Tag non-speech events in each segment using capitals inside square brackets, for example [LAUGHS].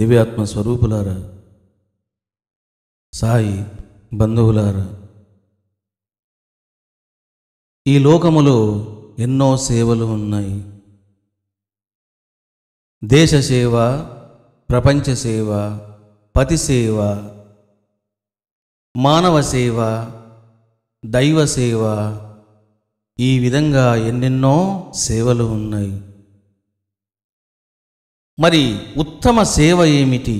దివ్యాత్మ స్వరూపులారా సాయి బంధువులారా ఈ లోకములో ఎన్నో సేవలు ఉన్నాయి దేశ సేవ ప్రపంచ సేవ పతి సేవ మానవ సేవ దైవ సేవ ఈ విధంగా ఎన్నెన్నో సేవలు ఉన్నాయి మరి ఉత్తమ సేవ ఏమిటి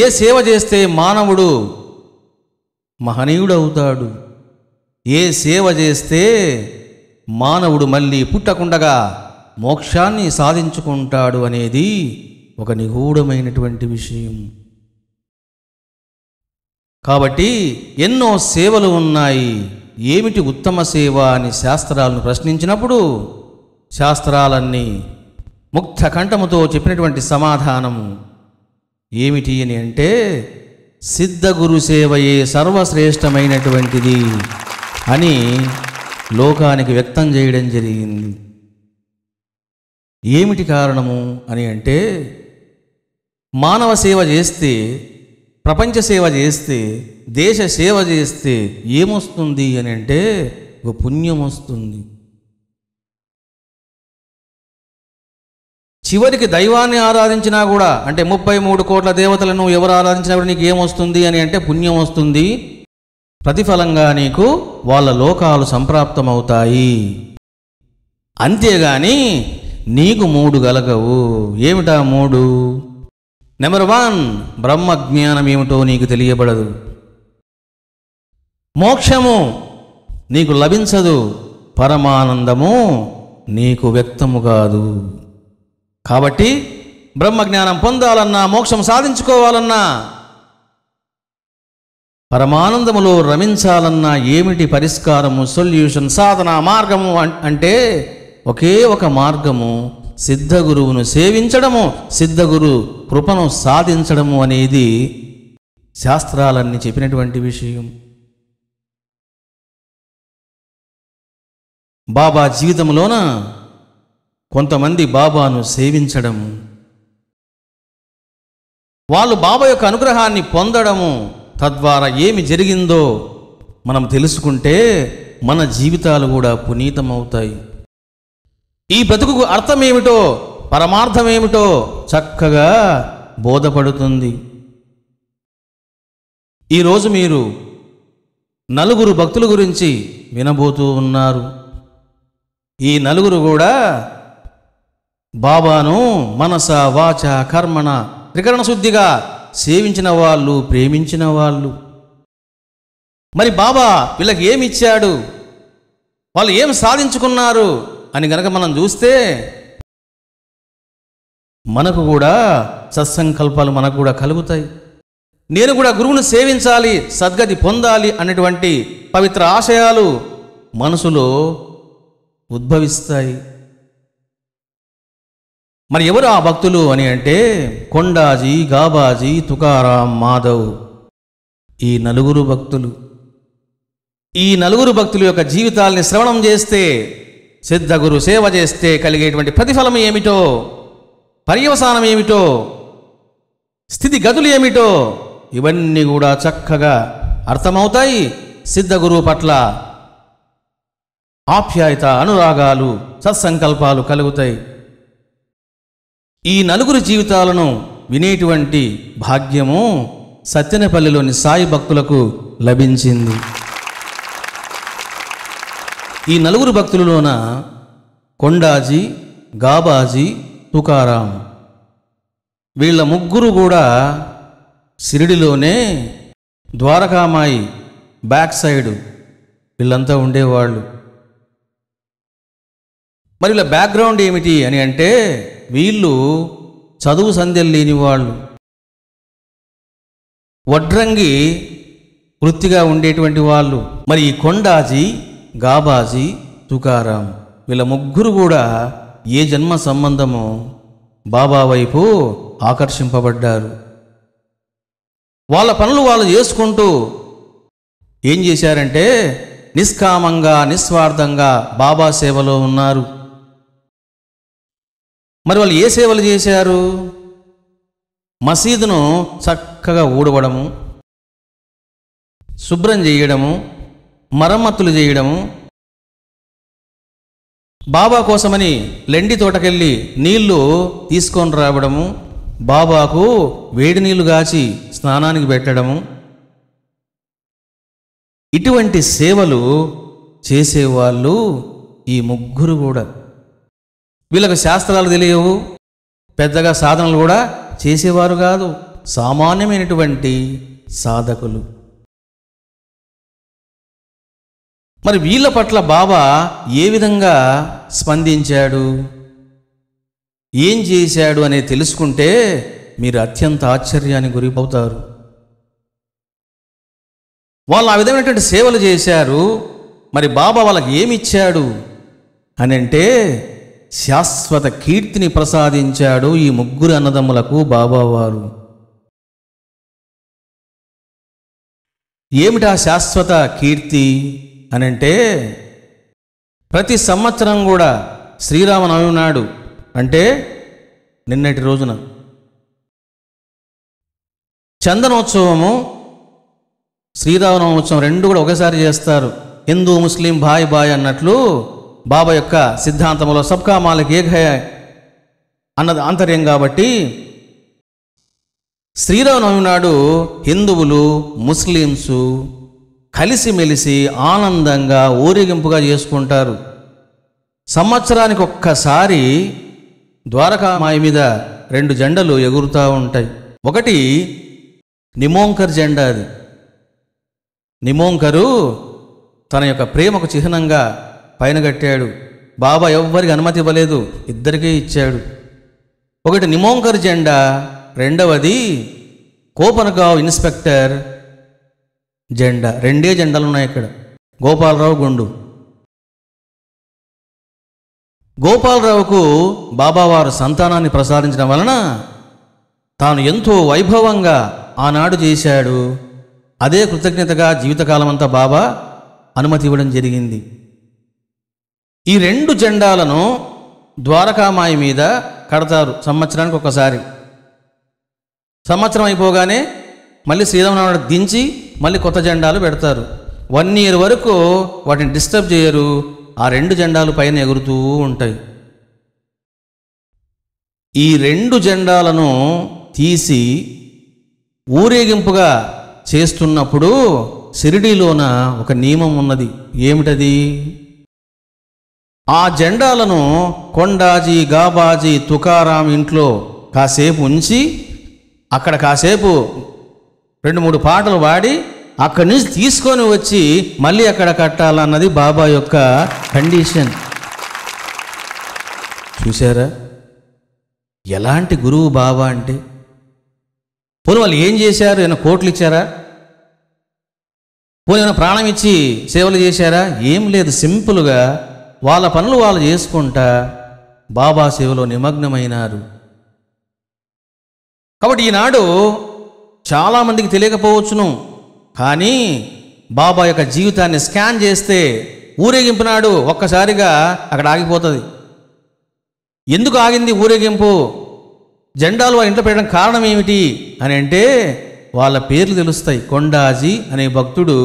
ఏ సేవ చేస్తే మానవుడు మహనీయుడవుతాడు ఏ సేవ చేస్తే మానవుడు మళ్ళీ పుట్టకుండగా మోక్షాన్ని సాధించుకుంటాడు అనేది ఒక నిగూఢమైనటువంటి విషయం కాబట్టి ఎన్నో సేవలు ఉన్నాయి ఏమిటి ఉత్తమ సేవ అని శాస్త్రాలను ప్రశ్నించినప్పుడు శాస్త్రాలన్నీ ముక్త కంఠముతో చెప్పినటువంటి సమాధానము ఏమిటి అని అంటే సిద్ధగురు సేవయే సర్వశ్రేష్టమైనటువంటిది అని లోకానికి వ్యక్తం చేయడం జరిగింది ఏమిటి కారణము అని అంటే మానవ సేవ చేస్తే ప్రపంచ సేవ చేస్తే దేశ సేవ చేస్తే ఏమొస్తుంది అని అంటే ఒక పుణ్యం వస్తుంది చివరికి దైవాన్ని ఆరాధించినా కూడా అంటే ముప్పై మూడు కోట్ల దేవతలను ఎవరు ఆరాధించినా కూడా నీకు ఏమొస్తుంది అని అంటే పుణ్యం వస్తుంది ప్రతిఫలంగా నీకు వాళ్ళ లోకాలు సంప్రాప్తమవుతాయి అంతేగాని నీకు మూడు గలగవు ఏమిటా మూడు నెంబర్ వన్ బ్రహ్మ జ్ఞానం ఏమిటో నీకు తెలియబడదు మోక్షము నీకు లభించదు పరమానందము నీకు వ్యక్తము కాదు కాబట్టి బ్రహ్మజ్ఞానం పొందాలన్నా మోక్షం సాధించుకోవాలన్నా పరమానందములో రమించాలన్నా ఏమిటి పరిష్కారము సొల్యూషన్ సాధన మార్గము అంటే ఒకే ఒక మార్గము సిద్ధగురువును సేవించడము సిద్ధగురు కృపను సాధించడము అనేది శాస్త్రాలన్నీ చెప్పినటువంటి విషయం బాబా జీవితంలోన కొంతమంది బాబాను సేవించడం వాళ్ళు బాబా యొక్క అనుగ్రహాన్ని పొందడము తద్వారా ఏమి జరిగిందో మనం తెలుసుకుంటే మన జీవితాలు కూడా పునీతమవుతాయి ఈ బ్రతుకు అర్థం ఏమిటో పరమార్థం ఏమిటో చక్కగా బోధపడుతుంది ఈరోజు మీరు నలుగురు భక్తుల గురించి వినబోతూ ఉన్నారు ఈ నలుగురు కూడా బాబాను మనస వాచ కర్మణ త్రికరణ శుద్ధిగా సేవించిన వాళ్ళు ప్రేమించిన వాళ్ళు మరి బాబా వీళ్ళకి ఏమి ఇచ్చాడు వాళ్ళు ఏం సాధించుకున్నారు అని గనక మనం చూస్తే మనకు కూడా సత్సంకల్పాలు మనకు కూడా కలుగుతాయి నేను కూడా గురువును సేవించాలి సద్గతి పొందాలి అనేటువంటి పవిత్ర ఆశయాలు మనసులో ఉద్భవిస్తాయి మరి ఎవరు ఆ భక్తులు అని అంటే కొండాజీ గాబాజీ తుకారాం మాధవ్ ఈ నలుగురు భక్తులు ఈ నలుగురు భక్తుల యొక్క జీవితాల్ని శ్రవణం చేస్తే సిద్ధగురు సేవ చేస్తే కలిగేటువంటి ప్రతిఫలం ఏమిటో పర్యవసానం ఏమిటో స్థితి గతులు ఏమిటో ఇవన్నీ కూడా చక్కగా అర్థమవుతాయి సిద్ధగురువు పట్ల ఆప్యాయత అనురాగాలు సత్సంకల్పాలు కలుగుతాయి ఈ నలుగురు జీవితాలను వినేటువంటి భాగ్యము సత్యనపల్లిలోని సాయి భక్తులకు లభించింది ఈ నలుగురు భక్తులలోన కొండాజీ గాబాజీ తుకారాం వీళ్ళ ముగ్గురు కూడా సిరిడిలోనే ద్వారకామాయి బ్యాక్ సైడు వీళ్ళంతా ఉండేవాళ్ళు మరి వీళ్ళ బ్యాక్గ్రౌండ్ ఏమిటి అని అంటే వీళ్ళు చదువు సంధ్యలు లేని వాళ్ళు వడ్రంగి వృత్తిగా ఉండేటువంటి వాళ్ళు మరి ఈ కొండాజీ గాబాజీ తుకారాం వీళ్ళ ముగ్గురు కూడా ఏ జన్మ సంబంధమో బాబా వైపు ఆకర్షింపబడ్డారు వాళ్ళ పనులు వాళ్ళు చేసుకుంటూ ఏం చేశారంటే నిష్కామంగా నిస్వార్థంగా బాబా సేవలో ఉన్నారు మరి వాళ్ళు ఏ సేవలు చేశారు మసీదును చక్కగా ఊడవడము శుభ్రం చేయడము మరమ్మతులు చేయడము బాబా కోసమని లెండి తోటకెళ్ళి నీళ్లు తీసుకొని రావడము బాబాకు వేడి నీళ్లు కాచి స్నానానికి పెట్టడము ఇటువంటి సేవలు చేసేవాళ్ళు ఈ ముగ్గురు కూడా వీళ్ళకు శాస్త్రాలు తెలియవు పెద్దగా సాధనలు కూడా చేసేవారు కాదు సామాన్యమైనటువంటి సాధకులు మరి వీళ్ళ పట్ల బాబా ఏ విధంగా స్పందించాడు ఏం చేశాడు అనే తెలుసుకుంటే మీరు అత్యంత ఆశ్చర్యానికి గురిపోతారు వాళ్ళు ఆ విధమైనటువంటి సేవలు చేశారు మరి బాబా వాళ్ళకి ఏమిచ్చాడు అని అంటే శాశ్వత కీర్తిని ప్రసాదించాడు ఈ ముగ్గురు అన్నదమ్ములకు బాబావారు ఏమిటా శాశ్వత కీర్తి అనంటే ప్రతి సంవత్సరం కూడా శ్రీరామనవమి నాడు అంటే నిన్నటి రోజున చందనోత్సవము శ్రీరామనవమి ఉత్సవం రెండు కూడా ఒకసారి చేస్తారు హిందూ ముస్లిం బాయ్ బాయ్ అన్నట్లు బాబా యొక్క సిద్ధాంతంలో సబ్కా మాలిక్ ఏక్ అన్నది ఆంతర్యం కాబట్టి శ్రీరామనవమి నాడు హిందువులు ముస్లిమ్స్ కలిసిమెలిసి ఆనందంగా ఊరేగింపుగా చేసుకుంటారు సంవత్సరానికి ఒక్కసారి ద్వారకామాయి మీద రెండు జెండలు ఎగురుతూ ఉంటాయి ఒకటి నిమోంకర్ జెండా అది నిమోంకరు తన యొక్క ప్రేమకు చిహ్నంగా పైన కట్టాడు బాబా ఎవ్వరికి అనుమతి ఇవ్వలేదు ఇద్దరికీ ఇచ్చాడు ఒకటి నిమోంకర్ జెండా రెండవది కోపనగావ్ ఇన్స్పెక్టర్ జెండా రెండే జెండాలు ఉన్నాయి ఇక్కడ గోపాలరావు గుండు గోపాలరావుకు బాబావారు సంతానాన్ని ప్రసాదించడం వలన తాను ఎంతో వైభవంగా ఆనాడు చేశాడు అదే కృతజ్ఞతగా జీవితకాలమంతా బాబా అనుమతి ఇవ్వడం జరిగింది ఈ రెండు జెండాలను ద్వారకామాయి మీద కడతారు సంవత్సరానికి ఒకసారి సంవత్సరం అయిపోగానే మళ్ళీ శ్రీరామనాయుడు దించి మళ్ళీ కొత్త జెండాలు పెడతారు వన్ ఇయర్ వరకు వాటిని డిస్టర్బ్ చేయరు ఆ రెండు జెండాలు పైన ఎగురుతూ ఉంటాయి ఈ రెండు జెండాలను తీసి ఊరేగింపుగా చేస్తున్నప్పుడు షిరిడీలోన ఒక నియమం ఉన్నది ఏమిటది ఆ జెండాలను కొండాజీ గాబాజీ తుకారాం ఇంట్లో కాసేపు ఉంచి అక్కడ కాసేపు రెండు మూడు పాటలు పాడి అక్కడి నుంచి తీసుకొని వచ్చి మళ్ళీ అక్కడ కట్టాలన్నది బాబా యొక్క కండిషన్ చూసారా ఎలాంటి గురువు బాబా అంటే పోనీ వాళ్ళు ఏం చేశారు ఏమైనా కోట్లు ఇచ్చారా పోనీ ఏమైనా ప్రాణం ఇచ్చి సేవలు చేశారా ఏం లేదు సింపుల్గా వాళ్ళ పనులు వాళ్ళు చేసుకుంటా బాబా సేవలో నిమగ్నమైనారు కాబట్టి ఈనాడు చాలామందికి తెలియకపోవచ్చును కానీ బాబా యొక్క జీవితాన్ని స్కాన్ చేస్తే ఊరేగింపునాడు ఒక్కసారిగా అక్కడ ఆగిపోతుంది ఎందుకు ఆగింది ఊరేగింపు జెండాలు వాళ్ళ ఇంట్లో పెట్టడం కారణం ఏమిటి అని అంటే వాళ్ళ పేర్లు తెలుస్తాయి కొండాజీ అనే భక్తుడు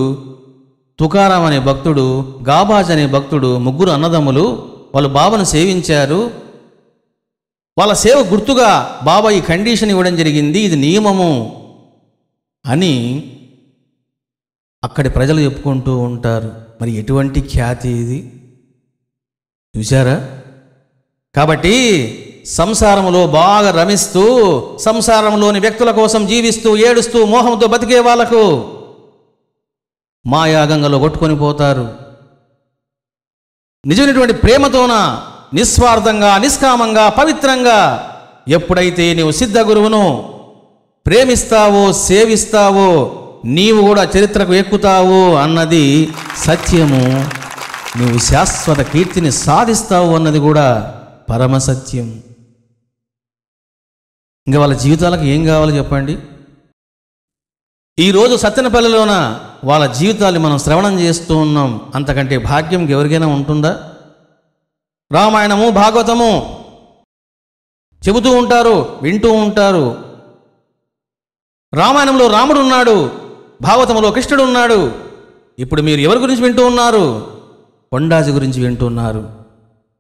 తుకారాం అనే భక్తుడు గాబాజ్ అనే భక్తుడు ముగ్గురు అన్నదమ్ములు వాళ్ళు బాబాను సేవించారు వాళ్ళ సేవ గుర్తుగా బాబా ఈ కండిషన్ ఇవ్వడం జరిగింది ఇది నియమము అని అక్కడి ప్రజలు చెప్పుకుంటూ ఉంటారు మరి ఎటువంటి ఖ్యాతి ఇది చూసారా కాబట్టి సంసారంలో బాగా రమిస్తూ సంసారంలోని వ్యక్తుల కోసం జీవిస్తూ ఏడుస్తూ మోహంతో బతికే వాళ్ళకు మాయాగంగలో కొట్టుకొని పోతారు నిజమైనటువంటి ప్రేమతోన నిస్వార్థంగా నిష్కామంగా పవిత్రంగా ఎప్పుడైతే నీవు సిద్ధ గురువును ప్రేమిస్తావో సేవిస్తావో నీవు కూడా చరిత్రకు ఎక్కుతావు అన్నది సత్యము నువ్వు శాశ్వత కీర్తిని సాధిస్తావు అన్నది కూడా పరమసత్యం ఇంకా వాళ్ళ జీవితాలకు ఏం కావాలో చెప్పండి ఈరోజు సత్యనపల్లిలోన వాళ్ళ జీవితాలు మనం శ్రవణం చేస్తూ ఉన్నాం అంతకంటే భాగ్యం ఎవరికైనా ఉంటుందా రామాయణము భాగవతము చెబుతూ ఉంటారు వింటూ ఉంటారు రామాయణంలో రాముడు ఉన్నాడు భాగవతంలో కృష్ణుడు ఉన్నాడు ఇప్పుడు మీరు ఎవరి గురించి వింటూ ఉన్నారు కొండాజీ గురించి వింటున్నారు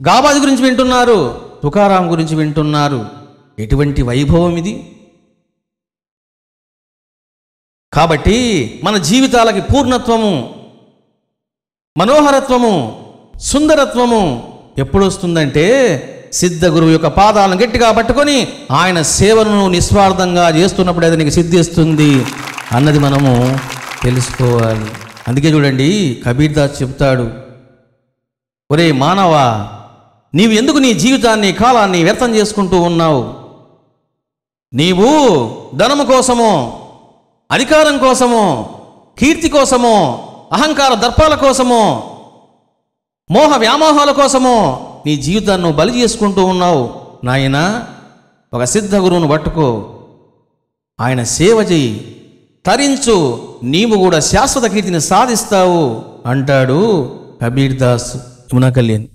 గాబాజీ గురించి వింటున్నారు తుకారాం గురించి వింటున్నారు ఎటువంటి వైభవం ఇది కాబట్టి మన జీవితాలకి పూర్ణత్వము మనోహరత్వము సుందరత్వము ఎప్పుడు వస్తుందంటే సిద్ధ గురువు యొక్క పాదాలను గట్టిగా పట్టుకొని ఆయన సేవను నిస్వార్థంగా చేస్తున్నప్పుడు అది నీకు సిద్ధిస్తుంది అన్నది మనము తెలుసుకోవాలి అందుకే చూడండి కబీర్ దాస్ చెప్తాడు ఒరే మానవ నీవు ఎందుకు నీ జీవితాన్ని కాలాన్ని వ్యర్థం చేసుకుంటూ ఉన్నావు నీవు ధనము కోసమో అధికారం కోసమో కీర్తి కోసమో అహంకార దర్పాల కోసమో మోహ వ్యామోహాల కోసమో నీ జీవితాన్ని నువ్వు బలి చేసుకుంటూ ఉన్నావు నాయన ఒక సిద్ధ గురువును పట్టుకో ఆయన సేవ చేయి తరించు నీవు కూడా శాశ్వత కీర్తిని సాధిస్తావు అంటాడు కబీర్ దాస్ యమునా కళ్యాణ్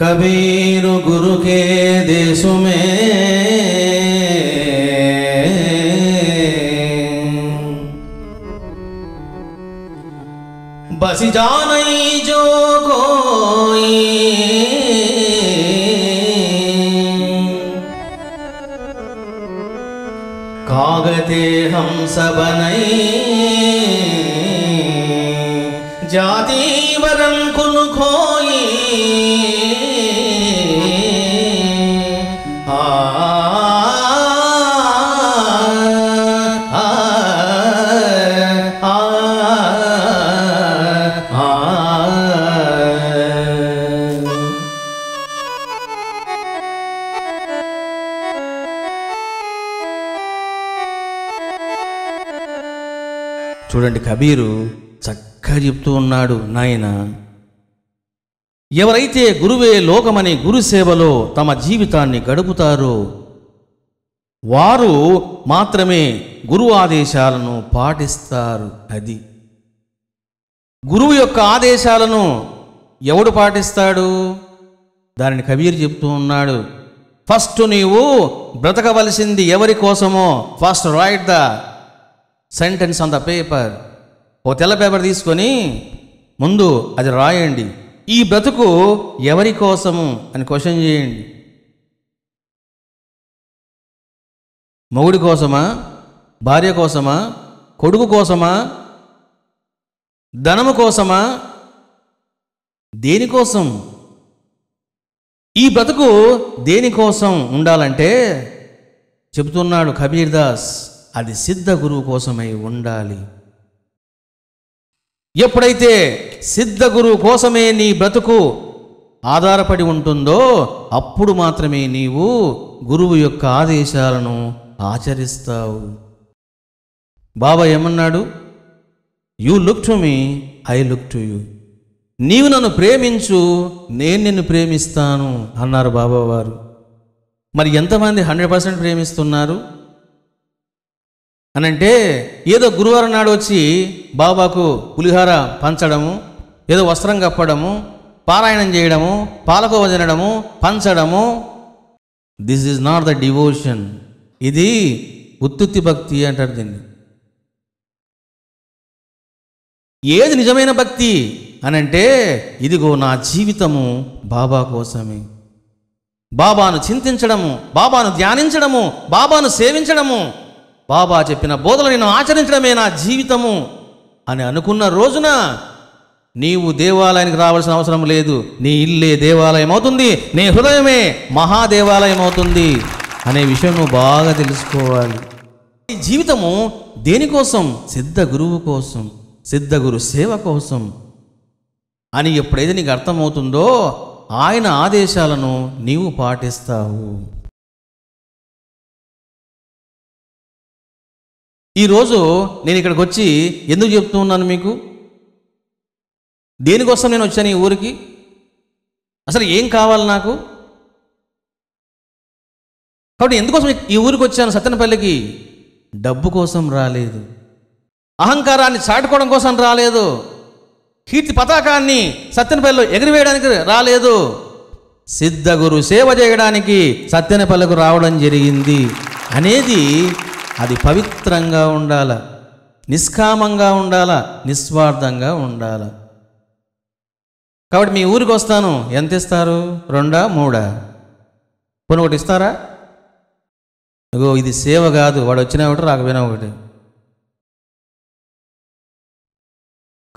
कबीर गुरु के देश में बस जा नहीं जो कोई कागते हम सब नहीं जाती చూడండి కబీరు చక్కగా చెప్తూ ఉన్నాడు నాయన ఎవరైతే గురువే లోకమని గురుసేవలో తమ జీవితాన్ని గడుపుతారో వారు మాత్రమే గురువు ఆదేశాలను పాటిస్తారు అది గురువు యొక్క ఆదేశాలను ఎవడు పాటిస్తాడు దానిని కబీర్ చెప్తూ ఉన్నాడు ఫస్ట్ నీవు బ్రతకవలసింది ఎవరి కోసమో first write the sentence on the paper ఓ తెల్ల పేపర్ తీసుకొని ముందు అది రాయండి ఈ బ్రతుకు ఎవరి కోసము అని క్వశ్చన్ చేయండి మొగుడి కోసమా భార్య కోసమా కొడుకు కోసమా ధనము కోసమా దేనికోసం ఈ బ్రతుకు దేనికోసం ఉండాలంటే చెబుతున్నాడు కబీర్ దాస్ అది సిద్ధ గురువు కోసమై ఉండాలి ఎప్పుడైతే సిద్ధ గురువు కోసమే నీ బ్రతుకు ఆధారపడి ఉంటుందో అప్పుడు మాత్రమే నీవు గురువు యొక్క ఆదేశాలను ఆచరిస్తావు బాబా ఏమన్నాడు you look to me I look to you నీవు నన్ను ప్రేమించు నేను నిన్ను ప్రేమిస్తాను అన్నారు బాబావారు మరి ఎంతమంది హండ్రెడ్ పర్సెంట్ ప్రేమిస్తున్నారు అని అంటే ఏదో గురువారం నాడు వచ్చి బాబాకు పులిహార పంచడము ఏదో వస్త్రం కప్పడము పారాయణం చేయడము పాలకోవ తినడము పంచడము this is not the devotion ఇది ఉత్తుత్తి భక్తి అంటారు దీన్ని ఏది నిజమైన భక్తి అని అంటే ఇదిగో నా జీవితము బాబా కోసమే బాబాను చింతించడము బాబాను ధ్యానించడము బాబాను సేవించడము బాబా చెప్పిన బోధలు నేను ఆచరించడమే నా జీవితము అని అనుకున్న రోజున నీవు దేవాలయానికి రావాల్సిన అవసరం లేదు నీ ఇల్లే దేవాలయం అవుతుంది నీ హృదయమే మహాదేవాలయం అవుతుంది అనే విషయం నువ్వు బాగా తెలుసుకోవాలి ఈ జీవితము దేనికోసం సిద్ధ గురువు కోసం సిద్ధ గురు సేవ కోసం అని ఎప్పుడైతే నీకు అర్థమవుతుందో ఆయన ఆదేశాలను నీవు పాటిస్తావు ఈరోజు నేను ఇక్కడికి వచ్చి ఎందుకు చెప్తూ ఉన్నాను మీకు దేనికోసం నేను వచ్చాను ఈ ఊరికి అసలు ఏం కావాలి నాకు కాబట్టి ఎందుకోసం ఈ ఊరికి వచ్చాను సత్యనపల్లికి డబ్బు కోసం రాలేదు అహంకారాన్ని చాటుకోవడం కోసం రాలేదు కీర్తి పతాకాన్ని సత్యనపల్లి ఎగిరివేయడానికి రాలేదు సిద్ధగురు సేవ చేయడానికి సత్యనపల్లికు రావడం జరిగింది అనేది అది పవిత్రంగా ఉండాల నిష్కామంగా ఉండాల నిస్వార్థంగా ఉండాల కాబట్టి మీ ఊరికి వస్తాను ఎంత ఇస్తారు రెండా మూడా కొన్ని ఒకటి ఇస్తారా ఇగో ఇది సేవ కాదు వాడు వచ్చినా ఒకటి రాకపోయినా ఒకటి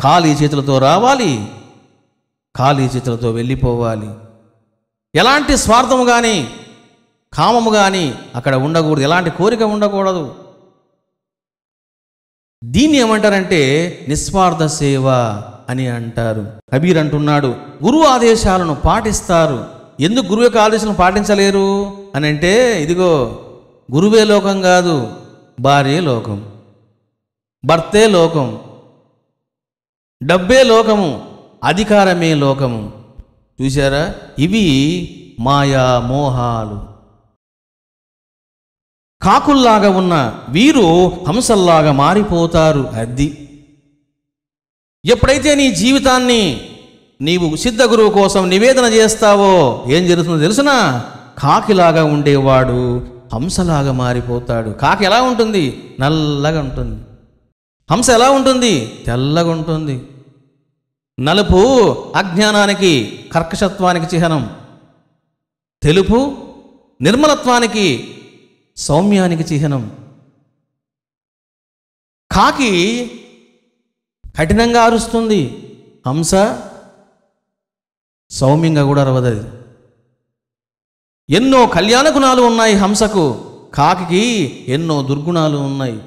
ఖాళీ చేతులతో రావాలి ఖాళీ చేతులతో వెళ్ళిపోవాలి ఎలాంటి స్వార్థం కానీ కామము కానీ అక్కడ ఉండకూడదు ఎలాంటి కోరిక ఉండకూడదు దీన్ని ఏమంటారంటే నిస్వార్థ సేవ అని అంటారు కబీర్ అంటున్నాడు గురువు ఆదేశాలను పాటిస్తారు ఎందుకు గురువు యొక్క ఆదేశాలను పాటించలేరు అని అంటే ఇదిగో గురువే లోకం కాదు భార్యే లోకం భర్తే లోకం డబ్బే లోకము అధికారమే లోకము చూసారా ఇవి మాయా మోహాలు కాకుల్లాగా ఉన్న వీరు హంసల్లాగా మారిపోతారు అది ఎప్పుడైతే నీ జీవితాన్ని నీవు సిద్ధ గురువు కోసం నివేదన చేస్తావో ఏం జరుగుతుందో తెలుసునా కాకిలాగా ఉండేవాడు హంసలాగా మారిపోతాడు కాకి ఎలా ఉంటుంది నల్లగా ఉంటుంది హంస ఎలా ఉంటుంది తెల్లగా ఉంటుంది నలుపు అజ్ఞానానికి కర్కశత్వానికి చిహ్నం తెలుపు నిర్మలత్వానికి సౌమ్యానికి చిహ్నం కాకి కఠినంగా అరుస్తుంది హంస సౌమ్యంగా కూడా అరవదు అది ఎన్నో కళ్యాణ గుణాలు ఉన్నాయి హంసకు కాకి ఎన్నో దుర్గుణాలు ఉన్నాయి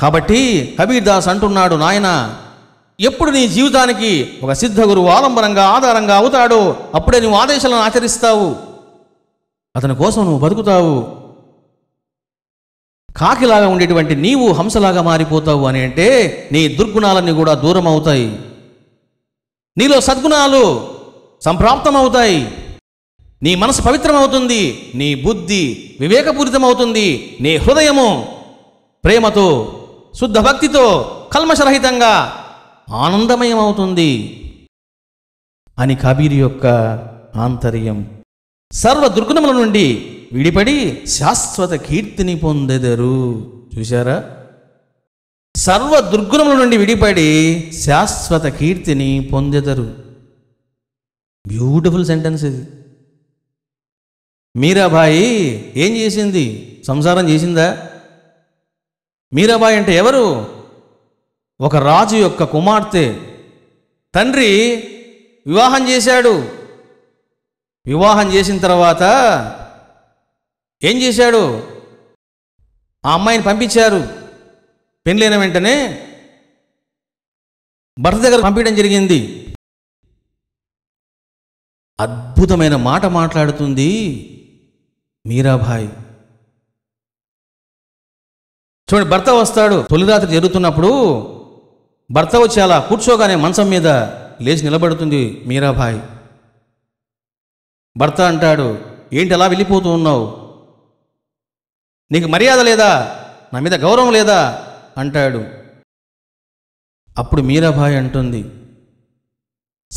కాబట్టి కబీర్దాస్ అంటున్నాడు నాయన ఎప్పుడు నీ జీవితానికి ఒక సిద్ధ గురువు ఆలంబనంగా ఆధారంగా అవుతాడో అప్పుడే నువ్వు ఆదేశాలను ఆచరిస్తావు అతని కోసం నువ్వు బతుకుతావు కాకిలాగా ఉండేటువంటి నీవు హంసలాగా మారిపోతావు అని అంటే నీ దుర్గుణాలన్నీ కూడా దూరం అవుతాయి నీలో సద్గుణాలు సంప్రాప్తమవుతాయి నీ మనసు పవిత్రమవుతుంది నీ బుద్ధి వివేకపూరితమవుతుంది నీ హృదయము ప్రేమతో శుద్ధ భక్తితో కల్మషరహితంగా ఆనందమయమవుతుంది అని కబీర్ యొక్క ఆంతర్యం సర్వ దుర్గుణముల నుండి విడిపడి శాశ్వత కీర్తిని పొందెదరు చూశారా సర్వ దుర్గుణముల నుండి విడిపడి శాశ్వత కీర్తిని పొందెదరు బ్యూటిఫుల్ సెంటెన్స్ ఇది మీరాబాయి ఏం చేసింది సంసారం చేసిందా మీరాబాయి అంటే ఎవరు ఒక రాజు యొక్క కుమార్తె తండ్రి వివాహం చేశాడు వివాహం చేసిన తర్వాత ఏం చేశాడు ఆ అమ్మాయిని పంపించారు పెళ్ళైన వెంటనే భర్త దగ్గర పంపించడం జరిగింది అద్భుతమైన మాట మాట్లాడుతుంది మీరాభాయ్ చూడండి భర్త వస్తాడు తొలి రాత్రి జరుగుతున్నప్పుడు భర్త వచ్చి అలా కూర్చోగానే మంచం మీద లేచి నిలబడుతుంది మీరాభాయ్ భర్త అంటాడు ఏంటి అలా వెళ్ళిపోతూ ఉన్నావు నీకు మర్యాద లేదా నా మీద గౌరవం లేదా అంటాడు అప్పుడు మీరాబాయి అంటుంది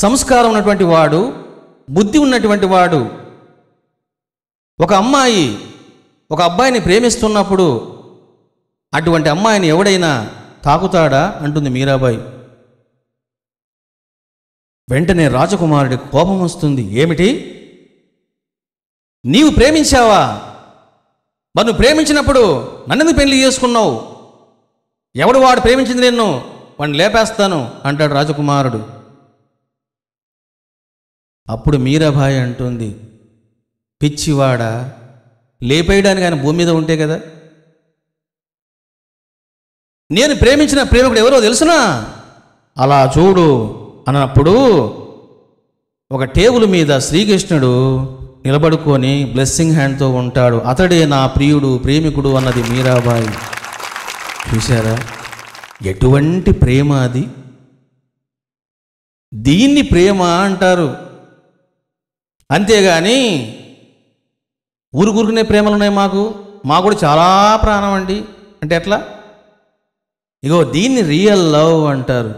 సంస్కారం ఉన్నటువంటి వాడు బుద్ధి ఉన్నటువంటి వాడు ఒక అమ్మాయి ఒక అబ్బాయిని ప్రేమిస్తున్నప్పుడు అటువంటి అమ్మాయిని ఎవడైనా తాకుతాడా అంటుంది మీరాబాయి వెంటనే రాజకుమారుడి కోపం వస్తుంది ఏమిటి నీవు ప్రేమించావా మరి నువ్వు ప్రేమించినప్పుడు నన్ను పెళ్లి చేసుకున్నావు ఎవడు వాడు ప్రేమించింది నేను వాడిని లేపేస్తాను అంటాడు రాజకుమారుడు అప్పుడు మీరాబాయి అంటుంది పిచ్చివాడ లేపేయడానికి ఆయన భూమి మీద ఉంటే కదా నేను ప్రేమించిన ప్రేమికుడు ఎవరో తెలుసునా అలా చూడు అన్నప్పుడు ఒక టేబుల్ మీద శ్రీకృష్ణుడు నిలబడుకొని బ్లెస్సింగ్ హ్యాండ్తో ఉంటాడు అతడే నా ప్రియుడు ప్రేమికుడు అన్నది మీరాబాయి చూశారా ఎటువంటి ప్రేమ అది దీన్ని ప్రేమ అంటారు అంతేగాని ఊరుకురుకునే ప్రేమలు ఉన్నాయి మాకు మాకు కూడా చాలా ప్రాణం అండి అంటే ఎట్లా ఇగో దీన్ని రియల్ లవ్ అంటారు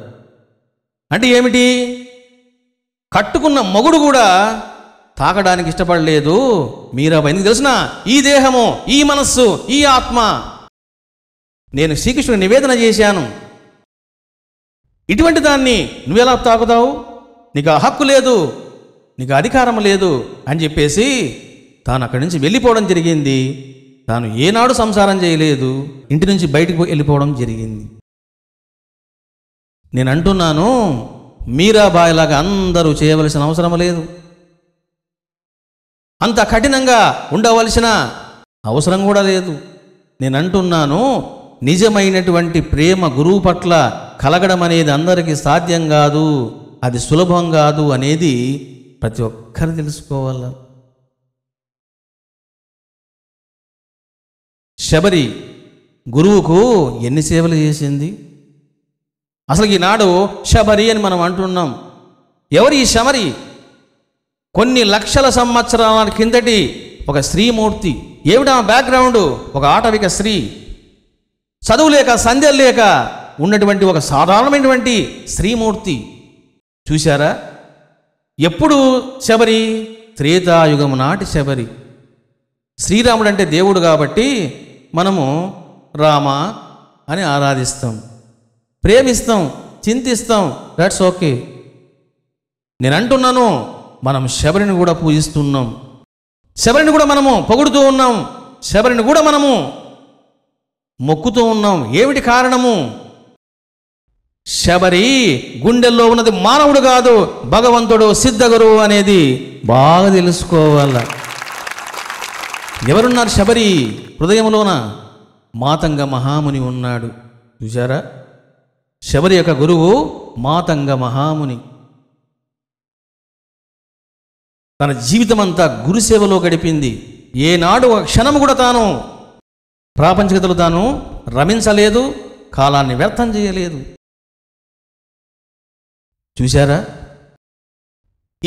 అంటే ఏమిటి కట్టుకున్న మగుడు కూడా తాకడానికి ఇష్టపడలేదు మీరు అవన్నీ తెలిసిన ఈ దేహము ఈ మనస్సు ఈ ఆత్మ నేను శ్రీకృష్ణుడు నివేదన చేశాను ఇటువంటి దాన్ని నువ్వెలా తాగుతావు నీకు ఆ హక్కు లేదు నీకు అధికారం లేదు అని చెప్పేసి తాను అక్కడి నుంచి వెళ్ళిపోవడం జరిగింది తాను ఏనాడు సంసారం చేయలేదు ఇంటి నుంచి బయటకు వెళ్ళిపోవడం జరిగింది నేను అంటున్నాను బాయ్లాగా అందరూ చేయవలసిన అవసరం లేదు అంత కఠినంగా ఉండవలసిన అవసరం కూడా లేదు నేను అంటున్నాను నిజమైనటువంటి ప్రేమ గురువు పట్ల కలగడం అనేది అందరికీ సాధ్యం కాదు అది సులభం కాదు అనేది ప్రతి ఒక్కరు తెలుసుకోవాలి శబరి గురువుకు ఎన్ని సేవలు చేసింది అసలు ఈనాడు శబరి అని మనం అంటున్నాం ఎవరు ఈ శబరి కొన్ని లక్షల సంవత్సరాల కిందటి ఒక స్త్రీమూర్తి ఏమిటి ఆమె బ్యాక్గ్రౌండ్ ఒక ఆటవిక స్త్రీ చదువు లేక సంధ్యలు లేక ఉన్నటువంటి ఒక సాధారణమైనటువంటి స్త్రీమూర్తి చూశారా ఎప్పుడు శబరి త్రేతాయుగం నాటి శబరి శ్రీరాముడు అంటే దేవుడు కాబట్టి మనము రామ అని ఆరాధిస్తాం ప్రేమిస్తాం చింతిస్తాం దట్స్ ఓకే నేను అంటున్నాను మనం శబరిని కూడా పూజిస్తున్నాం శబరిని కూడా మనము పొగుడుతూ ఉన్నాం శబరిని కూడా మనము మొక్కుతూ ఉన్నాం ఏమిటి కారణము శబరి గుండెల్లో ఉన్నది మానవుడు కాదు భగవంతుడు సిద్ధగురువు అనేది బాగా తెలుసుకోవాల ఎవరున్నారు శబరి హృదయంలోన మాతంగ మహాముని ఉన్నాడు చూసారా శబరి యొక్క గురువు మాతంగ మహాముని తన జీవితం అంతా గురుసేవలో గడిపింది ఏనాడు ఒక క్షణం కూడా తాను ప్రాపంచికతలు తాను రమించలేదు కాలాన్ని వ్యర్థం చేయలేదు చూశారా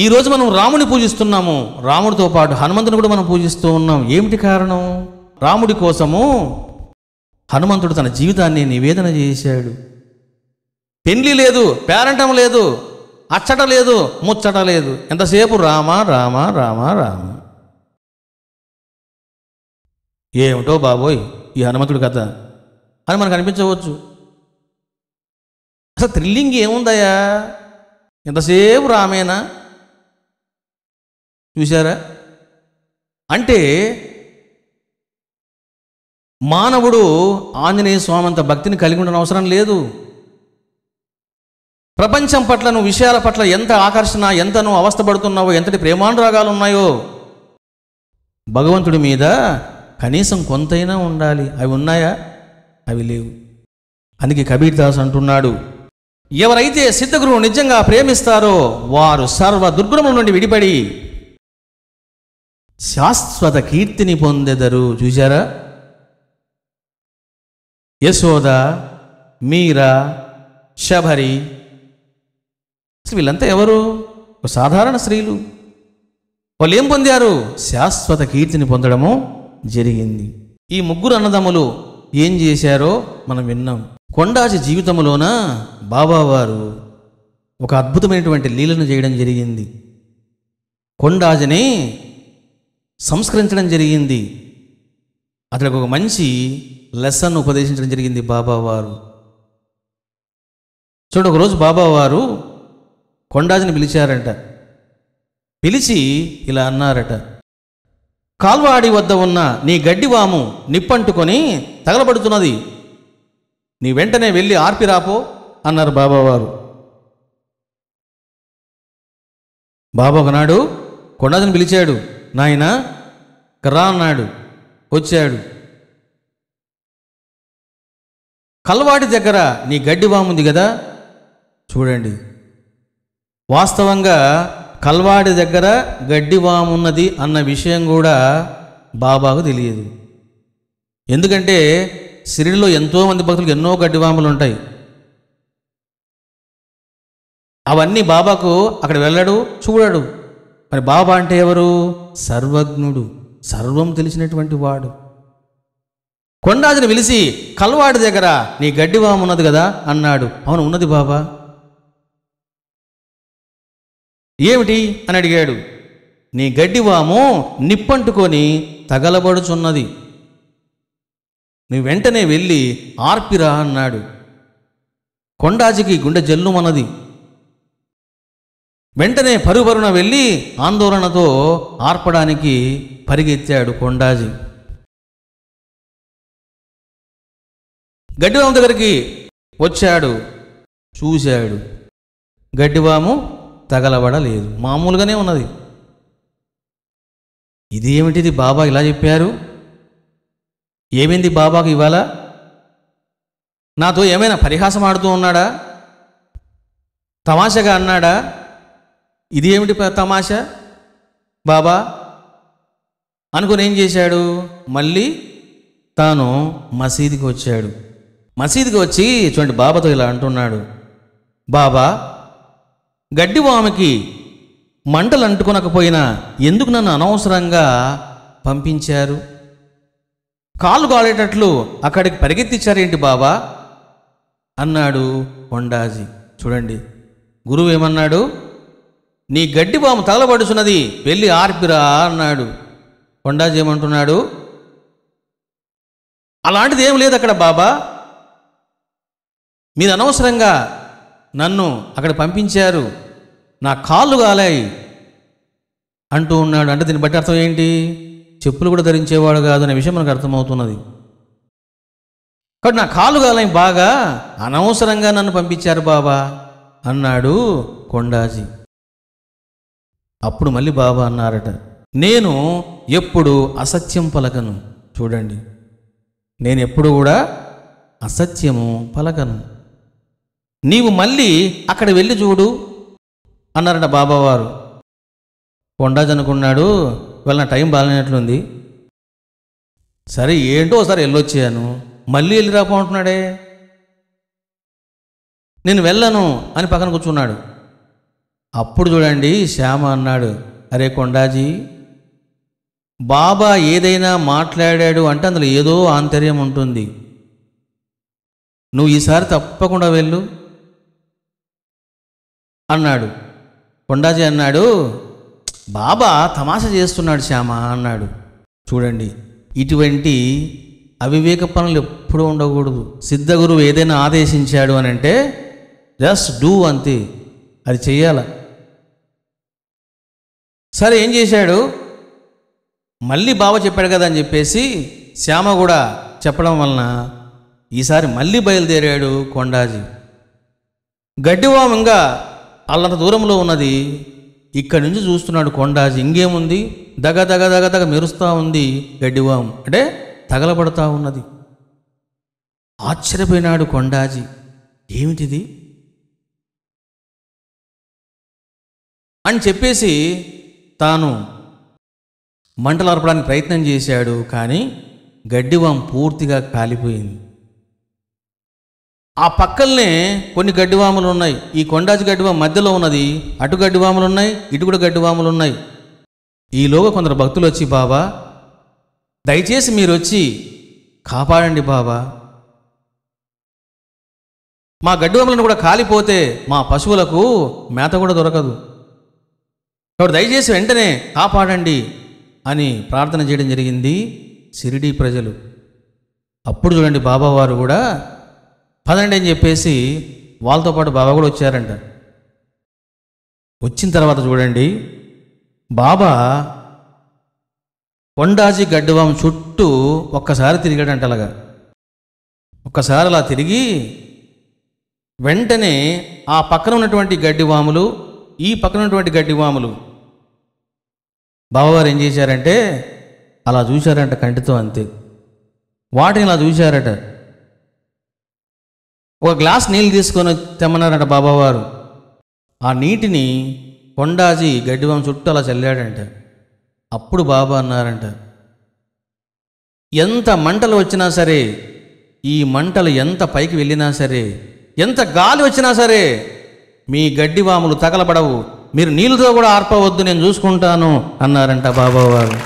ఈరోజు మనం రాముని పూజిస్తున్నాము రాముడితో పాటు హనుమంతుని కూడా మనం పూజిస్తూ ఉన్నాం ఏమిటి కారణం రాముడి కోసము హనుమంతుడు తన జీవితాన్ని నివేదన చేశాడు పెండ్లి లేదు పేరంటం లేదు అచ్చట లేదు ముచ్చట లేదు ఎంతసేపు రామ రామ రామ రామ ఏమిటో బాబోయ్ ఈ హనుమంతుడు కథ అని మనకు అనిపించవచ్చు అసలు థ్రిల్లింగ్ ఏముందయ్యా ఎంతసేపు రామేనా చూసారా అంటే మానవుడు ఆంజనేయ స్వామి అంత భక్తిని కలిగి ఉండడం అవసరం లేదు ప్రపంచం పట్ల నువ్వు విషయాల పట్ల ఎంత ఆకర్షణ ఎంత నువ్వు అవస్థపడుతున్నావో ఎంతటి ప్రేమానురాగాలు ఉన్నాయో భగవంతుడి మీద కనీసం కొంతైనా ఉండాలి అవి ఉన్నాయా అవి లేవు అందుకే కబీర్ దాస్ అంటున్నాడు ఎవరైతే సిద్ధగురువు నిజంగా ప్రేమిస్తారో వారు సర్వ దుర్గుణముల నుండి విడిపడి శాశ్వత కీర్తిని పొందెదరు చూశారా యశోద మీరా శబరి వీళ్ళంతా ఎవరు సాధారణ స్త్రీలు వాళ్ళు ఏం పొందారు శాశ్వత కీర్తిని పొందడము జరిగింది ఈ ముగ్గురు అన్నదమ్ములు ఏం చేశారో మనం విన్నాం కొండాచి జీవితంలోన బాబావారు ఒక అద్భుతమైనటువంటి లీలను చేయడం జరిగింది కొండాజని సంస్కరించడం జరిగింది అతడికి ఒక మంచి లెసన్ ఉపదేశించడం జరిగింది బాబావారు చూడు ఒకరోజు బాబావారు కొండాజిని పిలిచారట పిలిచి ఇలా అన్నారట కాల్వాడి వద్ద ఉన్న నీ గడ్డివాము నిప్పంటుకొని తగలబడుతున్నది నీ వెంటనే వెళ్ళి ఆర్పిరాపో అన్నారు బాబావారు బాబా ఒకనాడు కొండాజని పిలిచాడు నాయన కర్రా అన్నాడు వచ్చాడు కల్వాడి దగ్గర నీ గడ్డి గడ్డివాముంది కదా చూడండి వాస్తవంగా కల్వాడి దగ్గర గడ్డివామున్నది అన్న విషయం కూడా బాబాకు తెలియదు ఎందుకంటే సిరిడిలో ఎంతోమంది భక్తులకు ఎన్నో గడ్డివాములు ఉంటాయి అవన్నీ బాబాకు అక్కడ వెళ్ళడు చూడడు మరి బాబా అంటే ఎవరు సర్వజ్ఞుడు సర్వం తెలిసినటువంటి వాడు కొండాదిని పిలిచి కల్వాడి దగ్గర నీ గడ్డివాము ఉన్నది కదా అన్నాడు అవును ఉన్నది బాబా ఏమిటి అని అడిగాడు నీ గడ్డివాము నిప్పంటుకొని తగలబడుచున్నది నువ్వు వెంటనే వెళ్ళి ఆర్పిరా అన్నాడు కొండాజికి గుండె జల్లుమన్నది వెంటనే పరుపరున వెళ్ళి ఆందోళనతో ఆర్పడానికి పరిగెత్తాడు కొండాజి గడ్డివాము దగ్గరికి వచ్చాడు చూశాడు గడ్డివాము తగలబడలేదు మామూలుగానే ఉన్నది ఇదేమిటిది బాబా ఇలా చెప్పారు ఏమైంది బాబాకు ఇవాళ నాతో ఏమైనా పరిహాసం ఆడుతూ ఉన్నాడా తమాషగా అన్నాడా ఇది ఏమిటి తమాష బాబా అనుకుని ఏం చేశాడు మళ్ళీ తాను మసీదుకి వచ్చాడు మసీదుకి వచ్చి చూడండి బాబాతో ఇలా అంటున్నాడు బాబా గడ్డివామకి మంటలు అంటుకునకపోయినా ఎందుకు నన్ను అనవసరంగా పంపించారు కాలు గాలేటట్లు అక్కడికి పరిగెత్తిచ్చారేంటి బాబా అన్నాడు కొండాజీ చూడండి గురువు ఏమన్నాడు నీ గడ్డి బాము తగలబడుచున్నది వెళ్ళి ఆర్పిరా అన్నాడు కొండాజీ ఏమంటున్నాడు అలాంటిది ఏం లేదు అక్కడ బాబా మీరు అనవసరంగా నన్ను అక్కడ పంపించారు నా కాళ్ళు కాలాయి అంటూ ఉన్నాడు అంటే దీన్ని బట్టి అర్థం ఏంటి చెప్పులు కూడా ధరించేవాడు కాదు అనే విషయం మనకు అర్థమవుతున్నది కాబట్టి నా కాళ్ళు కాలాయి బాగా అనవసరంగా నన్ను పంపించారు బాబా అన్నాడు కొండాజీ అప్పుడు మళ్ళీ బాబా అన్నారట నేను ఎప్పుడు అసత్యం పలకను చూడండి నేను ఎప్పుడు కూడా అసత్యము పలకను నీవు మళ్ళీ అక్కడ వెళ్ళి చూడు అన్నారట బాబావారు కొండాజ్ అనుకున్నాడు వాళ్ళ నా టైం బాగాలేనట్లుంది సరే ఏంటో ఒకసారి వెళ్ళొచ్చాను మళ్ళీ వెళ్ళి రాపోంటున్నాడే నేను వెళ్ళను అని పక్కన కూర్చున్నాడు అప్పుడు చూడండి శ్యామ అన్నాడు అరే కొండాజీ బాబా ఏదైనా మాట్లాడాడు అంటే అందులో ఏదో ఆంతర్యం ఉంటుంది నువ్వు ఈసారి తప్పకుండా వెళ్ళు అన్నాడు కొండాజీ అన్నాడు బాబా తమాష చేస్తున్నాడు శ్యామ అన్నాడు చూడండి ఇటువంటి అవివేక పనులు ఎప్పుడూ ఉండకూడదు సిద్ధగురువు ఏదైనా ఆదేశించాడు అని అంటే జస్ట్ డూ అంతే అది చెయ్యాల సరే ఏం చేశాడు మళ్ళీ బావ చెప్పాడు కదా అని చెప్పేసి శ్యామ కూడా చెప్పడం వలన ఈసారి మళ్ళీ బయలుదేరాడు కొండాజీ గడ్డివామంగా అల్లంత దూరంలో ఉన్నది ఇక్కడి నుంచి చూస్తున్నాడు కొండాజి ఇంకేముంది దగ దగ దగ దగ మెరుస్తూ ఉంది గడ్డివాం అంటే తగలబడతా ఉన్నది ఆశ్చర్యపోయినాడు కొండాజీ ఏమిటిది అని చెప్పేసి తాను మంటలు అర్పడానికి ప్రయత్నం చేశాడు కానీ గడ్డివాం పూర్తిగా కాలిపోయింది ఆ పక్కనే కొన్ని గడ్డివాములు ఉన్నాయి ఈ కొండాజి గడ్డివా మధ్యలో ఉన్నది అటు గడ్డివాములు ఉన్నాయి ఇటు కూడా గడ్డివాములు ఉన్నాయి ఈలోగా కొందరు భక్తులు వచ్చి బాబా దయచేసి మీరు వచ్చి కాపాడండి బాబా మా గడ్డివాములను కూడా కాలిపోతే మా పశువులకు మేత కూడా దొరకదు కాబట్టి దయచేసి వెంటనే కాపాడండి అని ప్రార్థన చేయడం జరిగింది షిరిడి ప్రజలు అప్పుడు చూడండి బాబావారు కూడా పదండి అని చెప్పేసి వాళ్ళతో పాటు బాబా కూడా వచ్చారంట వచ్చిన తర్వాత చూడండి బాబా కొండాజీ గడ్డవాం చుట్టూ ఒక్కసారి తిరిగాడంట అలాగా ఒక్కసారి అలా తిరిగి వెంటనే ఆ పక్కన ఉన్నటువంటి గడ్డివాములు ఈ పక్కన ఉన్నటువంటి గడ్డివాములు బాబావారు ఏం చేశారంటే అలా చూశారంట కంటితో అంతే వాటిని ఇలా చూశారట ఒక గ్లాస్ నీళ్ళు తీసుకొని తెమ్మన్నారంట బాబావారు ఆ నీటిని కొండాజి గడ్డివం చుట్టూ అలా చల్లాడంట అప్పుడు బాబా అన్నారంట ఎంత మంటలు వచ్చినా సరే ఈ మంటలు ఎంత పైకి వెళ్ళినా సరే ఎంత గాలి వచ్చినా సరే మీ గడ్డివాములు తగలబడవు మీరు నీళ్ళతో కూడా ఆర్పవద్దు నేను చూసుకుంటాను అన్నారంట బాబావారు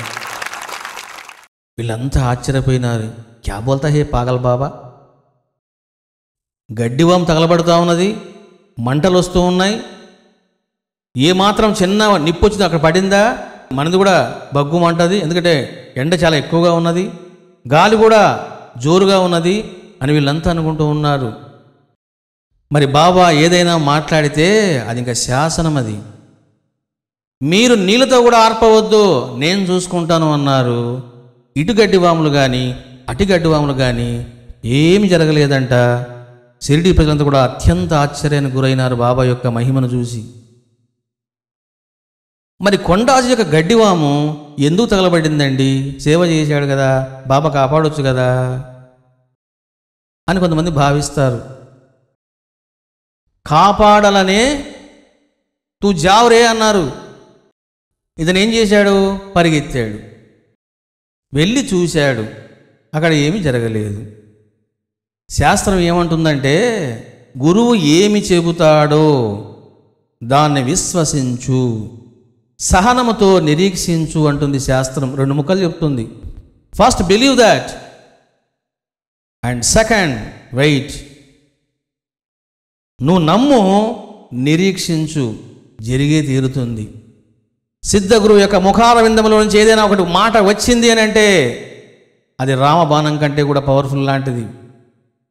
వీళ్ళంతా ఆశ్చర్యపోయినారు క్యా బోల్తా హే పాగల్ బాబా గడ్డివాం తగలబడుతూ ఉన్నది మంటలు వస్తూ ఉన్నాయి ఏమాత్రం చిన్న నిప్పు వచ్చింది అక్కడ పడిందా మనది కూడా బగ్గు మంటది ఎందుకంటే ఎండ చాలా ఎక్కువగా ఉన్నది గాలి కూడా జోరుగా ఉన్నది అని వీళ్ళంతా అనుకుంటూ ఉన్నారు మరి బాబా ఏదైనా మాట్లాడితే అది ఇంకా శాసనం అది మీరు నీళ్ళతో కూడా ఆర్పవద్దు నేను చూసుకుంటాను అన్నారు ఇటుగడ్డి వాములు కానీ అటిగడ్డి వాములు కానీ ఏమి జరగలేదంట షిరిడి ప్రజలంతా కూడా అత్యంత ఆశ్చర్యానికి గురైనారు బాబా యొక్క మహిమను చూసి మరి కొండాజు యొక్క గడ్డివాము ఎందుకు తగలబడిందండి సేవ చేశాడు కదా బాబా కాపాడొచ్చు కదా అని కొంతమంది భావిస్తారు కాపాడాలనే తూ జావరే అన్నారు ఇతనేం చేశాడు పరిగెత్తాడు వెళ్ళి చూశాడు అక్కడ ఏమీ జరగలేదు శాస్త్రం ఏమంటుందంటే గురువు ఏమి చెబుతాడో దాన్ని విశ్వసించు సహనముతో నిరీక్షించు అంటుంది శాస్త్రం రెండు ముఖాలు చెప్తుంది first believe that and second wait నువ్వు నమ్ము నిరీక్షించు జరిగే తీరుతుంది సిద్ధ గురువు యొక్క ముఖార విందములో నుంచి ఏదైనా ఒకటి మాట వచ్చింది అని అంటే అది రామబాణం కంటే కూడా పవర్ఫుల్ లాంటిది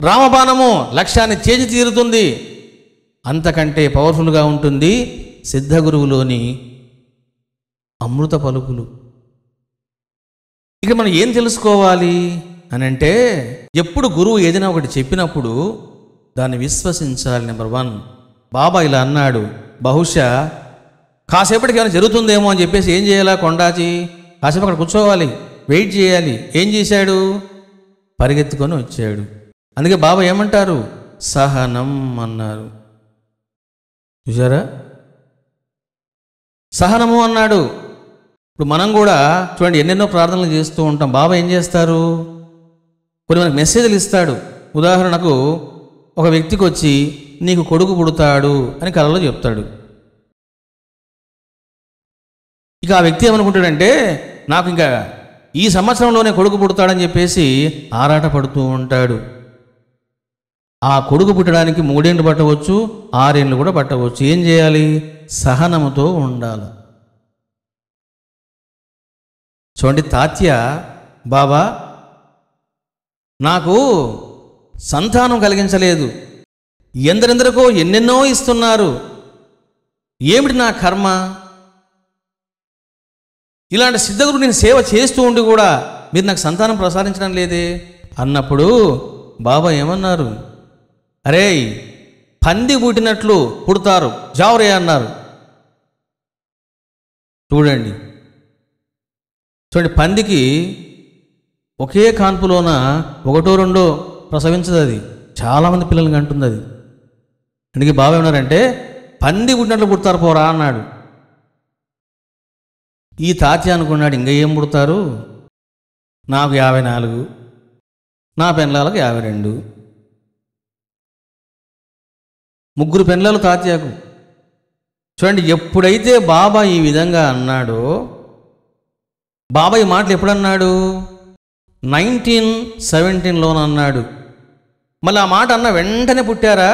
రామబాణము లక్ష్యాన్ని చేజి తీరుతుంది అంతకంటే పవర్ఫుల్గా ఉంటుంది సిద్ధగురువులోని అమృత పలుకులు ఇక మనం ఏం తెలుసుకోవాలి అని అంటే ఎప్పుడు గురువు ఏదైనా ఒకటి చెప్పినప్పుడు దాన్ని విశ్వసించాలి నెంబర్ వన్ బాబా ఇలా అన్నాడు బహుశా కాసేపటికి ఏమైనా జరుగుతుందేమో అని చెప్పేసి ఏం చేయాలా కొండాచి కాసేపు అక్కడ కూర్చోవాలి వెయిట్ చేయాలి ఏం చేశాడు పరిగెత్తుకొని వచ్చాడు అందుకే బాబా ఏమంటారు సహనం అన్నారు చూసారా సహనము అన్నాడు ఇప్పుడు మనం కూడా చూడండి ఎన్నెన్నో ప్రార్థనలు చేస్తూ ఉంటాం బాబా ఏం చేస్తారు కొన్ని మనకు మెసేజ్లు ఇస్తాడు ఉదాహరణకు ఒక వ్యక్తికి వచ్చి నీకు కొడుకు పుడతాడు అని కలలో చెప్తాడు ఇక ఆ వ్యక్తి ఏమనుకుంటాడంటే నాకు ఇంకా ఈ సంవత్సరంలోనే కొడుకు పుడతాడని చెప్పేసి ఆరాట పడుతూ ఉంటాడు ఆ కొడుకు పుట్టడానికి మూడేండ్లు పట్టవచ్చు ఆరేండ్లు కూడా పట్టవచ్చు ఏం చేయాలి సహనముతో ఉండాలి చూడండి తాత్య బాబా నాకు సంతానం కలిగించలేదు ఎందరెందరికో ఎన్నెన్నో ఇస్తున్నారు ఏమిటి నా కర్మ ఇలాంటి సిద్ధగురు నేను సేవ చేస్తూ ఉండి కూడా మీరు నాకు సంతానం ప్రసాదించడం లేదే అన్నప్పుడు బాబా ఏమన్నారు అరే పంది పుట్టినట్లు పుడతారు జావరే అన్నారు చూడండి చూడండి పందికి ఒకే కాన్పులోన ఒకటో రెండో ప్రసవించదు అది చాలామంది పిల్లలకి అంటుంది అది అందుకే బాబు ఏమన్నారంటే పంది పుట్టినట్లు పుడతారు పోరా అన్నాడు ఈ తాతి అనుకున్నాడు ఇంకా ఏం పుడతారు నాకు యాభై నాలుగు నా పెన్లాలకు యాభై రెండు ముగ్గురు పిల్లలు తాత్యాకు చూడండి ఎప్పుడైతే బాబా ఈ విధంగా అన్నాడో బాబా ఈ మాటలు ఎప్పుడన్నాడు నైన్టీన్ సెవెంటీన్లోన అన్నాడు మళ్ళీ ఆ మాట అన్న వెంటనే పుట్టారా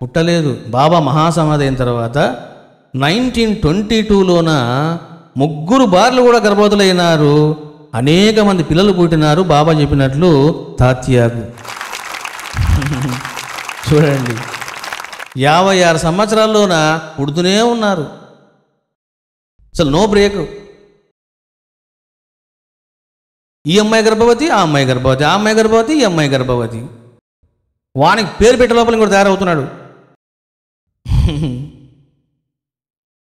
పుట్టలేదు బాబా మహాసమాధి అయిన తర్వాత నైన్టీన్ ట్వంటీ టూలోన ముగ్గురు బార్లు కూడా గర్భవతులైనారు అనేక మంది పిల్లలు పుట్టినారు బాబా చెప్పినట్లు తాత్యాకు [LAUGHS] చూడండి యాభై ఆరు సంవత్సరాల్లోన పుడుతూనే ఉన్నారు అసలు నో బ్రేక్ ఈ అమ్మాయి గర్భవతి ఆ అమ్మాయి గర్భవతి ఆ అమ్మాయి గర్భవతి ఈ అమ్మాయి గర్భవతి వానికి పేరు పెట్టే లోపల కూడా తయారవుతున్నాడు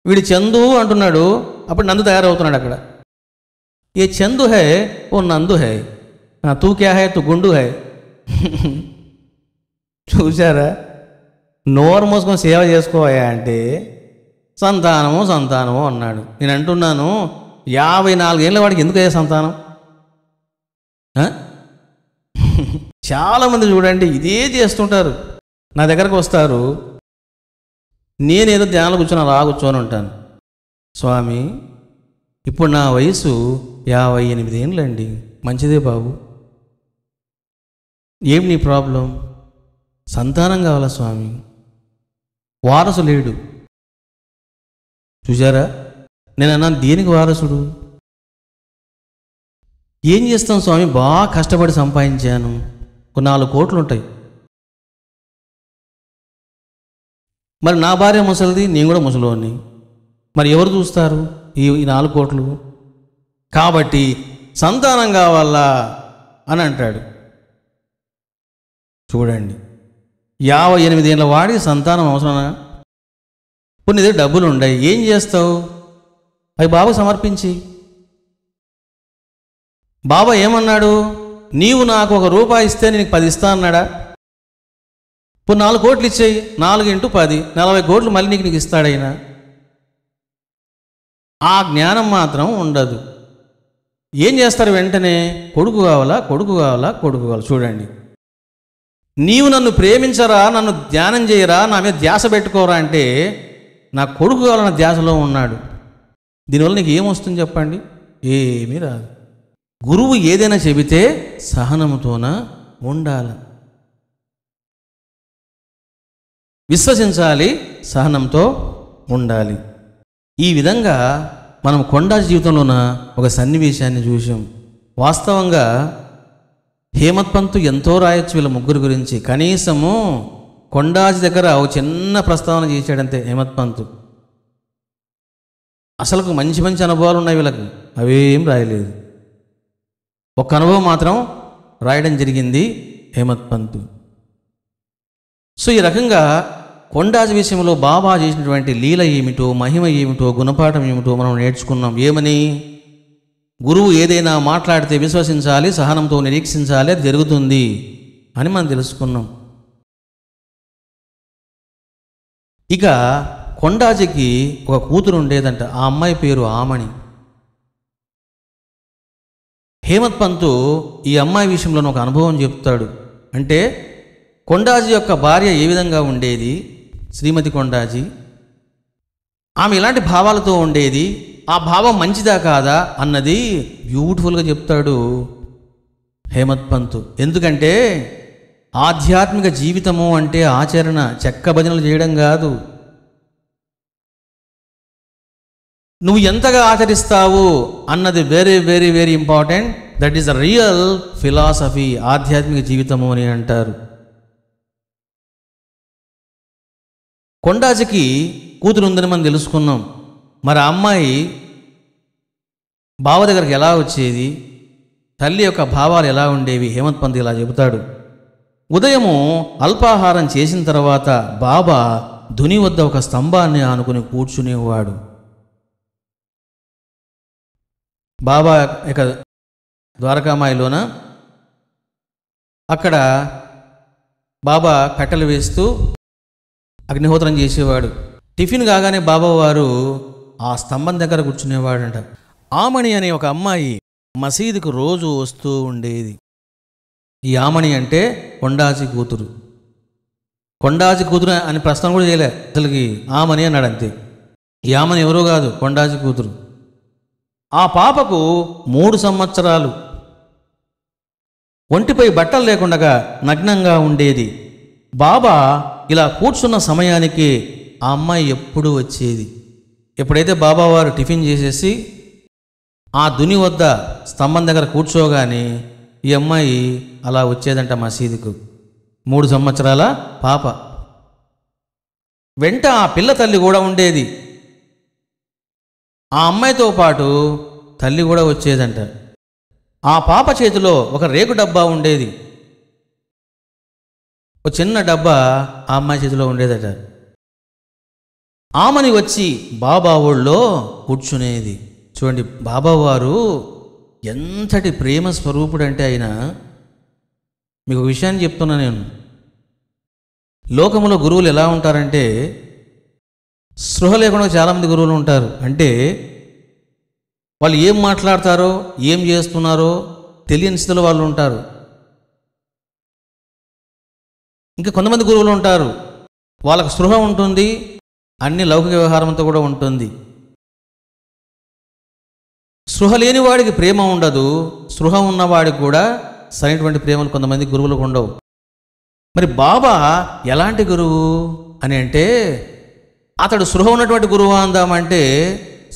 వీడి చందు అంటున్నాడు అప్పుడు నందు తయారవుతున్నాడు అక్కడ ఏ చందు హే ఓ నందు హే తూ క్యా హే తూ గుండు హే చూసారా నోరు మూసుకొని సేవ చేసుకోవాయా అంటే సంతానము సంతానము అన్నాడు నేను అంటున్నాను యాభై నాలుగేళ్ళ వాడికి ఎందుకు అయ్యే సంతానం చాలామంది చూడండి ఇదే చేస్తుంటారు నా దగ్గరకు వస్తారు నేనేదో ధ్యానం కూర్చొని అలా కూర్చొని ఉంటాను స్వామి ఇప్పుడు నా వయసు యాభై ఎనిమిదేళ్ళండి మంచిదే బాబు ఏం నీ ప్రాబ్లం సంతానం కావాలా స్వామి వారసు లేడు చూశారా నేను అన్నాను దేనికి వారసుడు ఏం చేస్తాం స్వామి బాగా కష్టపడి సంపాదించాను ఒక నాలుగు కోట్లు ఉంటాయి మరి నా భార్య ముసలిది నేను కూడా ముసలోని మరి ఎవరు చూస్తారు ఈ ఈ నాలుగు కోట్లు కాబట్టి సంతానం కావాలా అని అంటాడు చూడండి యాభై ఎనిమిది ఏళ్ళ వాడి సంతానం అవసరమా కొన్ని దగ్గర డబ్బులు ఉండయి ఏం చేస్తావు అవి బాబు సమర్పించి బాబా ఏమన్నాడు నీవు నాకు ఒక రూపాయి ఇస్తే నీకు పది ఇస్తా అన్నాడా ఇప్పుడు నాలుగు కోట్లు ఇచ్చేయి నాలుగు ఇంటూ పది నలభై కోట్లు మళ్ళీ నీకు నీకు ఇస్తాడైనా ఆ జ్ఞానం మాత్రం ఉండదు ఏం చేస్తారు వెంటనే కొడుకు కావాలా కొడుకు కావాలా కొడుకు కావాలి చూడండి నీవు నన్ను ప్రేమించరా నన్ను ధ్యానం చేయరా నా మీద ధ్యాస పెట్టుకోరా అంటే నా కొడుకు కావాలన్న ధ్యాసలో ఉన్నాడు దీనివల్ల నీకు ఏమొస్తుంది చెప్పండి ఏమీ రాదు గురువు ఏదైనా చెబితే సహనంతోన ఉండాలి విశ్వసించాలి సహనంతో ఉండాలి ఈ విధంగా మనం కొండా జీవితంలోన ఒక సన్నివేశాన్ని చూసాం వాస్తవంగా హేమత్ పంతు ఎంతో రాయొచ్చు వీళ్ళ ముగ్గురు గురించి కనీసము కొండాజి దగ్గర ఒక చిన్న ప్రస్తావన చేశాడంతే హేమత్ పంతు అసలు మంచి మంచి అనుభవాలు ఉన్నాయి వీళ్ళకి అవేం రాయలేదు ఒక అనుభవం మాత్రం రాయడం జరిగింది హేమత్ పంతు సో ఈ రకంగా కొండాజి విషయంలో బాబా చేసినటువంటి లీల ఏమిటో మహిమ ఏమిటో గుణపాఠం ఏమిటో మనం నేర్చుకున్నాం ఏమని గురువు ఏదైనా మాట్లాడితే విశ్వసించాలి సహనంతో నిరీక్షించాలి అది జరుగుతుంది అని మనం తెలుసుకున్నాం ఇక కొండాజికి ఒక కూతురు ఉండేదంట ఆ అమ్మాయి పేరు ఆమణి హేమత్ పంతు ఈ అమ్మాయి విషయంలో ఒక అనుభవం చెప్తాడు అంటే కొండాజీ యొక్క భార్య ఏ విధంగా ఉండేది శ్రీమతి కొండాజీ ఆమె ఇలాంటి భావాలతో ఉండేది ఆ భావం మంచిదా కాదా అన్నది బ్యూటిఫుల్గా చెప్తాడు హేమత్ పంతు ఎందుకంటే ఆధ్యాత్మిక జీవితము అంటే ఆచరణ చెక్క భజనలు చేయడం కాదు నువ్వు ఎంతగా ఆచరిస్తావు అన్నది very very very important that is a real philosophy ఆధ్యాత్మిక జీవితము అని అంటారు కొండాజకి కూతురు ఉందని మనం తెలుసుకున్నాం మరి అమ్మాయి బావ దగ్గరికి ఎలా వచ్చేది తల్లి యొక్క భావాలు ఎలా ఉండేవి హేమంత్ పంత్ ఇలా చెబుతాడు ఉదయము అల్పాహారం చేసిన తర్వాత బాబా ధుని వద్ద ఒక స్తంభాన్ని ఆనుకుని కూర్చునేవాడు బాబా ఇక ద్వారకామాయిలోన అక్కడ బాబా కట్టెలు వేస్తూ అగ్నిహోత్రం చేసేవాడు టిఫిన్ కాగానే బాబా వారు ఆ స్తంభం దగ్గర కూర్చునేవాడంట ఆమణి అనే ఒక అమ్మాయి మసీదుకు రోజు వస్తూ ఉండేది ఈ ఆమణి అంటే కొండాజి కూతురు కొండాజి కూతురు అని ప్రశ్న కూడా చేయలే అసలుకి ఆమణి అన్నాడు అంతే ఈ ఆమని ఎవరో కాదు కొండాజి కూతురు ఆ పాపకు మూడు సంవత్సరాలు ఒంటిపై బట్టలు లేకుండా నగ్నంగా ఉండేది బాబా ఇలా కూర్చున్న సమయానికి ఆ అమ్మాయి ఎప్పుడూ వచ్చేది ఎప్పుడైతే బాబావారు టిఫిన్ చేసేసి ఆ దుని వద్ద స్తంభం దగ్గర కూర్చోగానే ఈ అమ్మాయి అలా వచ్చేదంట మసీదుకు మూడు సంవత్సరాల పాప వెంట ఆ పిల్ల తల్లి కూడా ఉండేది ఆ అమ్మాయితో పాటు తల్లి కూడా వచ్చేదంట ఆ పాప చేతిలో ఒక రేకు డబ్బా ఉండేది ఒక చిన్న డబ్బా ఆ అమ్మాయి చేతిలో ఉండేదట ఆమెని వచ్చి బాబా ఒళ్ళో కూర్చునేది చూడండి బాబావారు ఎంతటి ప్రేమ స్వరూపుడు అంటే ఆయన మీకు ఒక విషయాన్ని చెప్తున్నా నేను లోకంలో గురువులు ఎలా ఉంటారంటే స్పృహ లేకుండా చాలామంది గురువులు ఉంటారు అంటే వాళ్ళు ఏం మాట్లాడతారో ఏం చేస్తున్నారో తెలియని స్థితిలో వాళ్ళు ఉంటారు ఇంకా కొంతమంది గురువులు ఉంటారు వాళ్ళకు స్పృహ ఉంటుంది అన్ని లౌకిక వ్యవహారంతో కూడా ఉంటుంది స్పృహ లేని వాడికి ప్రేమ ఉండదు స్పృహ ఉన్నవాడికి కూడా సరైనటువంటి ప్రేమలు కొంతమంది గురువులకు ఉండవు మరి బాబా ఎలాంటి గురువు అని అంటే అతడు స్పృహ ఉన్నటువంటి గురువు అందామంటే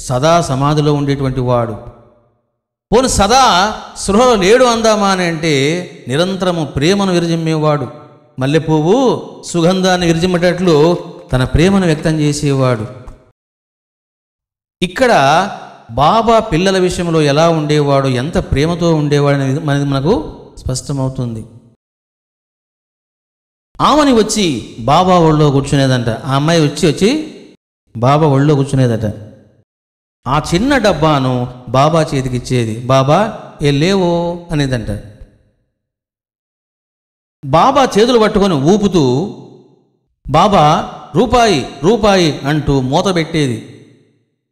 సదా సమాధిలో ఉండేటువంటి వాడు పోను సదా స్పృహలో లేడు అందామా అని అంటే నిరంతరము ప్రేమను విరజిమ్మేవాడు మల్లెపువ్వు సుగంధాన్ని విరజిమ్మేటట్లు తన ప్రేమను వ్యక్తం చేసేవాడు ఇక్కడ బాబా పిల్లల విషయంలో ఎలా ఉండేవాడు ఎంత ప్రేమతో ఉండేవాడు అనేది మనది మనకు స్పష్టమవుతుంది ఆమెని వచ్చి బాబా ఒళ్ళో కూర్చునేదంట ఆ అమ్మాయి వచ్చి వచ్చి బాబా ఒళ్ళో కూర్చునేదట ఆ చిన్న డబ్బాను బాబా చేతికిచ్చేది బాబా ఏ లేవో అనేదంట బాబా చేతులు పట్టుకొని ఊపుతూ బాబా రూపాయి రూపాయి అంటూ మూత పెట్టేది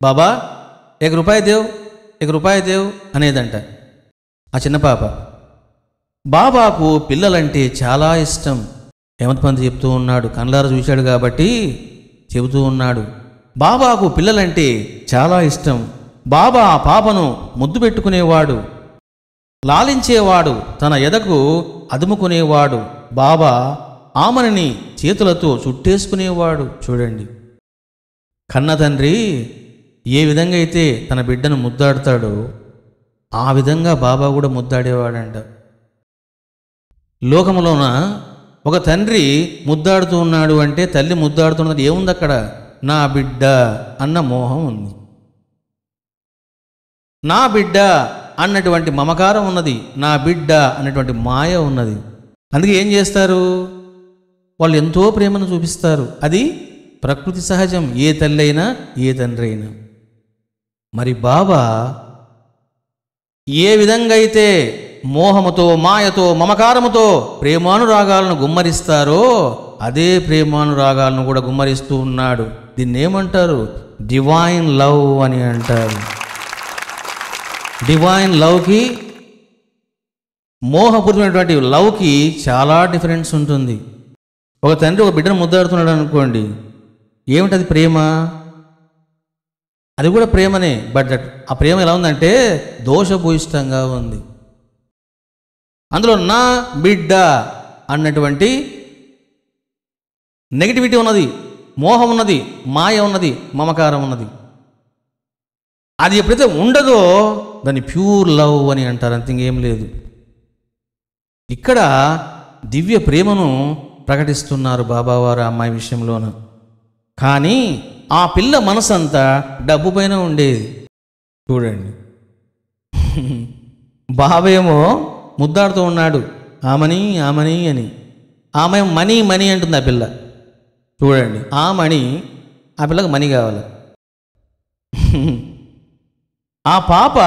బాబా ఎక రూపాయి దేవ్ ఎక రూపాయి దేవ్ అనేదంట ఆ చిన్న పాప బాబాకు పిల్లలంటే చాలా ఇష్టం హేమంత్ పంత్ చెప్తూ ఉన్నాడు కళ్ళార చూశాడు కాబట్టి చెబుతూ ఉన్నాడు బాబాకు పిల్లలంటే చాలా ఇష్టం బాబా ఆ పాపను ముద్దు పెట్టుకునేవాడు లాలించేవాడు తన ఎదకు అదుముకునేవాడు బాబా ఆమెని చేతులతో చుట్టేసుకునేవాడు చూడండి కన్న తండ్రి ఏ విధంగా అయితే తన బిడ్డను ముద్దాడతాడో ఆ విధంగా బాబా కూడా ముద్దాడేవాడంట లోకంలోన ఒక తండ్రి ముద్దాడుతూ ఉన్నాడు అంటే తల్లి ముద్దాడుతున్నది ఏముంది అక్కడ నా బిడ్డ అన్న మోహం ఉంది నా బిడ్డ అన్నటువంటి మమకారం ఉన్నది నా బిడ్డ అన్నటువంటి మాయ ఉన్నది అందుకే ఏం చేస్తారు వాళ్ళు ఎంతో ప్రేమను చూపిస్తారు అది ప్రకృతి సహజం ఏ తల్లి అయినా ఏ తండ్రి అయినా మరి బాబా ఏ విధంగా అయితే మోహముతో మాయతో మమకారముతో ప్రేమానురాగాలను గుమ్మరిస్తారో అదే ప్రేమానురాగాలను కూడా గుమ్మరిస్తూ ఉన్నాడు దీన్ని ఏమంటారు డివైన్ లవ్ అని అంటారు డివైన్ లవ్కి మోహపూర్వమైనటువంటి లవ్కి చాలా డిఫరెన్స్ ఉంటుంది ఒక తండ్రి ఒక బిడ్డను ముద్దాడుతున్నాడు అనుకోండి ఏమిటది ప్రేమ అది కూడా ప్రేమనే బట్ ఆ ప్రేమ ఎలా ఉందంటే దోషభూయిష్టంగా ఉంది అందులో నా బిడ్డ అన్నటువంటి నెగిటివిటీ ఉన్నది మోహం ఉన్నది మాయ ఉన్నది మమకారం ఉన్నది అది ఎప్పుడైతే ఉండదో దాన్ని ప్యూర్ లవ్ అని అంటారు అంత ఇంకేం లేదు ఇక్కడ దివ్య ప్రేమను ప్రకటిస్తున్నారు బాబావారు అమ్మాయి విషయంలోనూ కానీ ఆ పిల్ల మనసంతా డబ్బు పైన ఉండేది చూడండి బాబేమో ముద్దాడుతూ ఉన్నాడు ఆమని ఆమని అని ఆమె మనీ మనీ అంటుంది ఆ పిల్ల చూడండి ఆ మణి ఆ పిల్లకు మనీ కావాలి ఆ పాప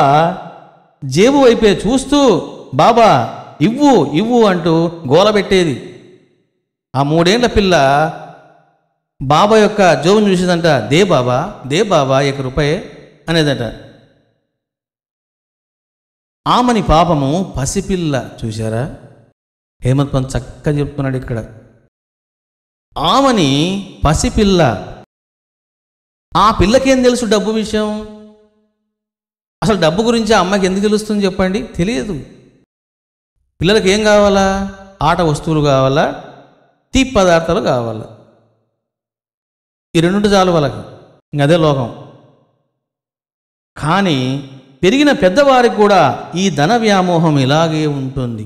జేబు వైపే చూస్తూ బాబా ఇవ్వు ఇవ్వు అంటూ గోల పెట్టేది ఆ మూడేళ్ల పిల్ల బాబా యొక్క జోబుని చూసిందంట దే బాబా దే బాబా ఇక రూపాయే అనేదంట ఆమెని పాపము పసిపిల్ల చూశారా హేమంత్ పంత్ చక్కగా చెప్తున్నాడు ఇక్కడ ఆమెని పసిపిల్ల ఆ పిల్లకేం తెలుసు డబ్బు విషయం అసలు డబ్బు గురించి ఆ అమ్మాయికి ఎందుకు తెలుస్తుంది చెప్పండి తెలియదు పిల్లలకి ఏం కావాలా ఆట వస్తువులు కావాలా తీపి పదార్థాలు కావాలి ఈ రెండు చాలు వాళ్ళకి అదే లోకం కానీ పెరిగిన పెద్దవారికి కూడా ఈ ధన వ్యామోహం ఇలాగే ఉంటుంది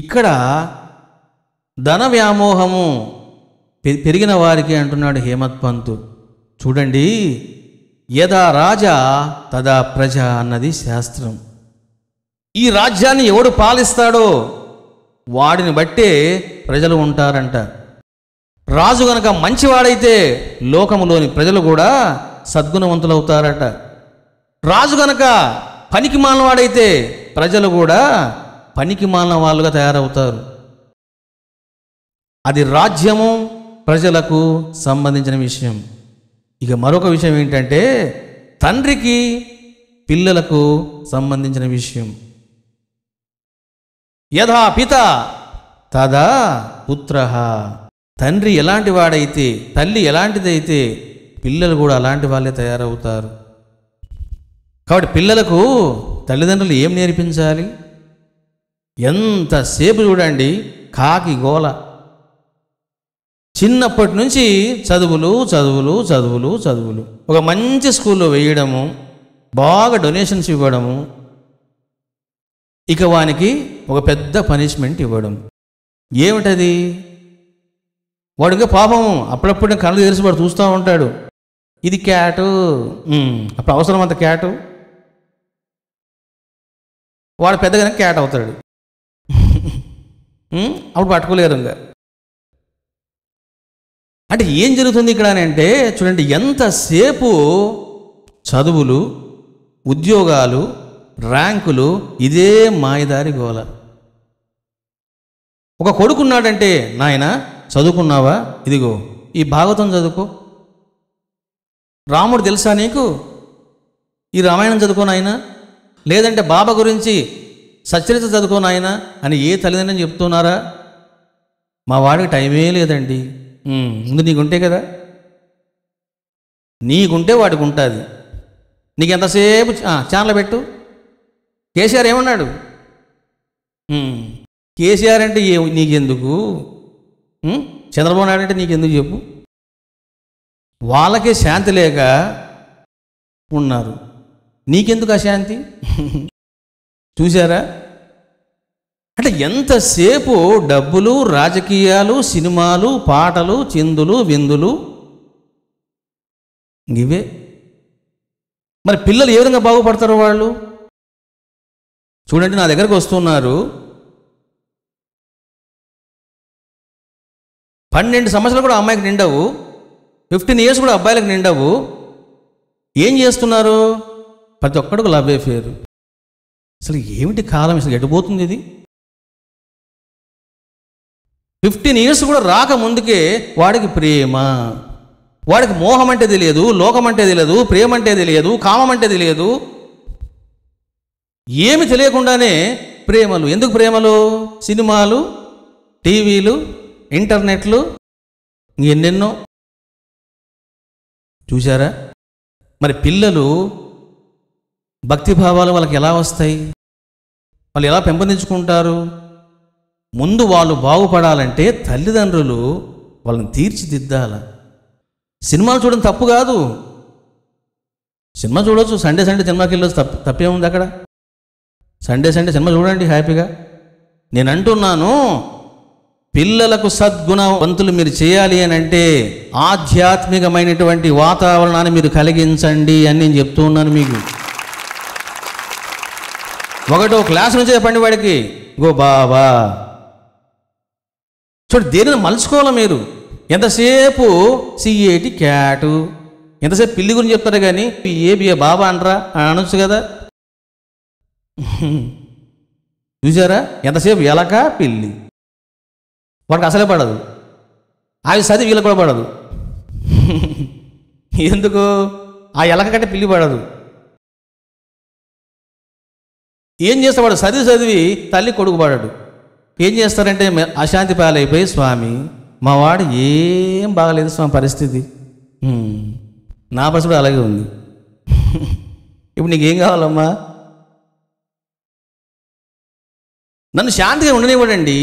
ఇక్కడ ధన వ్యామోహము పెరిగిన వారికి అంటున్నాడు హేమత్ పంతు చూడండి యదా రాజా తదా ప్రజ అన్నది శాస్త్రం ఈ రాజ్యాన్ని ఎవడు పాలిస్తాడో వాడిని బట్టే ప్రజలు ఉంటారంట రాజు గనక మంచివాడైతే లోకములోని ప్రజలు కూడా సద్గుణవంతులవుతారట రాజు గనక పనికి మానవాడైతే ప్రజలు కూడా పనికి మాలిన వాళ్ళుగా తయారవుతారు అది రాజ్యము ప్రజలకు సంబంధించిన విషయం ఇక మరొక విషయం ఏంటంటే తండ్రికి పిల్లలకు సంబంధించిన విషయం యథా పిత తదా పుత్ర తండ్రి ఎలాంటి వాడైతే తల్లి ఎలాంటిదైతే పిల్లలు కూడా అలాంటి వాళ్ళే తయారవుతారు కాబట్టి పిల్లలకు తల్లిదండ్రులు ఏం నేర్పించాలి ఎంతసేపు చూడండి కాకి గోల చిన్నప్పటి నుంచి చదువులు చదువులు చదువులు చదువులు ఒక మంచి స్కూల్లో వేయడము బాగా డొనేషన్స్ ఇవ్వడము ఇక వానికి ఒక పెద్ద పనిష్మెంట్ ఇవ్వడం ఏమిటది వాడు ఇంకా పాపం అప్పుడప్పుడు కళ్ళు తెలిసి వాడు చూస్తూ ఉంటాడు ఇది క్యాటు అప్పుడు అవసరం అంత క్యాటు వాడు పెద్దగానే క్యాట్ అవుతాడు అప్పుడు పట్టుకోలేరు ఇంకా అంటే ఏం జరుగుతుంది ఇక్కడ అని అంటే చూడండి ఎంతసేపు చదువులు ఉద్యోగాలు ర్యాంకులు ఇదే మాయదారి గోల ఒక కొడుకున్నాడంటే నాయన చదువుకున్నావా ఇదిగో ఈ భాగవతం చదువుకో రాముడు తెలుసా నీకు ఈ రామాయణం చదువుకో నాయన లేదంటే బాబా గురించి సచరిత చదువుకో నాయన అని ఏ తల్లిదండ్రులు చెప్తున్నారా మా వాడికి టైమే లేదండి ముందు నీకుంటే కదా నీకుంటే వాడికి ఉంటుంది నీకు ఎంతసేపు ఛానల్ పెట్టు కేసీఆర్ ఏమన్నాడు కేసీఆర్ అంటే ఏ నీకెందుకు చంద్రబాబు నాయుడు అంటే నీకెందుకు చెప్పు వాళ్ళకే శాంతి లేక ఉన్నారు నీకెందుకు అశాంతి [LAUGHS] చూసారా అంటే ఎంతసేపు డబ్బులు రాజకీయాలు సినిమాలు పాటలు చిందులు విందులు ఇవే మరి పిల్లలు ఏ విధంగా బాగుపడతారు వాళ్ళు చూడండి నా దగ్గరకు వస్తున్నారు పన్నెండు సంవత్సరాలు కూడా అమ్మాయికి నిండవు ఫిఫ్టీన్ ఇయర్స్ కూడా అబ్బాయిలకు నిండవు ఏం చేస్తున్నారు ప్రతి ఒక్కడికి లవ్ అఫేర్ అసలు ఏమిటి కాలం అసలు ఎటుపోతుంది ఇది ఫిఫ్టీన్ ఇయర్స్ కూడా రాక ముందుకే వాడికి ప్రేమ వాడికి మోహం అంటే తెలియదు లోకం అంటే తెలియదు ప్రేమ అంటే తెలియదు కామం అంటే తెలియదు ఏమి తెలియకుండానే ప్రేమలు ఎందుకు ప్రేమలు సినిమాలు టీవీలు ఇంటర్నెట్లు ఎన్నెన్నో చూశారా మరి పిల్లలు భక్తి భావాలు వాళ్ళకి ఎలా వస్తాయి వాళ్ళు ఎలా పెంపొందించుకుంటారు ముందు వాళ్ళు బాగుపడాలంటే తల్లిదండ్రులు వాళ్ళని తీర్చిదిద్దాల సినిమాలు చూడడం తప్పు కాదు సినిమా చూడవచ్చు సండే సండే సినిమాకి వెళ్ళొచ్చు తప్ప తప్పేముంది అక్కడ సండే సండే సినిమా చూడండి హ్యాపీగా నేను అంటున్నాను పిల్లలకు సద్గుణవంతులు మీరు చేయాలి అని అంటే ఆధ్యాత్మికమైనటువంటి వాతావరణాన్ని మీరు కలిగించండి అని నేను చెప్తూ ఉన్నాను మీకు ఒకటో క్లాస్ నుంచి చెప్పండి వాడికి గో బాబా చూడు దేనిని మలుచుకోవాలి మీరు ఎంతసేపు సిఏటి క్యాటు ఎంతసేపు పిల్లి గురించి చెప్తారు కానీ ఏబిఏ బాబా అంటారా అనొచ్చు కదా [LAUGHS] చూసారా ఎంతసేపు ఎలక పిల్లి వాడికి అసలే పడదు అవి చదివి వీళ్ళకి కూడా పడదు [LAUGHS] ఎందుకు ఆ ఎలక కంటే పిల్లి పడదు ఏం చేస్తాడు చదివి చదివి తల్లి కొడుకు పడడు ఏం చేస్తారంటే అశాంతి పాలైపోయి స్వామి మా వాడు ఏం బాగలేదు స్వామి పరిస్థితి నా పరిస్థితి అలాగే ఉంది [LAUGHS] ఇప్పుడు నీకేం కావాలమ్మా నన్ను శాంతిగా ఉండనివ్వడండి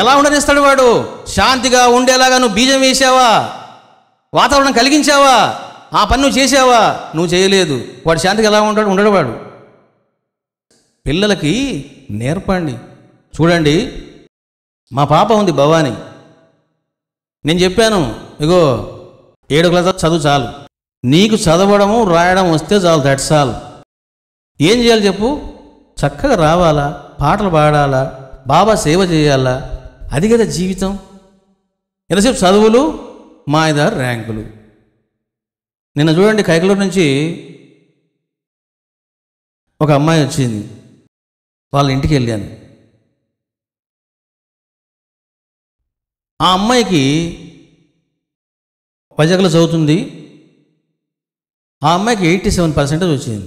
ఎలా ఉండనిస్తాడు వాడు శాంతిగా ఉండేలాగా నువ్వు బీజం వేసావా వాతావరణం కలిగించావా ఆ పని నువ్వు చేసావా నువ్వు చేయలేదు వాడు శాంతిగా ఎలా ఉంటాడు ఉండడు వాడు పిల్లలకి నేర్పండి చూడండి మా పాప ఉంది భవాని నేను చెప్పాను ఇగో ఏడు క్లాస్ చదువు చాలు నీకు చదవడము రాయడం వస్తే చాలు దట్ చాలు ఏం చేయాలి చెప్పు చక్కగా రావాలా పాటలు పాడాలా బాబా సేవ చేయాలా అది కదా జీవితం ఎంతసేపు చదువులు మాయదారు ర్యాంకులు నిన్న చూడండి కైకలూరు నుంచి ఒక అమ్మాయి వచ్చింది వాళ్ళ ఇంటికి వెళ్ళాను ఆ అమ్మాయికి వైజాగ్లో చదువుతుంది ఆ అమ్మాయికి ఎయిటీ సెవెన్ పర్సెంటేజ్ వచ్చింది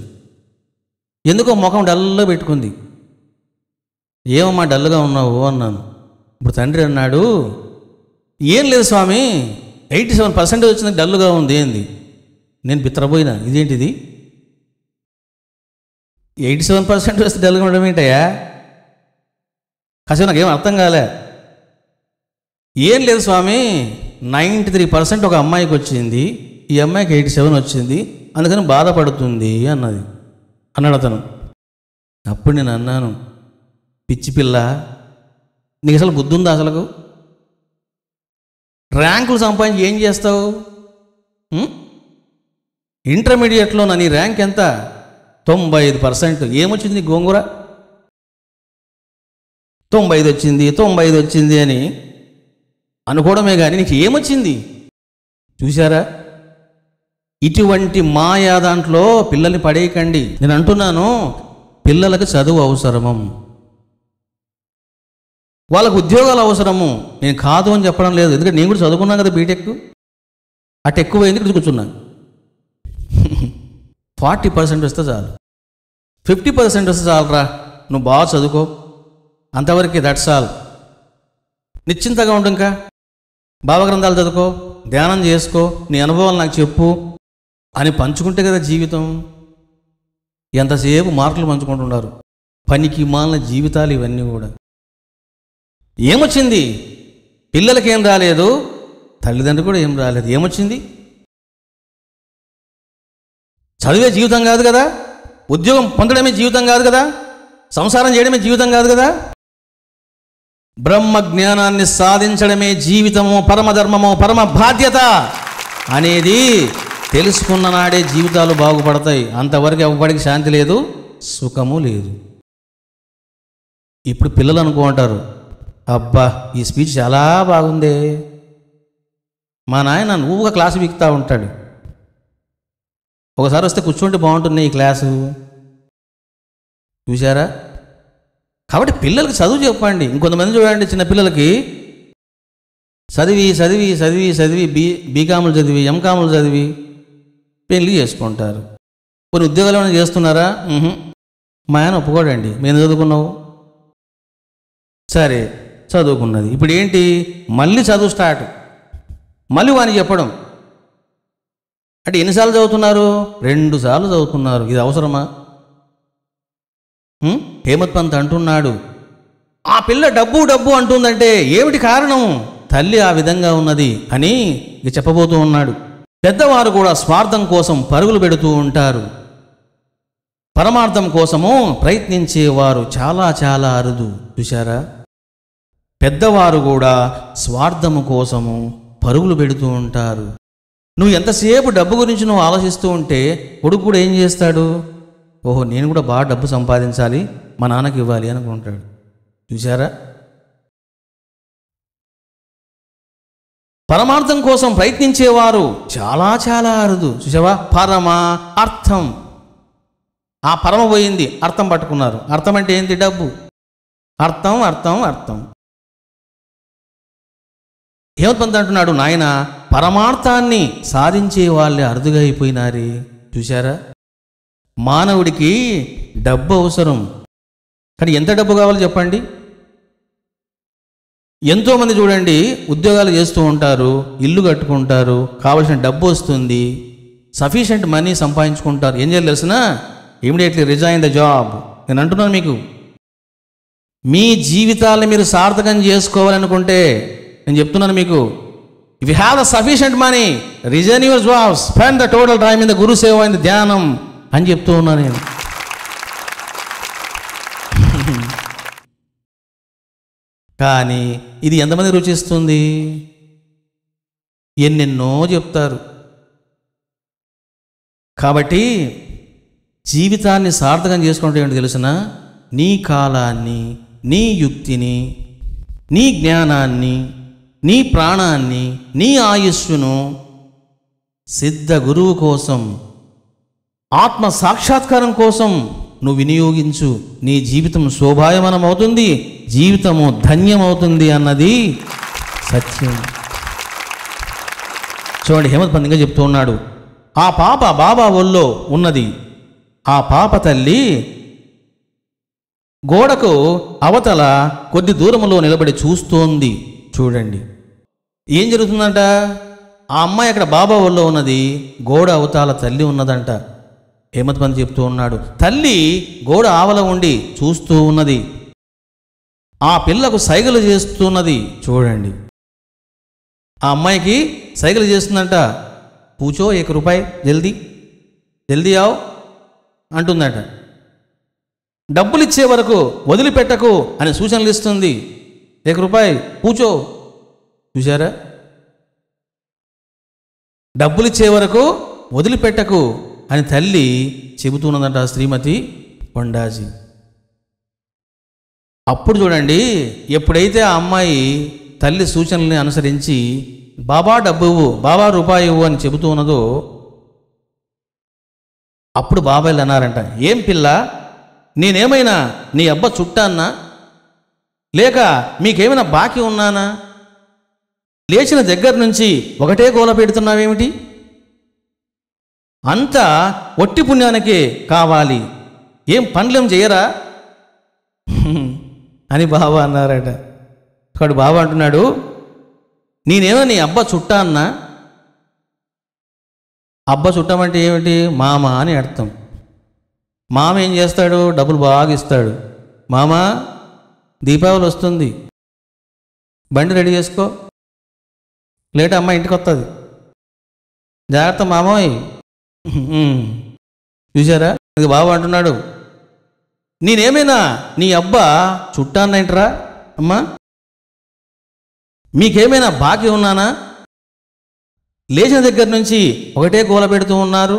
ఎందుకో ముఖం డల్లో పెట్టుకుంది ఏమమ్మా డల్గా ఉన్నావు అన్నాను ఇప్పుడు తండ్రి అన్నాడు ఏం లేదు స్వామి ఎయిటీ సెవెన్ పర్సెంటేజ్ వచ్చింది డల్గా ఉంది ఏంది నేను బిత్రపోయినా ఇదేంటిది ఎయిటీ సెవెన్ పర్సెంట్ వస్తే డల్గా ఉండడం ఏంటయ్యా కాసేపు నాకేం అర్థం కాలే ఏం లేదు స్వామి నైంటీ త్రీ పర్సెంట్ ఒక అమ్మాయికి వచ్చింది ఈ అమ్మాయికి ఎయిటీ సెవెన్ వచ్చింది అందుకని బాధపడుతుంది అన్నది అన్నాడు అతను అప్పుడు నేను అన్నాను పిచ్చి పిల్ల నీకు అసలు బుద్ధి ఉందా అసలు ర్యాంకులు సంపాదించి ఏం చేస్తావు ఇంటర్మీడియట్లో నా నీ ర్యాంక్ ఎంత తొంభై ఐదు పర్సెంట్ ఏమొచ్చింది గోంగూర తొంభై ఐదు వచ్చింది తొంభై ఐదు వచ్చింది అని అనుకోవడమే కానీ నీకు ఏమొచ్చింది చూసారా ఇటువంటి మాయా దాంట్లో పిల్లల్ని పడేయకండి నేను అంటున్నాను పిల్లలకు చదువు అవసరము వాళ్ళకు ఉద్యోగాలు అవసరము నేను కాదు అని చెప్పడం లేదు ఎందుకంటే నేను కూడా చదువుకున్నాను కదా బీటెక్ అటు ఎక్కువైంది ఇక్కడ కూర్చున్నాను [LAUGHS] ఫార్టీ పర్సెంట్ వస్తే చాలు ఫిఫ్టీ పర్సెంట్ వస్తే చాలరా నువ్వు బాగా చదువుకో అంతవరకు దట్స్ ఆల్ నిశ్చింతగా ఉండు ఇంకా భావగ్రంథాలు చదువుకో ధ్యానం చేసుకో నీ అనుభవాలు నాకు చెప్పు అని పంచుకుంటే కదా జీవితం ఎంతసేపు మార్కులు పంచుకుంటున్నారు పనికి మాలిన జీవితాలు ఇవన్నీ కూడా ఏమొచ్చింది పిల్లలకి ఏం రాలేదు తల్లిదండ్రులు కూడా ఏం రాలేదు ఏమొచ్చింది చదివే జీవితం కాదు కదా ఉద్యోగం పొందడమే జీవితం కాదు కదా సంసారం చేయడమే జీవితం కాదు కదా బ్రహ్మ జ్ఞానాన్ని సాధించడమే జీవితము పరమధర్మము పరమ బాధ్యత అనేది తెలుసుకున్న నాడే జీవితాలు బాగుపడతాయి అంతవరకు ఎవరికి శాంతి లేదు సుఖము లేదు ఇప్పుడు పిల్లలు అనుకుంటారు అబ్బా ఈ స్పీచ్ చాలా బాగుందే మా నాయన నువ్వుగా క్లాసు బిగుతూ ఉంటాడు ఒకసారి వస్తే కూర్చుంటే బాగుంటుంది ఈ క్లాసు చూసారా కాబట్టి పిల్లలకి చదువు చెప్పండి ఇంకొంతమంది చూడండి చిన్న పిల్లలకి చదివి చదివి చదివి చదివి బీ బీకాములు చదివి ఎంకాములు చదివి పెళ్లి చేసుకుంటారు కొన్ని ఉద్యోగాలు ఏమైనా చేస్తున్నారా మా ఆయన ఒప్పుకోడండి మేము చదువుకున్నావు సరే చదువుకున్నది ఇప్పుడు ఏంటి మళ్ళీ చదువు స్టార్ట్ మళ్ళీ వానికి చెప్పడం అంటే ఎన్నిసార్లు చదువుతున్నారు రెండు సార్లు చదువుతున్నారు ఇది అవసరమా హేమత్ పంత్ అంటున్నాడు ఆ పిల్ల డబ్బు డబ్బు అంటుందంటే ఏమిటి కారణం తల్లి ఆ విధంగా ఉన్నది అని చెప్పబోతూ ఉన్నాడు పెద్దవారు కూడా స్వార్థం కోసం పరుగులు పెడుతూ ఉంటారు పరమార్థం కోసము ప్రయత్నించేవారు చాలా చాలా అరుదు చూశారా పెద్దవారు కూడా స్వార్థము కోసము పరుగులు పెడుతూ ఉంటారు నువ్వు ఎంతసేపు డబ్బు గురించి నువ్వు ఆలోచిస్తూ ఉంటే కొడుకు కూడా ఏం చేస్తాడు ఓహో నేను కూడా బాగా డబ్బు సంపాదించాలి మా నాన్నకి ఇవ్వాలి అనుకుంటాడు చూసారా పరమార్థం కోసం ప్రయత్నించేవారు చాలా చాలా అరుదు చూసావా పరమ అర్థం ఆ పరమ పోయింది అర్థం పట్టుకున్నారు అర్థం అంటే ఏంటి డబ్బు అర్థం అర్థం అర్థం హేమత్పంత్ అంటున్నాడు నాయన పరమార్థాన్ని సాధించే వాళ్ళే అరుదుగా అయిపోయినారే చూశారా మానవుడికి డబ్బు అవసరం కానీ ఎంత డబ్బు కావాలో చెప్పండి ఎంతోమంది చూడండి ఉద్యోగాలు చేస్తూ ఉంటారు ఇల్లు కట్టుకుంటారు కావలసిన డబ్బు వస్తుంది సఫిషియెంట్ మనీ సంపాదించుకుంటారు ఏం చేయాలి తెలిసిన ఇమీడియట్లీ రిజైన్ ద జాబ్ నేను అంటున్నాను మీకు మీ జీవితాలను మీరు సార్థకం చేసుకోవాలనుకుంటే నేను చెప్తున్నాను మీకు if you have the sufficient money resign your job spend the total time in the guru seva in the ధ్యానం అని చెప్తూ ఉన్నాను నేను కానీ ఇది ఎంతమంది రుచిస్తుంది ఎన్నెన్నో చెప్తారు కాబట్టి జీవితాన్ని సార్థకం చేసుకుంటే ఏంటి తెలిసిన నీ కాలాన్ని నీ యుక్తిని నీ జ్ఞానాన్ని నీ ప్రాణాన్ని నీ ఆయుష్ను సిద్ధ గురువు కోసం ఆత్మ సాక్షాత్కారం కోసం నువ్వు వినియోగించు నీ జీవితం శోభాయమనమవుతుంది జీవితము ధన్యమవుతుంది అన్నది సత్యం చూడండి హేమంత్ పందిగా చెప్తూ ఉన్నాడు ఆ పాప బాబా ఒళ్ళో ఉన్నది ఆ పాప తల్లి గోడకు అవతల కొద్ది దూరంలో నిలబడి చూస్తోంది చూడండి ఏం జరుగుతుందంట ఆ అమ్మాయి అక్కడ బాబా ఒళ్ళో ఉన్నది గోడ అవతల తల్లి ఉన్నదంట హేమత్ చెప్తూ ఉన్నాడు తల్లి గోడ ఆవల ఉండి చూస్తూ ఉన్నది ఆ పిల్లకు సైగలు చేస్తున్నది చూడండి ఆ అమ్మాయికి సైగలు చేస్తుందంట కూచో ఏక రూపాయి జల్దీ జల్దీ ఆవు అంటుందట డబ్బులు ఇచ్చే వరకు వదిలిపెట్టకు అనే సూచనలు ఇస్తుంది ఏక రూపాయి కూచో చూసారా డబ్బులు ఇచ్చే వరకు వదిలిపెట్టకు అని తల్లి చెబుతున్నదంట శ్రీమతి కొండాజీ అప్పుడు చూడండి ఎప్పుడైతే ఆ అమ్మాయి తల్లి సూచనల్ని అనుసరించి బాబా డబ్బు బాబా రూపాయి ఇవ్వు అని చెబుతూ ఉన్నదో అప్పుడు బాబాయిలు అన్నారంట ఏం పిల్ల నేనేమైనా నీ అబ్బ చుట్టాన్నా లేక మీకేమైనా బాకీ ఉన్నానా లేచిన దగ్గర నుంచి ఒకటే గోల పెడుతున్నావేమిటి అంతా ఒట్టి పుణ్యానికి కావాలి ఏం పనులేం చేయరా అని బాబా అన్నారట ఒకడు బాబా అంటున్నాడు నేనేమో నీ అబ్బా చుట్టా అన్నా అబ్బ చుట్టమంటే ఏమిటి మామ అని అర్థం మామ ఏం చేస్తాడు డబ్బులు బాగా ఇస్తాడు మామ దీపావళి వస్తుంది బండి రెడీ చేసుకో లేట అమ్మ ఇంటికి వస్తుంది జాగ్రత్త మామయ్య చూసారా అది బాబు అంటున్నాడు నేనేమైనా నీ అబ్బా చుట్టాన్నంటరా అమ్మా మీకేమైనా బాకీ ఉన్నానా లేచిన దగ్గర నుంచి ఒకటే గోల పెడుతూ ఉన్నారు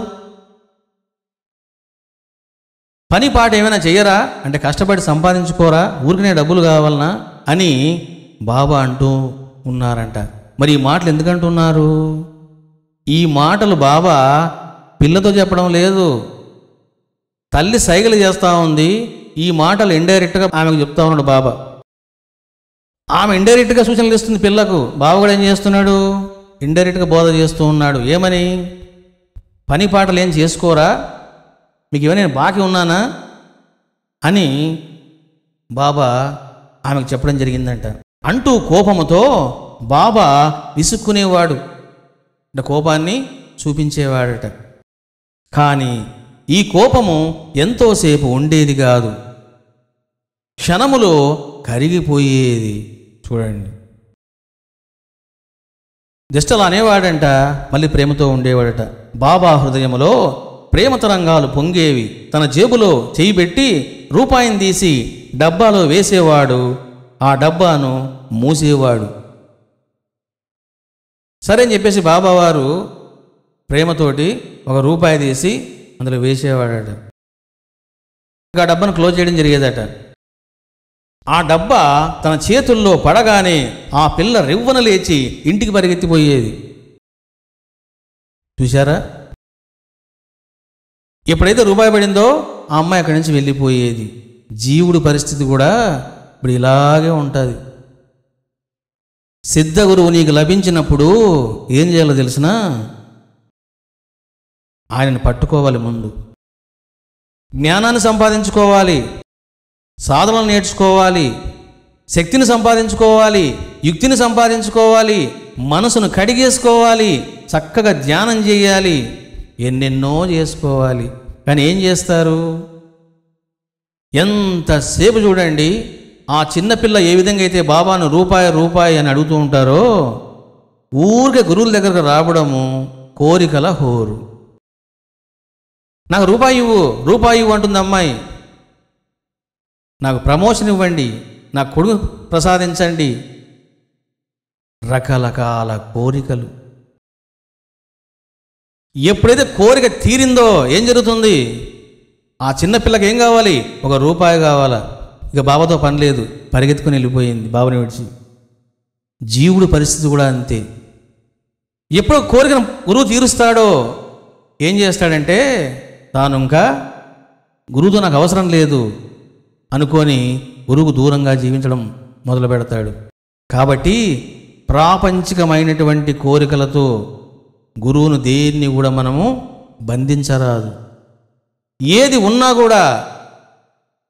పని పాట ఏమైనా చేయరా అంటే కష్టపడి సంపాదించుకోరా ఊరికనే డబ్బులు కావాలనా అని బాబా అంటూ ఉన్నారంట మరి ఈ మాటలు ఎందుకంటున్నారు ఈ మాటలు బాబా పిల్లతో చెప్పడం లేదు తల్లి సైగలు చేస్తూ ఉంది ఈ మాటలు ఇండైరెక్ట్గా ఆమెకు చెప్తా ఉన్నాడు బాబా ఆమె ఇండైరెక్ట్గా సూచనలు ఇస్తుంది పిల్లకు బాబు కూడా ఏం చేస్తున్నాడు ఇండైరెక్ట్గా బోధ చేస్తూ ఉన్నాడు ఏమని పని పాటలు ఏం చేసుకోరా మీకు ఏమైనా నేను బాకీ ఉన్నానా అని బాబా ఆమెకు చెప్పడం జరిగిందంట అంటూ కోపముతో బాబా విసుక్కునేవాడు అంటే కోపాన్ని చూపించేవాడట కానీ ఈ కోపము ఎంతోసేపు ఉండేది కాదు క్షణములో కరిగిపోయేది చూడండి జస్ట్ అలా అనేవాడంట మళ్ళీ ప్రేమతో ఉండేవాడట బాబా హృదయములో ప్రేమ తరంగాలు పొంగేవి తన జేబులో చేయి పెట్టి రూపాయిని తీసి డబ్బాలో వేసేవాడు ఆ డబ్బాను మూసేవాడు సరే అని చెప్పేసి బాబావారు ప్రేమతోటి ఒక రూపాయి తీసి అందులో వేసేవాడట ఆ డబ్బాను క్లోజ్ చేయడం జరిగేదట ఆ డబ్బా తన చేతుల్లో పడగానే ఆ పిల్ల రివ్వన లేచి ఇంటికి పరిగెత్తిపోయేది చూశారా ఎప్పుడైతే రూపాయి పడిందో ఆ అమ్మాయి అక్కడి నుంచి వెళ్ళిపోయేది జీవుడి పరిస్థితి కూడా ఇప్పుడు ఇలాగే ఉంటుంది సిద్ధ గురువు నీకు లభించినప్పుడు ఏం చేయాలో తెలిసినా ఆయనను పట్టుకోవాలి ముందు జ్ఞానాన్ని సంపాదించుకోవాలి సాధనలు నేర్చుకోవాలి శక్తిని సంపాదించుకోవాలి యుక్తిని సంపాదించుకోవాలి మనసును కడిగేసుకోవాలి చక్కగా ధ్యానం చేయాలి ఎన్నెన్నో చేసుకోవాలి కానీ ఏం చేస్తారు ఎంతసేపు చూడండి ఆ చిన్నపిల్ల ఏ విధంగా అయితే బాబాను రూపాయి రూపాయి అని అడుగుతూ ఉంటారో ఊరికే గురువుల దగ్గరకు రావడము కోరికల హోరు నాకు రూపాయి ఇవ్వు రూపాయి ఇవ్వు అంటుంది అమ్మాయి నాకు ప్రమోషన్ ఇవ్వండి నా కొడుకు ప్రసాదించండి రకరకాల కోరికలు ఎప్పుడైతే కోరిక తీరిందో ఏం జరుగుతుంది ఆ చిన్నపిల్లకి ఏం కావాలి ఒక రూపాయి కావాలా ఇక బాబాతో పని లేదు పరిగెత్తుకుని వెళ్ళిపోయింది బాబుని విడిచి జీవుడు పరిస్థితి కూడా అంతే ఎప్పుడు కోరికను గురువు తీరుస్తాడో ఏం చేస్తాడంటే తాను ఇంకా గురువుతో నాకు అవసరం లేదు అనుకొని గురువుకు దూరంగా జీవించడం మొదలు పెడతాడు కాబట్టి ప్రాపంచికమైనటువంటి కోరికలతో గురువును దేన్ని కూడా మనము బంధించరాదు ఏది ఉన్నా కూడా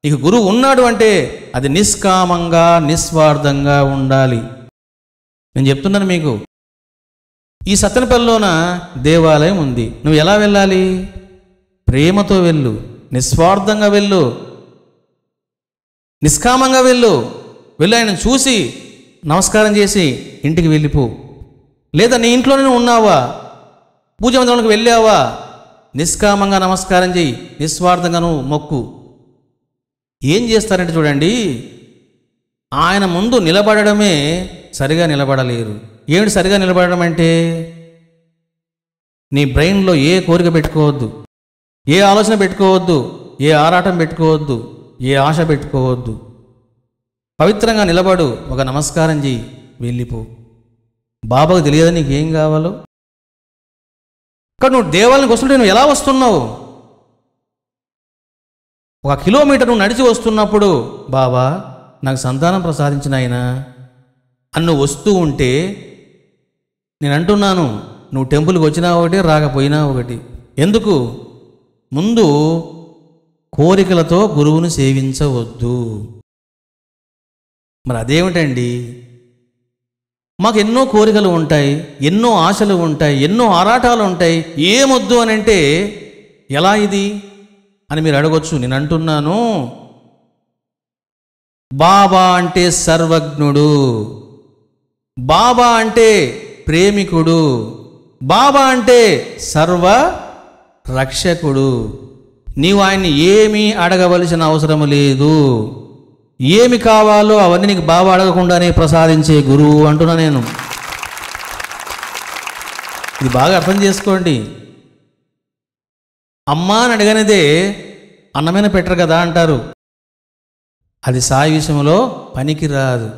నీకు గురువు ఉన్నాడు అంటే అది నిష్కామంగా నిస్వార్థంగా ఉండాలి నేను చెప్తున్నాను మీకు ఈ సత్తెనపల్లిలోన దేవాలయం ఉంది నువ్వు ఎలా వెళ్ళాలి ప్రేమతో వెళ్ళు నిస్వార్థంగా వెళ్ళు నిష్కామంగా వెళ్ళు వెళ్ళు ఆయన చూసి నమస్కారం చేసి ఇంటికి వెళ్ళిపో లేదా నీ ఇంట్లోనే ఉన్నావా పూజ మందిరంలోకి వెళ్ళావా నిష్కామంగా నమస్కారం చేయి నిస్వార్థంగా నువ్వు మొక్కు ఏం చేస్తారంటే చూడండి ఆయన ముందు నిలబడమే సరిగా నిలబడలేరు ఏమిటి సరిగా నిలబడడం అంటే నీ బ్రెయిన్లో ఏ కోరిక పెట్టుకోవద్దు ఏ ఆలోచన పెట్టుకోవద్దు ఏ ఆరాటం పెట్టుకోవద్దు ఏ ఆశ పెట్టుకోవద్దు పవిత్రంగా నిలబడు ఒక నమస్కారం చేయి వెళ్ళిపో బాబాకు తెలియదు నీకేం కావాలో ఇక్కడ నువ్వు దేవాలయం వస్తుంటే నువ్వు ఎలా వస్తున్నావు ఒక కిలోమీటర్ నువ్వు నడిచి వస్తున్నప్పుడు బాబా నాకు సంతానం ప్రసాదించిన ఆయన అన్ను వస్తూ ఉంటే నేను అంటున్నాను నువ్వు టెంపుల్కి వచ్చినా ఒకటి రాకపోయినా ఒకటి ఎందుకు ముందు కోరికలతో గురువును సేవించవద్దు మరి అదేమిటండి మాకు ఎన్నో కోరికలు ఉంటాయి ఎన్నో ఆశలు ఉంటాయి ఎన్నో ఆరాటాలు ఉంటాయి ఏమొద్దు అని అంటే ఎలా ఇది అని మీరు అడగచ్చు నేను అంటున్నాను బాబా అంటే సర్వజ్ఞుడు బాబా అంటే ప్రేమికుడు బాబా అంటే సర్వ రక్షకుడు నీవు ఆయన్ని ఏమీ అడగవలసిన అవసరం లేదు ఏమి కావాలో అవన్నీ నీకు బాగా అడగకుండానే ప్రసాదించే గురువు అంటున్నా నేను ఇది బాగా అర్థం చేసుకోండి అమ్మ అని అడగనిదే అన్నమైన పెట్టరు కదా అంటారు అది సాయి విషయంలో పనికి రాదు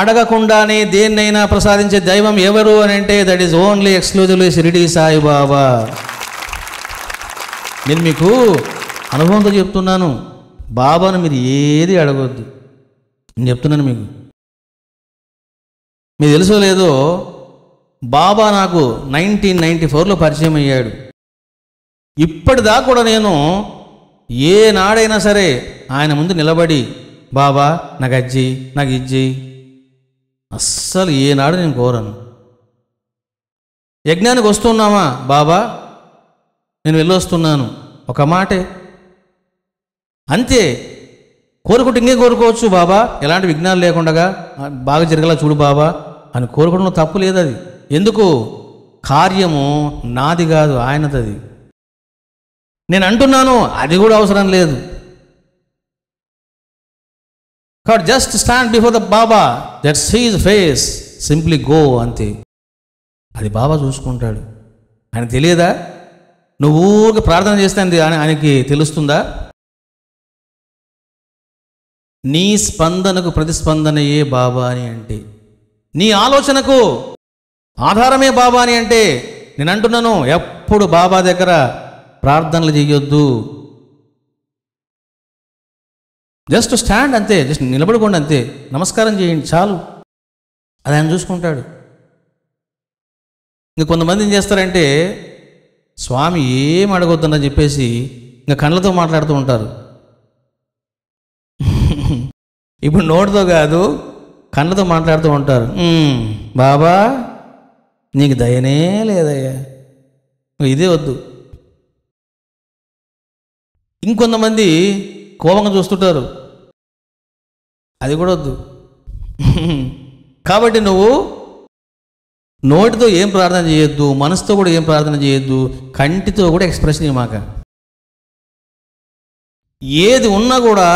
అడగకుండానే దేన్నైనా ప్రసాదించే దైవం ఎవరు అని అంటే that is only exclusively Shirdi Sai Baba నేను మీకు అనుభవంతో చెప్తున్నాను బాబాను మీరు ఏది అడగవద్దు నేను చెప్తున్నాను మీకు మీకు తెలుసో లేదో బాబా నాకు నైన్టీన్ నైంటీ ఫోర్లో పరిచయం అయ్యాడు ఇప్పటిదాకా కూడా నేను ఏ నాడైనా సరే ఆయన ముందు నిలబడి బాబా నాకు అజ్జి నాకు ఇజ్జి అస్సలు ఏనాడు నేను కోరను యజ్ఞానికి వస్తున్నామా బాబా నేను వెళ్ళొస్తున్నాను ఒక మాటే అంతే కోరుకుంటే ఇంకే కోరుకోవచ్చు బాబా ఎలాంటి విఘ్నాలు లేకుండా బాగా జరగలా చూడు బాబా అని కోరుకోవడం తప్పు లేదు అది ఎందుకు కార్యము నాది కాదు ఆయనది నేను అంటున్నాను అది కూడా అవసరం లేదు కాబట్టి just stand before the Baba that sees face simply go అంతే అది బాబా చూసుకుంటాడు ఆయన తెలియదా నువ్వు ఊరికి ప్రార్థన చేస్తే అని ఆయనకి తెలుస్తుందా నీ స్పందనకు ప్రతిస్పందనయే బాబా అని అంటే నీ ఆలోచనకు ఆధారమే బాబా అని అంటే నేను అంటున్నాను ఎప్పుడు బాబా దగ్గర ప్రార్థనలు చేయొద్దు జస్ట్ స్టాండ్ అంతే జస్ట్ నిలబడుకోండి అంతే నమస్కారం చేయండి చాలు అది ఆయన చూసుకుంటాడు ఇంక కొంతమంది ఏం చేస్తారంటే స్వామి ఏం అడగొద్దని చెప్పేసి ఇంకా కళ్ళతో మాట్లాడుతూ ఉంటారు ఇప్పుడు నోటితో కాదు కళ్ళతో మాట్లాడుతూ ఉంటారు బాబా నీకు దయనే లేదయ్యా ఇదే వద్దు ఇంకొంతమంది కోపంగా చూస్తుంటారు అది కూడా వద్దు కాబట్టి నువ్వు నోటితో ఏం ప్రార్థన చేయొద్దు మనసుతో కూడా ఏం ప్రార్థన చేయొద్దు కంటితో కూడా ఎక్స్ప్రెషన్ ఇవ్వమాక ఏది ఉన్నా కూడా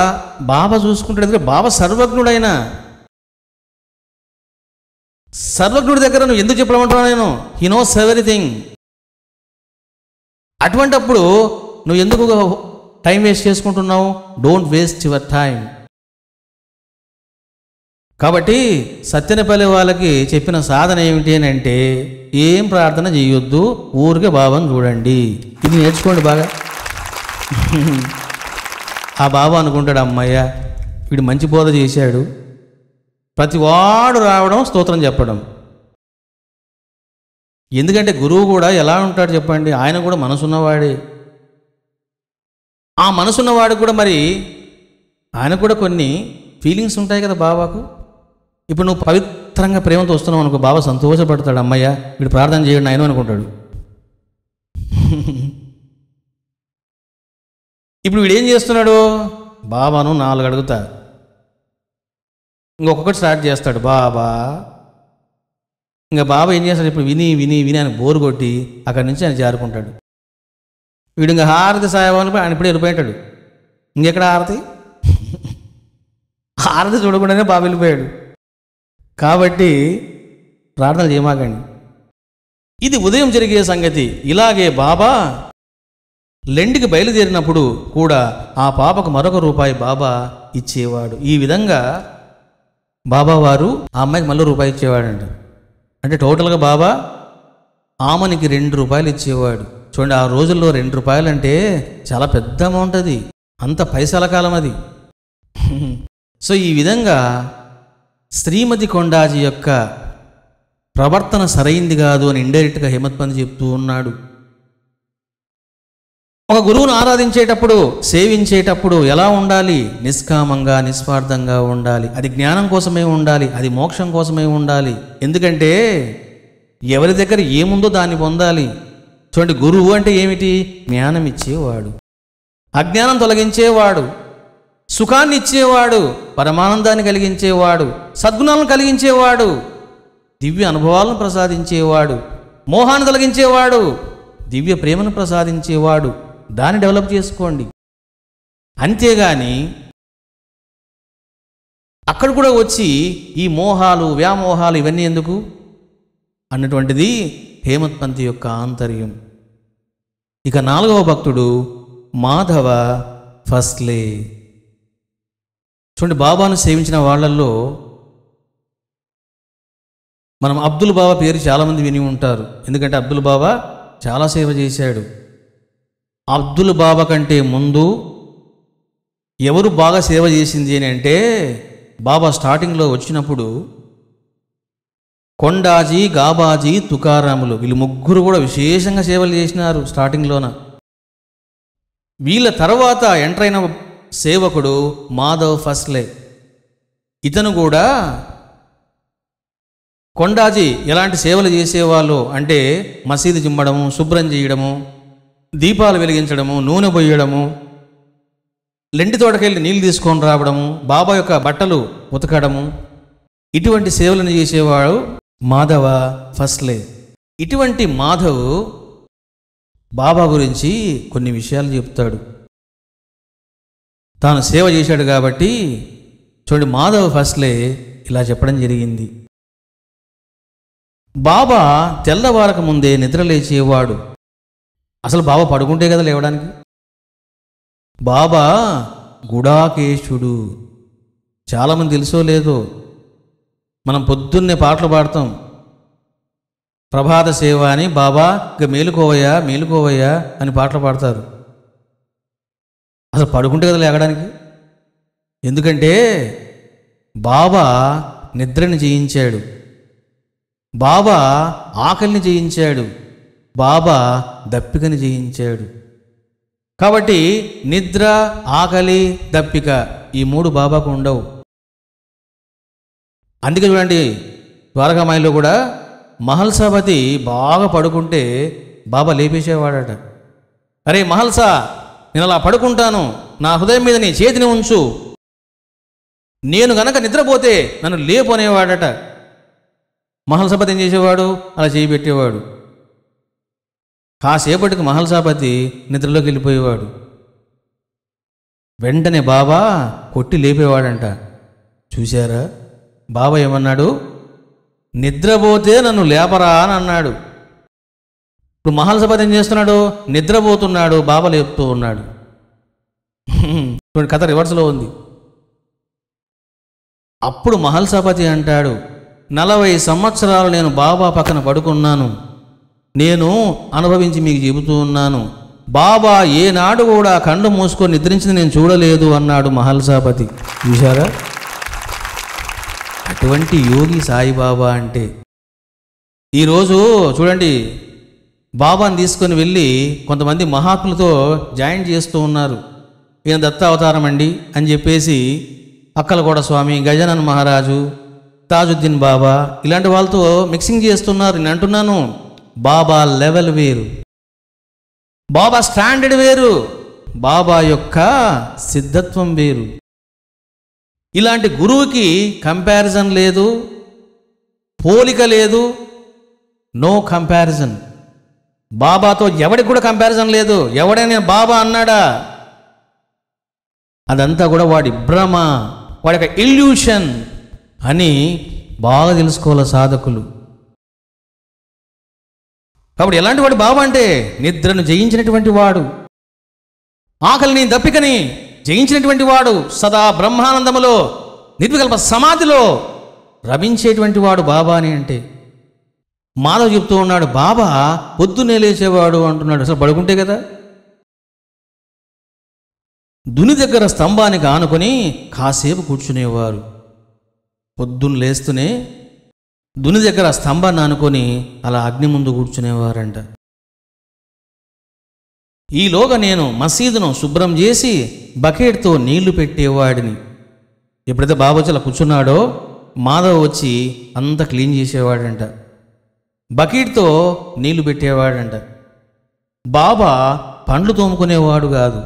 బాబా చూసుకుంటాడు ఎందుకంటే బాబా సర్వజ్ఞుడైన సర్వజ్ఞుడి దగ్గర నువ్వు ఎందుకు చెప్పమంటావు నేను హీ నోస్ అటువంటి అటువంటప్పుడు నువ్వు ఎందుకు టైం వేస్ట్ చేసుకుంటున్నావు డోంట్ వేస్ట్ యువర్ టైం కాబట్టి సత్యనపల్లి వాళ్ళకి చెప్పిన సాధన ఏమిటి అని అంటే ఏం ప్రార్థన చేయొద్దు ఊరికే బాబాను చూడండి ఇది నేర్చుకోండి బాగా ఆ బాబు అనుకుంటాడు అమ్మయ్య వీడు మంచి బోధ చేశాడు ప్రతి వాడు రావడం స్తోత్రం చెప్పడం ఎందుకంటే గురువు కూడా ఎలా ఉంటాడు చెప్పండి ఆయన కూడా మనసున్నవాడే ఆ మనసున్నవాడు కూడా మరి ఆయన కూడా కొన్ని ఫీలింగ్స్ ఉంటాయి కదా బాబాకు ఇప్పుడు నువ్వు పవిత్రంగా ప్రేమతో వస్తున్నావు అనుకో బాబా సంతోషపడతాడు అమ్మయ్య వీడు ప్రార్థన చేయడం ఆయన అనుకుంటాడు ఇప్పుడు వీడేం చేస్తున్నాడు బాబాను నాలుగు అడుగుతా ఇంకొకటి స్టార్ట్ చేస్తాడు బాబా ఇంకా బాబా ఏం చేస్తాడు ఇప్పుడు విని విని విని ఆయన బోరు కొట్టి అక్కడి నుంచి ఆయన జారుకుంటాడు వీడు ఇంకా హారతి సాయబాబు ఆయన ఇప్పుడే వెళ్ళిపోయాడు ఇంకెక్కడ హారతి హారతి చూడకుండానే బాబు వెళ్ళిపోయాడు కాబట్టి ప్రార్థన చేయమాకండి ఇది ఉదయం జరిగే సంగతి ఇలాగే బాబా లెండికి బయలుదేరినప్పుడు కూడా ఆ పాపకు మరొక రూపాయి బాబా ఇచ్చేవాడు ఈ విధంగా బాబా వారు ఆ అమ్మాయికి మళ్ళీ రూపాయి ఇచ్చేవాడండి అంటే టోటల్గా బాబా ఆమెనికి రెండు రూపాయలు ఇచ్చేవాడు చూడండి ఆ రోజుల్లో రెండు రూపాయలు అంటే చాలా పెద్ద అమౌంట్ అది అంత పైసల కాలం అది సో ఈ విధంగా శ్రీమతి కొండాజీ యొక్క ప్రవర్తన సరైంది కాదు అని ఇండైరెక్ట్గా హేమత్ పని చెప్తూ ఉన్నాడు ఒక గురువును ఆరాధించేటప్పుడు సేవించేటప్పుడు ఎలా ఉండాలి నిష్కామంగా నిస్వార్థంగా ఉండాలి అది జ్ఞానం కోసమే ఉండాలి అది మోక్షం కోసమే ఉండాలి ఎందుకంటే ఎవరి దగ్గర ఏముందో దాన్ని పొందాలి చూడండి గురువు అంటే ఏమిటి జ్ఞానం ఇచ్చేవాడు అజ్ఞానం తొలగించేవాడు సుఖాన్ని ఇచ్చేవాడు పరమానందాన్ని కలిగించేవాడు సద్గుణాలను కలిగించేవాడు దివ్య అనుభవాలను ప్రసాదించేవాడు మోహాన్ని తొలగించేవాడు దివ్య ప్రేమను ప్రసాదించేవాడు దాన్ని డెవలప్ చేసుకోండి అంతేగాని అక్కడ కూడా వచ్చి ఈ మోహాలు వ్యామోహాలు ఇవన్నీ ఎందుకు అన్నటువంటిది హేమత్పంతి యొక్క ఆంతర్యం ఇక నాలుగవ భక్తుడు మాధవ ఫస్ట్లే చూడండి బాబాను సేవించిన వాళ్ళల్లో మనం అబ్దుల్ బాబా పేరు చాలామంది విని ఉంటారు ఎందుకంటే అబ్దుల్ బాబా చాలా సేవ చేశాడు అబ్దుల్ బాబా కంటే ముందు ఎవరు బాగా సేవ చేసింది అని అంటే బాబా స్టార్టింగ్లో వచ్చినప్పుడు కొండాజీ గాబాజీ తుకారాములు వీళ్ళు ముగ్గురు కూడా విశేషంగా సేవలు చేసినారు స్టార్టింగ్లోన వీళ్ళ తర్వాత ఎంటర్ అయిన సేవకుడు మాధవ్ ఫస్లే ఇతను కూడా కొండాజీ ఎలాంటి సేవలు చేసేవాళ్ళు అంటే మసీదు చిమ్మడము శుభ్రం చేయడము దీపాలు వెలిగించడము నూనె పోయడము లెండి తోటకెళ్ళి నీళ్ళు తీసుకొని రావడము బాబా యొక్క బట్టలు ఉతకడము ఇటువంటి సేవలను చేసేవాడు మాధవ ఫస్లే ఇటువంటి మాధవ్ బాబా గురించి కొన్ని విషయాలు చెప్తాడు తాను సేవ చేశాడు కాబట్టి చూడండి మాధవ్ ఫస్ట్లే ఇలా చెప్పడం జరిగింది బాబా తెల్లవారక ముందే నిద్ర లేచేవాడు అసలు బాబా పడుకుంటే కదా లేవడానికి బాబా గుడాకేశుడు చాలామంది తెలుసో లేదో మనం పొద్దున్నే పాటలు పాడతాం ప్రభాత సేవ అని బాబా ఇక మేలుకోవయ్యా మేలుకోవయ్యా అని పాటలు పాడతారు అసలు పడుకుంటే కదా లేగడానికి ఎందుకంటే బాబా నిద్రని జయించాడు బాబా ఆకలిని జయించాడు బాబా దప్పికని జయించాడు కాబట్టి నిద్ర ఆకలి దప్పిక ఈ మూడు బాబాకు ఉండవు అందుకే చూడండి ద్వారకామాయిలో కూడా మహల్సాపతి బాగా పడుకుంటే బాబా లేపేసేవాడట అరే మహల్సా నేను అలా పడుకుంటాను నా హృదయం మీద నీ చేతిని ఉంచు నేను గనక నిద్రపోతే నన్ను లేపు అనేవాడట మహల్సపతి ఏం చేసేవాడు అలా చేయి పెట్టేవాడు కాసేపటికి సపతి నిద్రలోకి వెళ్ళిపోయేవాడు వెంటనే బాబా కొట్టి లేపేవాడంట చూశారా బాబా ఏమన్నాడు నిద్రపోతే నన్ను లేపరా అని అన్నాడు ఇప్పుడు మహాలసపతి ఏం చేస్తున్నాడు నిద్రపోతున్నాడు బాబా లేపుతూ ఉన్నాడు కథ రివర్స్లో ఉంది అప్పుడు మహల్సపతి అంటాడు నలభై సంవత్సరాలు నేను బాబా పక్కన పడుకున్నాను నేను అనుభవించి మీకు చెబుతూ ఉన్నాను బాబా ఏనాడు కూడా కండు మూసుకొని నిద్రించింది నేను చూడలేదు అన్నాడు మహల్సాపతి చూశారా అటువంటి యోగి సాయిబాబా అంటే ఈరోజు చూడండి బాబాని తీసుకొని వెళ్ళి కొంతమంది మహాత్ములతో జాయిన్ చేస్తూ ఉన్నారు ఈయన దత్తావతారం అండి అని చెప్పేసి అక్కలగూడ స్వామి గజానన్ మహారాజు తాజుద్దీన్ బాబా ఇలాంటి వాళ్ళతో మిక్సింగ్ చేస్తున్నారు నేను అంటున్నాను బాబా లెవెల్ వేరు బాబా స్టాండర్డ్ వేరు బాబా యొక్క సిద్ధత్వం వేరు ఇలాంటి గురువుకి కంపారిజన్ లేదు పోలిక లేదు నో కంపారిజన్ బాబాతో ఎవడికి కూడా కంపారిజన్ లేదు ఎవడైనా బాబా అన్నాడా అదంతా కూడా వాడి భ్రమ వాడి యొక్క ఇల్యూషన్ అని బాగా తెలుసుకోవాలి సాధకులు కాబట్టి ఎలాంటి వాడు బాబా అంటే నిద్రను జయించినటువంటి వాడు ఆకలిని దప్పికని జయించినటువంటి వాడు సదా బ్రహ్మానందములో నిర్వికల్ప సమాధిలో రమించేటువంటి వాడు అని అంటే మాధవ్ చెప్తూ ఉన్నాడు బాబా పొద్దునే లేచేవాడు అంటున్నాడు అసలు పడుకుంటే కదా దుని దగ్గర స్తంభానికి ఆనుకొని కాసేపు కూర్చునేవారు పొద్దున్న లేస్తూనే దుని దగ్గర స్తంభాన్ని ఆనుకొని అలా అగ్ని ముందు కూర్చునేవారంట ఈలోగా నేను మసీదును శుభ్రం చేసి బకెట్తో నీళ్లు పెట్టేవాడిని ఎప్పుడైతే బాబా వచ్చి అలా కూర్చున్నాడో మాధవ్ వచ్చి అంతా క్లీన్ చేసేవాడంట బకీట్తో నీళ్లు పెట్టేవాడంట బాబా పండ్లు తోముకునేవాడు కాదు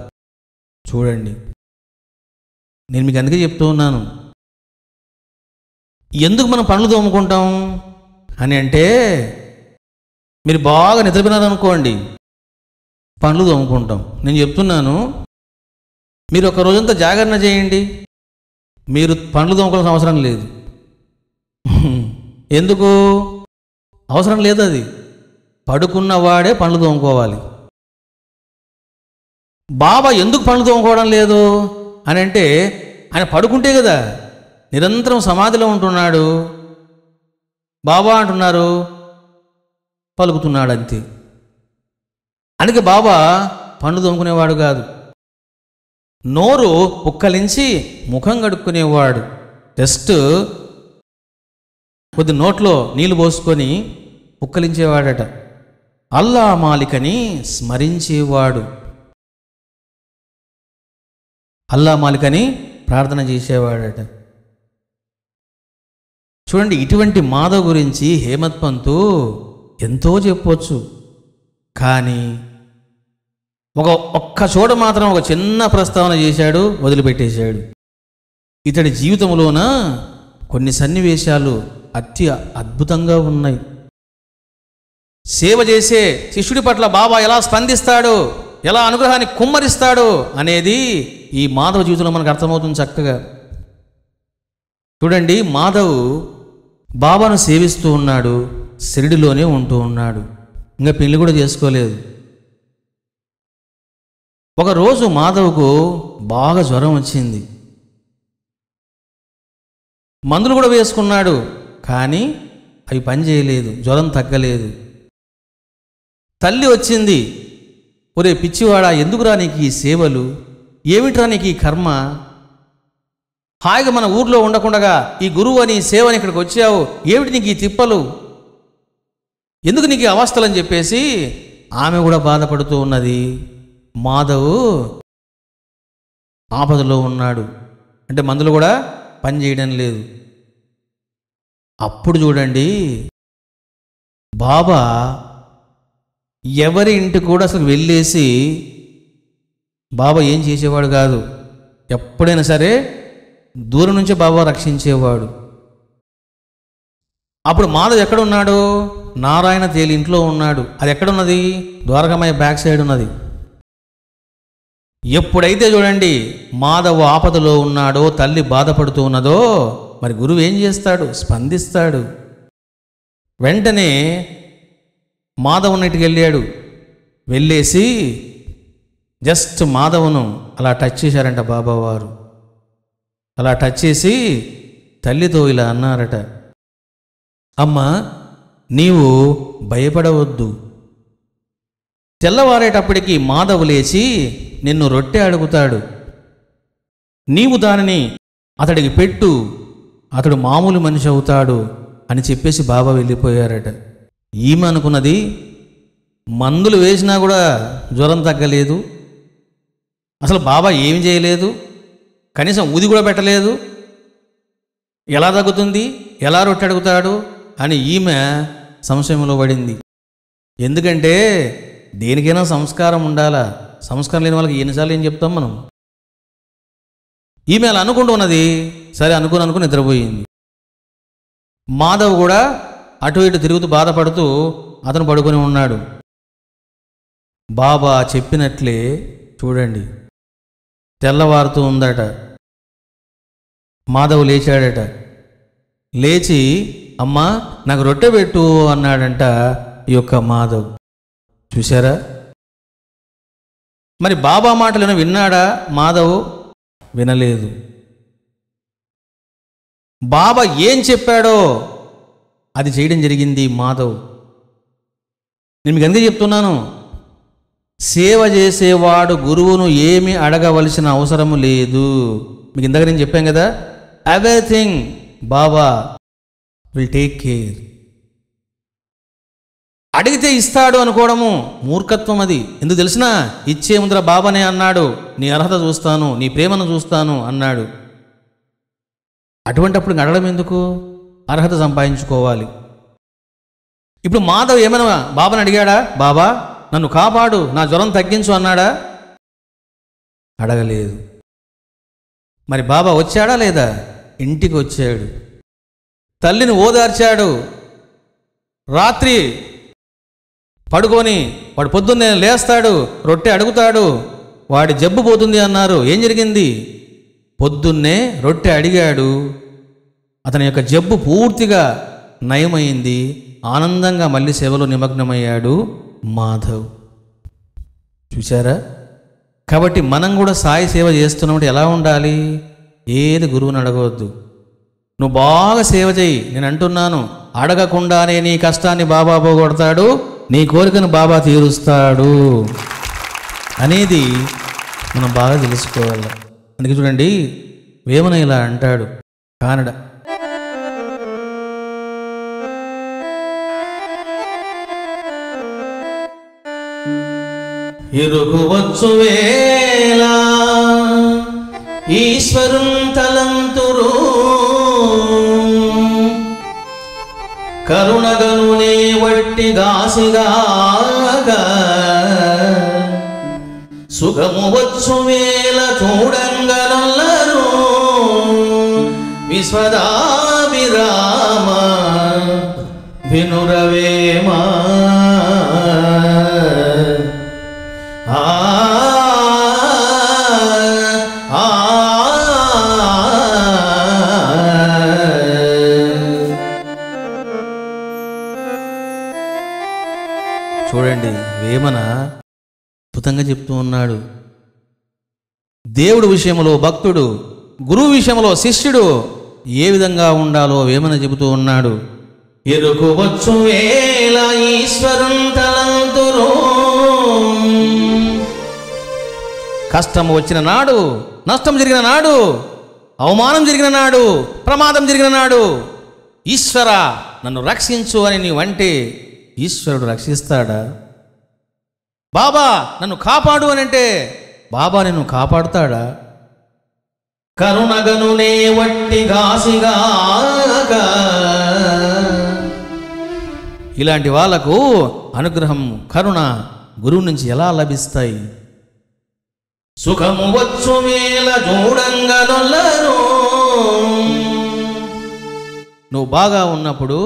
చూడండి నేను మీకు అందుకే చెప్తూ ఉన్నాను ఎందుకు మనం పండ్లు తోముకుంటాం అని అంటే మీరు బాగా నిద్రపోయినారనుకోండి పండ్లు తోముకుంటాం నేను చెప్తున్నాను మీరు ఒక రోజంతా జాగరణ చేయండి మీరు పండ్లు తోముకోవాల్సిన అవసరం లేదు [LAUGHS] ఎందుకు అవసరం లేదు అది పడుకున్నవాడే పనులు తోముకోవాలి బాబా ఎందుకు పనులు తోముకోవడం లేదు అని అంటే ఆయన పడుకుంటే కదా నిరంతరం సమాధిలో ఉంటున్నాడు బాబా అంటున్నారు పలుకుతున్నాడు అంతే అందుకే బాబా పండు తోముకునేవాడు కాదు నోరు ఉక్కలించి ముఖం కడుక్కునేవాడు జస్ట్ కొద్ది నోట్లో నీళ్లు పోసుకొని పుక్కలించేవాడట అల్లా మాలికని స్మరించేవాడు అల్లా మాలికని ప్రార్థన చేసేవాడట చూడండి ఇటువంటి మాధవ్ గురించి హేమత్ పంతు ఎంతో చెప్పవచ్చు కానీ ఒక ఒక్క చోట మాత్రం ఒక చిన్న ప్రస్తావన చేశాడు వదిలిపెట్టేశాడు ఇతడి జీవితంలోన కొన్ని సన్నివేశాలు అత్య అద్భుతంగా ఉన్నాయి సేవ చేసే శిష్యుడి పట్ల బాబా ఎలా స్పందిస్తాడు ఎలా అనుగ్రహాన్ని కుమ్మరిస్తాడు అనేది ఈ మాధవ జీవితంలో మనకు అర్థమవుతుంది చక్కగా చూడండి మాధవ్ బాబాను సేవిస్తూ ఉన్నాడు శిరిడిలోనే ఉంటూ ఉన్నాడు ఇంకా పెళ్లి కూడా చేసుకోలేదు ఒకరోజు మాధవ్కు బాగా జ్వరం వచ్చింది మందులు కూడా వేసుకున్నాడు కానీ అవి పనిచేయలేదు జ్వరం తగ్గలేదు తల్లి వచ్చింది ఒరే పిచ్చివాడ ఎందుకురా నీకు ఈ సేవలు ఏమిట్రా నీకు ఈ కర్మ హాయిగా మన ఊర్లో ఉండకుండగా ఈ గురువు అని సేవని ఇక్కడికి వచ్చావు ఏమిటి నీకు ఈ తిప్పలు ఎందుకు నీకు అవస్థలు అని చెప్పేసి ఆమె కూడా బాధపడుతూ ఉన్నది మాధవు ఆపదలో ఉన్నాడు అంటే మందులు కూడా పనిచేయడం లేదు అప్పుడు చూడండి బాబా ఎవరి ఇంటి కూడా అసలు వెళ్ళేసి బాబా ఏం చేసేవాడు కాదు ఎప్పుడైనా సరే దూరం నుంచే బాబా రక్షించేవాడు అప్పుడు మాధవ్ ఎక్కడ ఉన్నాడు నారాయణ తేలి ఇంట్లో ఉన్నాడు అది ఎక్కడున్నది ద్వారకమయ్య బ్యాక్ సైడ్ ఉన్నది ఎప్పుడైతే చూడండి మాధవ్ ఆపదలో ఉన్నాడో తల్లి బాధపడుతూ ఉన్నదో మరి గురువు ఏం చేస్తాడు స్పందిస్తాడు వెంటనే మాధవునిటికి వెళ్ళాడు వెళ్ళేసి జస్ట్ మాధవును అలా టచ్ చేశారంట బాబావారు అలా టచ్ చేసి తల్లితో ఇలా అన్నారట అమ్మా నీవు భయపడవద్దు తెల్లవారేటప్పటికీ మాధవు లేచి నిన్ను రొట్టె అడుగుతాడు నీవు దానిని అతడికి పెట్టు అతడు మామూలు మనిషి అవుతాడు అని చెప్పేసి బాబా వెళ్ళిపోయారట ఈమె అనుకున్నది మందులు వేసినా కూడా జ్వరం తగ్గలేదు అసలు బాబా ఏమి చేయలేదు కనీసం ఊది కూడా పెట్టలేదు ఎలా తగ్గుతుంది ఎలా రొట్టె అడుగుతాడు అని ఈమె సంశయంలో పడింది ఎందుకంటే దేనికైనా సంస్కారం ఉండాలా సంస్కారం లేని వాళ్ళకి ఎన్నిసార్లు ఏం చెప్తాం మనం ఈమె అలా అనుకుంటూ ఉన్నది సరే అనుకుని అనుకుని నిద్రపోయింది మాధవ్ కూడా అటు ఇటు తిరుగుతూ బాధపడుతూ అతను పడుకుని ఉన్నాడు బాబా చెప్పినట్లే చూడండి తెల్లవారుతూ ఉందట మాధవ్ లేచాడట లేచి అమ్మా నాకు రొట్టె పెట్టు అన్నాడంట ఈ యొక్క మాధవ్ చూశారా మరి బాబా మాటలను విన్నాడా మాధవ్ వినలేదు బాబా ఏం చెప్పాడో అది చేయడం జరిగింది మాధవ్ నేను మీకు ఎందుకు చెప్తున్నాను సేవ చేసేవాడు గురువును ఏమి అడగవలసిన అవసరము లేదు మీకు ఇందాక నేను చెప్పాను కదా everything Baba will take care అడిగితే ఇస్తాడు అనుకోవడము మూర్ఖత్వం అది ఎందుకు తెలిసినా ఇచ్చే ముందర బాబనే అన్నాడు నీ అర్హత చూస్తాను నీ ప్రేమను చూస్తాను అన్నాడు అటువంటి అప్పుడు అడగడం ఎందుకు అర్హత సంపాదించుకోవాలి ఇప్పుడు మాధవ్ ఏమైనా బాబాని అడిగాడా బాబా నన్ను కాపాడు నా జ్వరం తగ్గించు అన్నాడా అడగలేదు మరి బాబా వచ్చాడా లేదా ఇంటికి వచ్చాడు తల్లిని ఓదార్చాడు రాత్రి పడుకొని వాడు పొద్దున్నే లేస్తాడు రొట్టె అడుగుతాడు వాడి జబ్బు పోతుంది అన్నారు ఏం జరిగింది పొద్దున్నే రొట్టె అడిగాడు అతని యొక్క జబ్బు పూర్తిగా నయమైంది ఆనందంగా మళ్ళీ సేవలో నిమగ్నమయ్యాడు మాధవ్ చూసారా కాబట్టి మనం కూడా సాయి సేవ చేస్తున్నప్పుడు ఎలా ఉండాలి ఏది గురువుని అడగవద్దు నువ్వు బాగా సేవ చేయి నేను అంటున్నాను అడగకుండానే నీ కష్టాన్ని బాబా పోగొడతాడు నీ కోరికను బాబా తీరుస్తాడు అనేది మనం బాగా తెలుసుకోవాలి అందుకే చూడండి వేమన ఇలా అంటాడు కానడ ఇరుగువచ్చు వేలా ఈశ్వరుం తలంతురు కరుణగా మట్టి గాసిగాక సుఖము వచ్చు వేల చూడంగనల్లరు విశ్వదాభిరామ వినురవేమా ప్రేమన అద్భుతంగా చెప్తూ ఉన్నాడు దేవుడు విషయంలో భక్తుడు గురువు విషయంలో శిష్యుడు ఏ విధంగా ఉండాలో వేమన చెబుతూ ఉన్నాడు ఎరుకోవచ్చు వేళ ఈశ్వరం తలంతురు కష్టం వచ్చిన నాడు నష్టం జరిగిన నాడు అవమానం జరిగిన నాడు ప్రమాదం జరిగిన నాడు ఈశ్వర నన్ను రక్షించు అని నీ వంటి ఈశ్వరుడు రక్షిస్తాడా బాబా నన్ను కాపాడు అని అంటే బాబా నిన్ను కాపాడుతాడా కరుణగనునే వట్టి గాసిగా ఇలాంటి వాళ్ళకు అనుగ్రహం కరుణ గురువు నుంచి ఎలా లభిస్తాయి సుఖము వచ్చు వేల నువ్వు బాగా ఉన్నప్పుడు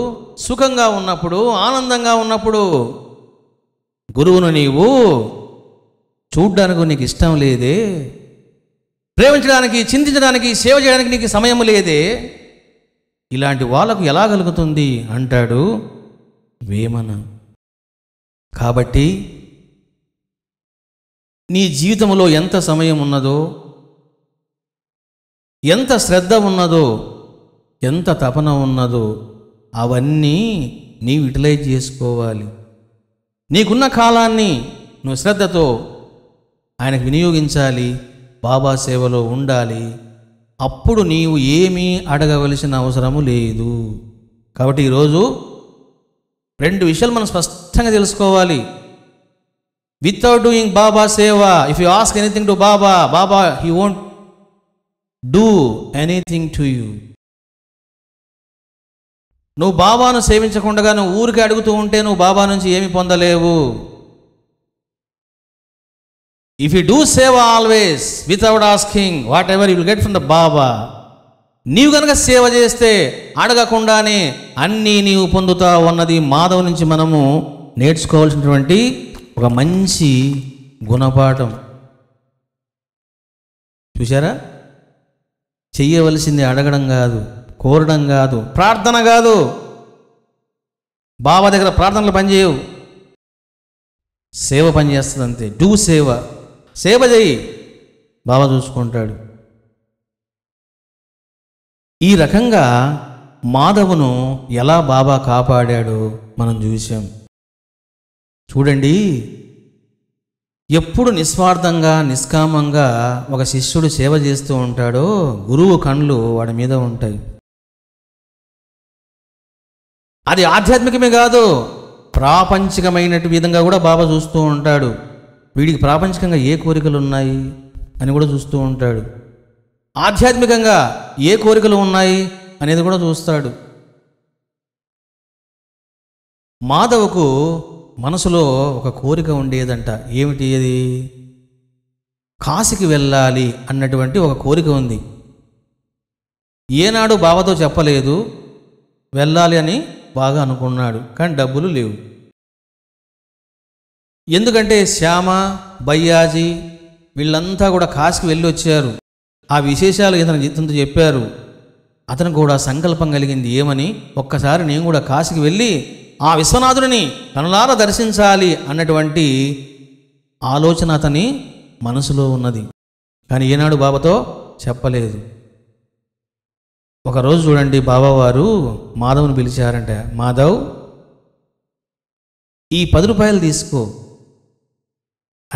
సుఖంగా ఉన్నప్పుడు ఆనందంగా ఉన్నప్పుడు గురువును నీవు చూడ్డానికి నీకు ఇష్టం లేదే ప్రేమించడానికి చింతించడానికి సేవ చేయడానికి నీకు సమయం లేదే ఇలాంటి వాళ్ళకు ఎలా కలుగుతుంది అంటాడు వేమన కాబట్టి నీ జీవితంలో ఎంత సమయం ఉన్నదో ఎంత శ్రద్ధ ఉన్నదో ఎంత తపన ఉన్నదో అవన్నీ నీవు యూటిలైజ్ చేసుకోవాలి నీకున్న కాలాన్ని నువ్వు శ్రద్ధతో ఆయనకు వినియోగించాలి బాబా సేవలో ఉండాలి అప్పుడు నీవు ఏమీ అడగవలసిన అవసరము లేదు కాబట్టి ఈరోజు రెండు విషయాలు మనం స్పష్టంగా తెలుసుకోవాలి without doing Baba seva if you ask anything to Baba Baba he won't do anything to you నువ్వు బాబాను సేవించకుండా నువ్వు ఊరికి అడుగుతూ ఉంటే నువ్వు బాబా నుంచి ఏమి పొందలేవు if you do save always without asking what you get from the Baba నీవు కనుక సేవ చేస్తే అడగకుండానే అన్నీ నీవు పొందుతా ఉన్నది మాధవ నుంచి మనము నేర్చుకోవాల్సినటువంటి ఒక మంచి గుణపాఠం చూసారా చెయ్యవలసింది అడగడం కాదు కోరడం కాదు ప్రార్థన కాదు బావ దగ్గర ప్రార్థనలు పనిచేయవు సేవ పనిచేస్తుంది అంతే డూ సేవ సేవ చేయి బావ చూసుకుంటాడు ఈ రకంగా మాధవును ఎలా బాబా కాపాడాడో మనం చూసాం చూడండి ఎప్పుడు నిస్వార్థంగా నిష్కామంగా ఒక శిష్యుడు సేవ చేస్తూ ఉంటాడో గురువు కండ్లు వాడి మీద ఉంటాయి అది ఆధ్యాత్మికమే కాదు ప్రాపంచికమైన విధంగా కూడా బాబా చూస్తూ ఉంటాడు వీడికి ప్రాపంచికంగా ఏ కోరికలు ఉన్నాయి అని కూడా చూస్తూ ఉంటాడు ఆధ్యాత్మికంగా ఏ కోరికలు ఉన్నాయి అనేది కూడా చూస్తాడు మాధవకు మనసులో ఒక కోరిక ఉండేదంట ఏమిటి అది కాశీకి వెళ్ళాలి అన్నటువంటి ఒక కోరిక ఉంది ఏనాడు బాబాతో చెప్పలేదు వెళ్ళాలి అని బాగా అనుకున్నాడు కానీ డబ్బులు లేవు ఎందుకంటే శ్యామ బయ్యాజీ వీళ్ళంతా కూడా కాశీకి వెళ్ళి వచ్చారు ఆ విశేషాలు ఇతను ఇతనితో చెప్పారు అతను కూడా సంకల్పం కలిగింది ఏమని ఒక్కసారి నేను కూడా కాశీకి వెళ్ళి ఆ విశ్వనాథుడిని కనులార దర్శించాలి అన్నటువంటి ఆలోచన అతని మనసులో ఉన్నది కానీ ఏనాడు బాబాతో చెప్పలేదు ఒకరోజు చూడండి బాబావారు మాధవ్ను పిలిచారంట మాధవ్ ఈ పది రూపాయలు తీసుకో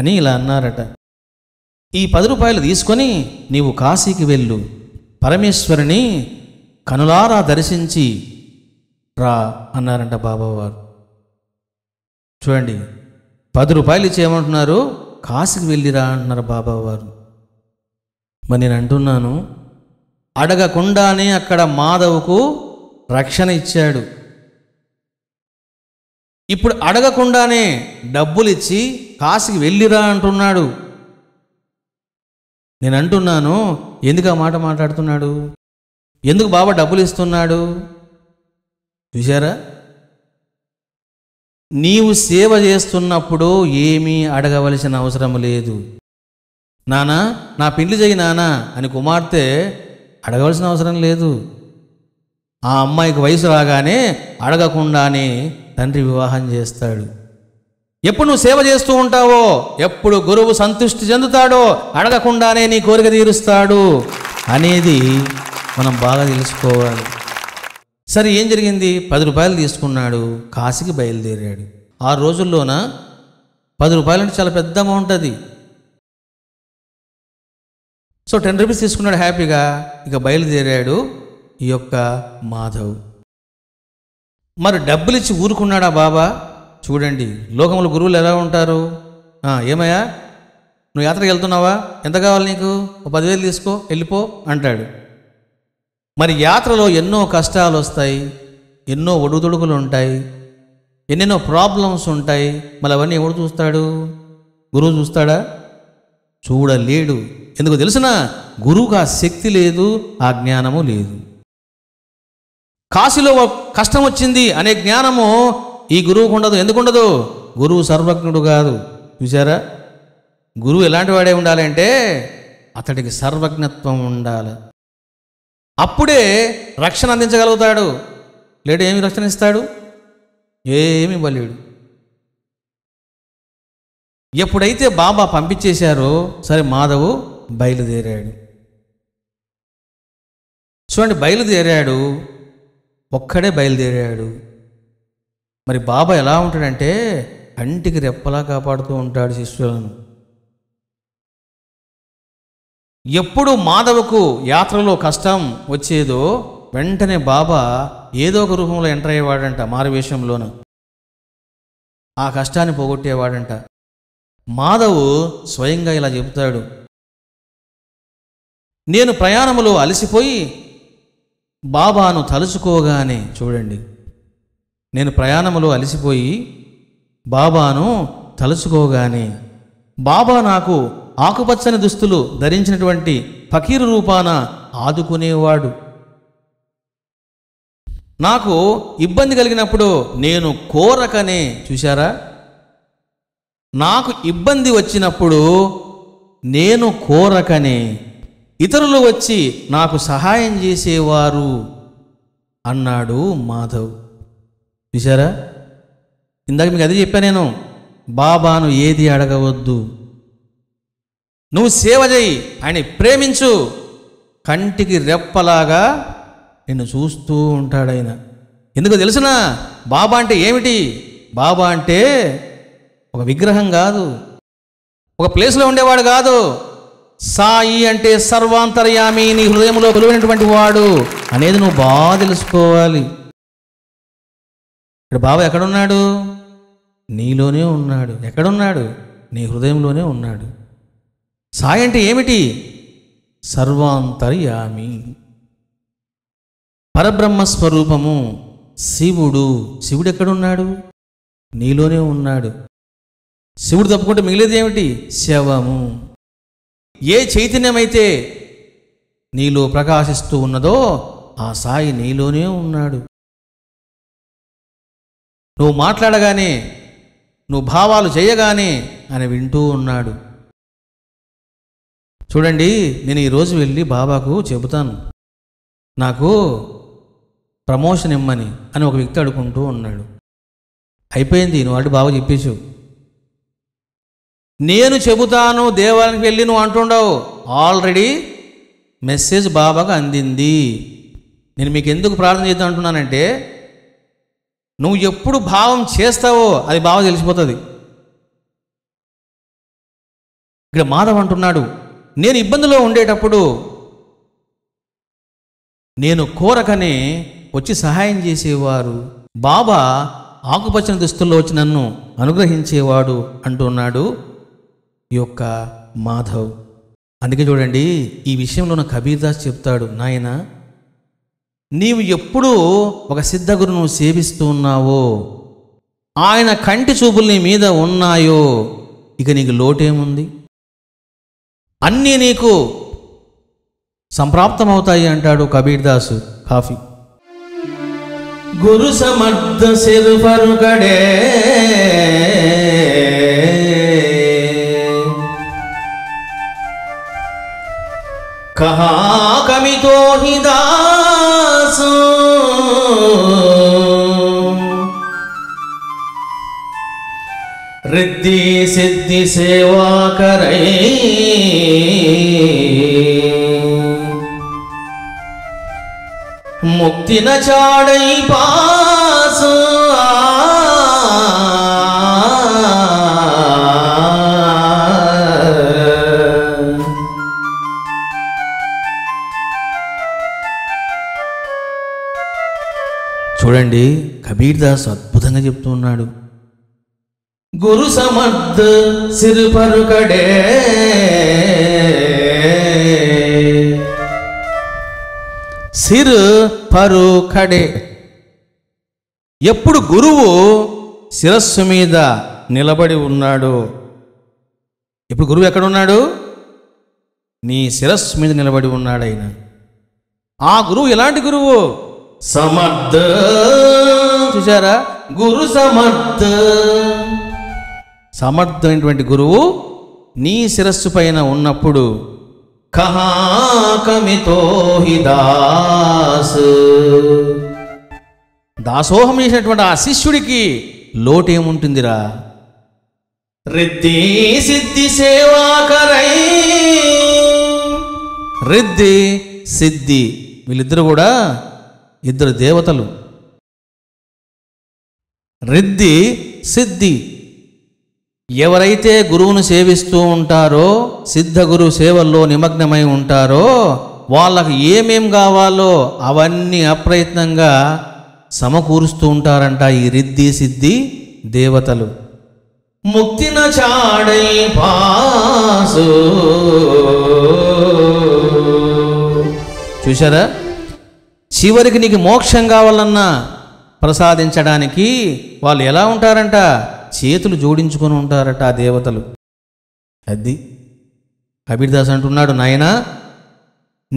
అని ఇలా అన్నారట ఈ పది రూపాయలు తీసుకొని నీవు కాశీకి వెళ్ళు పరమేశ్వరుని కనులారా దర్శించి రా అన్నారంట బాబావారు చూడండి పది రూపాయలు ఇచ్చేయమంటున్నారు కాశీకి వెళ్ళిరా అంటున్నారు బాబావారు మరి నేను అంటున్నాను అడగకుండానే అక్కడ మాధవ్కు రక్షణ ఇచ్చాడు ఇప్పుడు అడగకుండానే డబ్బులిచ్చి కాశీకి వెళ్ళిరా అంటున్నాడు నేను అంటున్నాను ఎందుకు ఆ మాట మాట్లాడుతున్నాడు ఎందుకు బాబా డబ్బులు ఇస్తున్నాడు చూశారా నీవు సేవ చేస్తున్నప్పుడు ఏమీ అడగవలసిన అవసరం లేదు నానా నా పెళ్లి చేయి నానా అని కుమార్తె అడగవలసిన అవసరం లేదు ఆ అమ్మాయికి వయసు రాగానే అడగకుండానే తండ్రి వివాహం చేస్తాడు ఎప్పుడు నువ్వు సేవ చేస్తూ ఉంటావో ఎప్పుడు గురువు సంతృష్టి చెందుతాడో అడగకుండానే నీ కోరిక తీరుస్తాడు అనేది మనం బాగా తెలుసుకోవాలి సరే ఏం జరిగింది పది రూపాయలు తీసుకున్నాడు కాశీకి బయలుదేరాడు ఆ రోజుల్లోన పది రూపాయలు అంటే చాలా పెద్ద అమౌంట్ అది సో టెన్ రూపీస్ తీసుకున్నాడు హ్యాపీగా ఇక బయలుదేరాడు ఈ యొక్క మాధవ్ మరి డబ్బులు ఇచ్చి ఊరుకున్నాడా బాబా చూడండి లోకముల గురువులు ఎలా ఉంటారు ఏమయ్యా నువ్వు యాత్రకి వెళ్తున్నావా ఎంత కావాలి నీకు ఒక పదివేలు తీసుకో వెళ్ళిపో అంటాడు మరి యాత్రలో ఎన్నో కష్టాలు వస్తాయి ఎన్నో ఒడుదుడుకులు ఉంటాయి ఎన్నెన్నో ప్రాబ్లమ్స్ ఉంటాయి మళ్ళీ అవన్నీ ఎవడు చూస్తాడు గురువు చూస్తాడా చూడలేడు ఎందుకు తెలిసిన గురువుకు ఆ శక్తి లేదు ఆ జ్ఞానము లేదు కాశీలో కష్టం వచ్చింది అనే జ్ఞానము ఈ గురువుకు ఉండదు ఎందుకు ఉండదు గురువు సర్వజ్ఞుడు కాదు చూసారా గురువు ఎలాంటి వాడే ఉండాలంటే అతడికి సర్వజ్ఞత్వం ఉండాలి అప్పుడే రక్షణ అందించగలుగుతాడు లేడు ఏమి రక్షణ ఇస్తాడు ఏమి ఇవ్వలేడు ఎప్పుడైతే బాబా పంపించేశారో సరే మాధవు బయలుదేరాడు చూడండి బయలుదేరాడు ఒక్కడే బయలుదేరాడు మరి బాబా ఎలా ఉంటాడంటే కంటికి రెప్పలా కాపాడుతూ ఉంటాడు శిష్యులను ఎప్పుడు మాధవకు యాత్రలో కష్టం వచ్చేదో వెంటనే బాబా ఏదో ఒక రూపంలో ఎంటర్ అయ్యేవాడంట విషయంలోను ఆ కష్టాన్ని పోగొట్టేవాడంట మాధవు స్వయంగా ఇలా చెబుతాడు నేను ప్రయాణములో అలసిపోయి బాబాను తలుచుకోగానే చూడండి నేను ప్రయాణములో అలసిపోయి బాబాను తలుచుకోగానే బాబా నాకు ఆకుపచ్చని దుస్తులు ధరించినటువంటి ఫకీరు రూపాన ఆదుకునేవాడు నాకు ఇబ్బంది కలిగినప్పుడు నేను కోరకనే చూశారా నాకు ఇబ్బంది వచ్చినప్పుడు నేను కోరకనే ఇతరులు వచ్చి నాకు సహాయం చేసేవారు అన్నాడు మాధవ్ చూసారా ఇందాక మీకు అది చెప్పా నేను బాబాను ఏది అడగవద్దు నువ్వు సేవ చేయి ఆయన ప్రేమించు కంటికి రెప్పలాగా నిన్ను చూస్తూ ఉంటాడు ఆయన ఎందుకు తెలిసిన బాబా అంటే ఏమిటి బాబా అంటే ఒక విగ్రహం కాదు ఒక ప్లేస్లో ఉండేవాడు కాదు సాయి అంటే సర్వాంతర్యామి నీ హృదయంలో కొలువైనటువంటి వాడు అనేది నువ్వు బాగా తెలుసుకోవాలి ఇక్కడ బాబా ఎక్కడున్నాడు నీలోనే ఉన్నాడు ఎక్కడున్నాడు నీ హృదయంలోనే ఉన్నాడు సాయి అంటే ఏమిటి సర్వాంతర్యామి పరబ్రహ్మస్వరూపము శివుడు శివుడు ఎక్కడున్నాడు నీలోనే ఉన్నాడు శివుడు తప్పుకుంటే మిగిలేదు ఏమిటి శవము ఏ చైతన్యమైతే నీలో ప్రకాశిస్తూ ఉన్నదో ఆ సాయి నీలోనే ఉన్నాడు నువ్వు మాట్లాడగానే నువ్వు భావాలు చేయగానే అని వింటూ ఉన్నాడు చూడండి నేను ఈరోజు వెళ్ళి బాబాకు చెబుతాను నాకు ప్రమోషన్ ఇమ్మని అని ఒక వ్యక్తి అడుగుంటూ ఉన్నాడు అయిపోయింది నువ్వు అటు బాబు చెప్పేసావు నేను చెబుతాను దేవాలయానికి వెళ్ళి నువ్వు అంటుండవు ఆల్రెడీ మెసేజ్ బాబాకు అందింది నేను మీకు ఎందుకు ప్రార్థన చేద్దాం అంటున్నానంటే నువ్వు ఎప్పుడు భావం చేస్తావో అది బాగా తెలిసిపోతుంది ఇక్కడ మాధవ్ అంటున్నాడు నేను ఇబ్బందిలో ఉండేటప్పుడు నేను కోరకనే వచ్చి సహాయం చేసేవారు బాబా ఆకుపచ్చని దుస్తుల్లో వచ్చి నన్ను అనుగ్రహించేవాడు అంటున్నాడు యొక్క మాధవ్ అందుకే చూడండి ఈ విషయంలో కబీర్ దాస్ చెప్తాడు నాయన నీవు ఎప్పుడూ ఒక సిద్ధ గురువును సేవిస్తూ ఉన్నావో ఆయన కంటి చూపులు నీ మీద ఉన్నాయో ఇక నీకు లోటేముంది అన్నీ నీకు సంప్రాప్తమవుతాయి అంటాడు కబీర్ దాసు కాఫీ గురు సమర్థ సిరుపరు కహాకమితో హిదాసు రిద్ధి సిద్ధి సేవాకరై ముక్తిన చాడై పా కబీర్దాస్ అద్భుతంగా చెప్తూ ఉన్నాడు గురు సమర్థ సిరుపరుకడే సిరు పరుకడే ఎప్పుడు గురువు శిరస్సు మీద నిలబడి ఉన్నాడు ఇప్పుడు గురువు ఎక్కడ ఉన్నాడు నీ శిరస్సు మీద నిలబడి ఉన్నాడు ఆయన ఆ గురువు ఎలాంటి గురువు సమర్థ చూసారా గురు సమర్థ సమర్థమైనటువంటి గురువు నీ శిరస్సు పైన ఉన్నప్పుడు కహాకమితోహి దాసు దాసోహం చేసినటువంటి ఆ శిష్యుడికి లోటేముంటుందిరా రిద్ది సిద్ధి సేవాకరై రిద్ది సిద్ధి వీళ్ళిద్దరు కూడా ఇద్దరు దేవతలు రిద్ది సిద్ధి ఎవరైతే గురువును సేవిస్తూ ఉంటారో సిద్ధ గురు సేవల్లో నిమగ్నమై ఉంటారో వాళ్ళకు ఏమేం కావాలో అవన్నీ అప్రయత్నంగా సమకూరుస్తూ ఉంటారంట ఈ రిద్ది సిద్ధి దేవతలు ముక్తిన చాడై పాసు చూశారా చివరికి నీకు మోక్షం కావాలన్నా ప్రసాదించడానికి వాళ్ళు ఎలా ఉంటారంట చేతులు జోడించుకొని ఉంటారట ఆ దేవతలు అది కబీర్దాస్ అంటున్నాడు నాయనా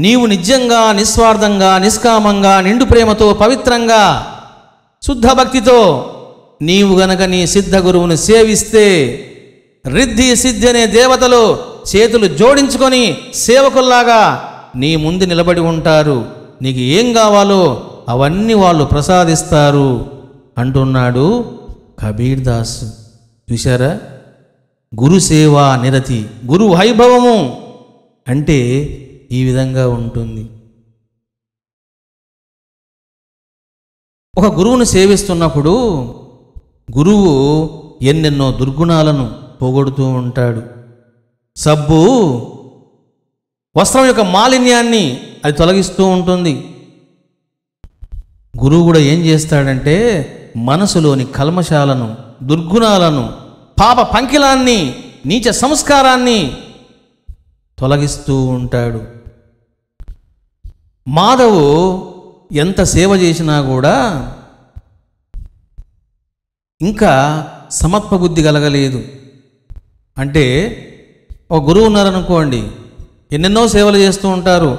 నీవు నిజంగా నిస్వార్థంగా నిష్కామంగా నిండు ప్రేమతో పవిత్రంగా శుద్ధ భక్తితో నీవు గనక నీ సిద్ధ గురువును సేవిస్తే రిద్ధి సిద్ధి అనే దేవతలు చేతులు జోడించుకొని సేవకుల్లాగా నీ ముందు నిలబడి ఉంటారు నీకు ఏం కావాలో అవన్నీ వాళ్ళు ప్రసాదిస్తారు అంటున్నాడు కబీర్ దాస్ చూశారా గురు సేవా నిరతి గురు వైభవము అంటే ఈ విధంగా ఉంటుంది ఒక గురువును సేవిస్తున్నప్పుడు గురువు ఎన్నెన్నో దుర్గుణాలను పోగొడుతూ ఉంటాడు సబ్బు వస్త్రం యొక్క మాలిన్యాన్ని అది తొలగిస్తూ ఉంటుంది గురువు కూడా ఏం చేస్తాడంటే మనసులోని కల్మశాలను దుర్గుణాలను పాప పంకిలాన్ని నీచ సంస్కారాన్ని తొలగిస్తూ ఉంటాడు మాధవు ఎంత సేవ చేసినా కూడా ఇంకా సమత్వబుద్ధి కలగలేదు అంటే ఒక గురువు ఉన్నారనుకోండి ఎన్నెన్నో సేవలు చేస్తూ ఉంటారు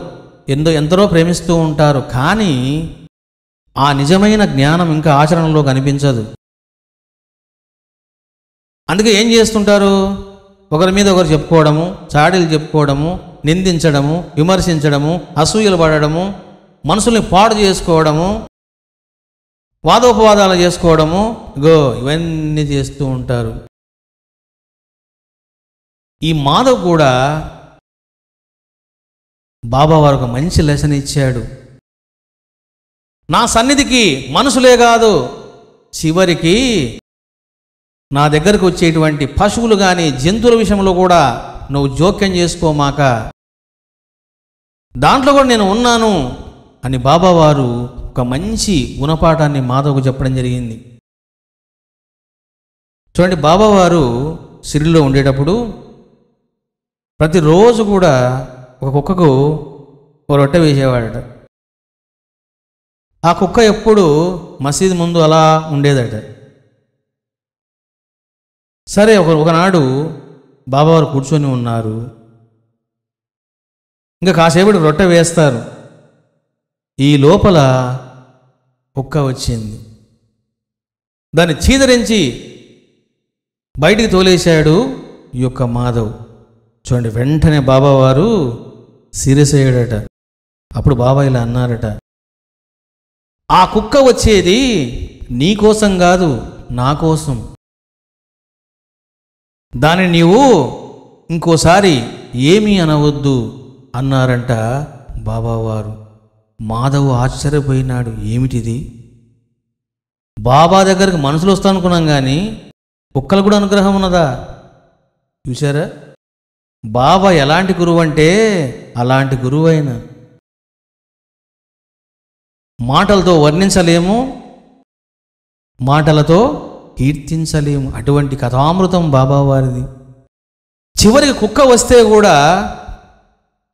ఎంతో ఎంతరో ప్రేమిస్తూ ఉంటారు కానీ ఆ నిజమైన జ్ఞానం ఇంకా ఆచరణలో కనిపించదు అందుకే ఏం చేస్తుంటారు ఒకరి మీద ఒకరు చెప్పుకోవడము చాడీలు చెప్పుకోవడము నిందించడము విమర్శించడము అసూయలు పడడము మనుషుల్ని పాడు చేసుకోవడము వాదోపవాదాలు చేసుకోవడము గో ఇవన్నీ చేస్తూ ఉంటారు ఈ మాధవ్ కూడా బాబా వారు ఒక మంచి లెసన్ ఇచ్చాడు నా సన్నిధికి మనసులే కాదు చివరికి నా దగ్గరకు వచ్చేటువంటి పశువులు కానీ జంతువుల విషయంలో కూడా నువ్వు జోక్యం చేసుకోమాక దాంట్లో కూడా నేను ఉన్నాను అని బాబావారు ఒక మంచి గుణపాఠాన్ని మాధవకు చెప్పడం జరిగింది చూడండి బాబావారు సిరిలో ఉండేటప్పుడు ప్రతిరోజు కూడా ఒక కుక్కకు ఒక రొట్టె వేసేవాడట ఆ కుక్క ఎప్పుడు మసీదు ముందు అలా ఉండేదట సరే ఒక ఒకనాడు బాబావారు కూర్చొని ఉన్నారు ఇంకా కాసేపటి రొట్టె వేస్తారు ఈ లోపల కుక్క వచ్చింది దాన్ని చీదరించి బయటికి తోలేశాడు ఈ యొక్క మాధవ్ చూడండి వెంటనే బాబావారు సీరియస్ అయ్యాడట అప్పుడు బాబా ఇలా అన్నారట ఆ కుక్క వచ్చేది నీకోసం కాదు నా కోసం దాని నీవు ఇంకోసారి ఏమీ అనవద్దు అన్నారంట బాబావారు మాధవ్ ఆశ్చర్యపోయినాడు ఏమిటిది బాబా దగ్గరికి మనసులు వస్తా అనుకున్నాం కానీ కుక్కలు కూడా అనుగ్రహం ఉన్నదా చూసారా బాబా ఎలాంటి గురువు అంటే అలాంటి గురువు అయినా మాటలతో వర్ణించలేము మాటలతో కీర్తించలేము అటువంటి కథామృతం బాబావారిది చివరికి కుక్క వస్తే కూడా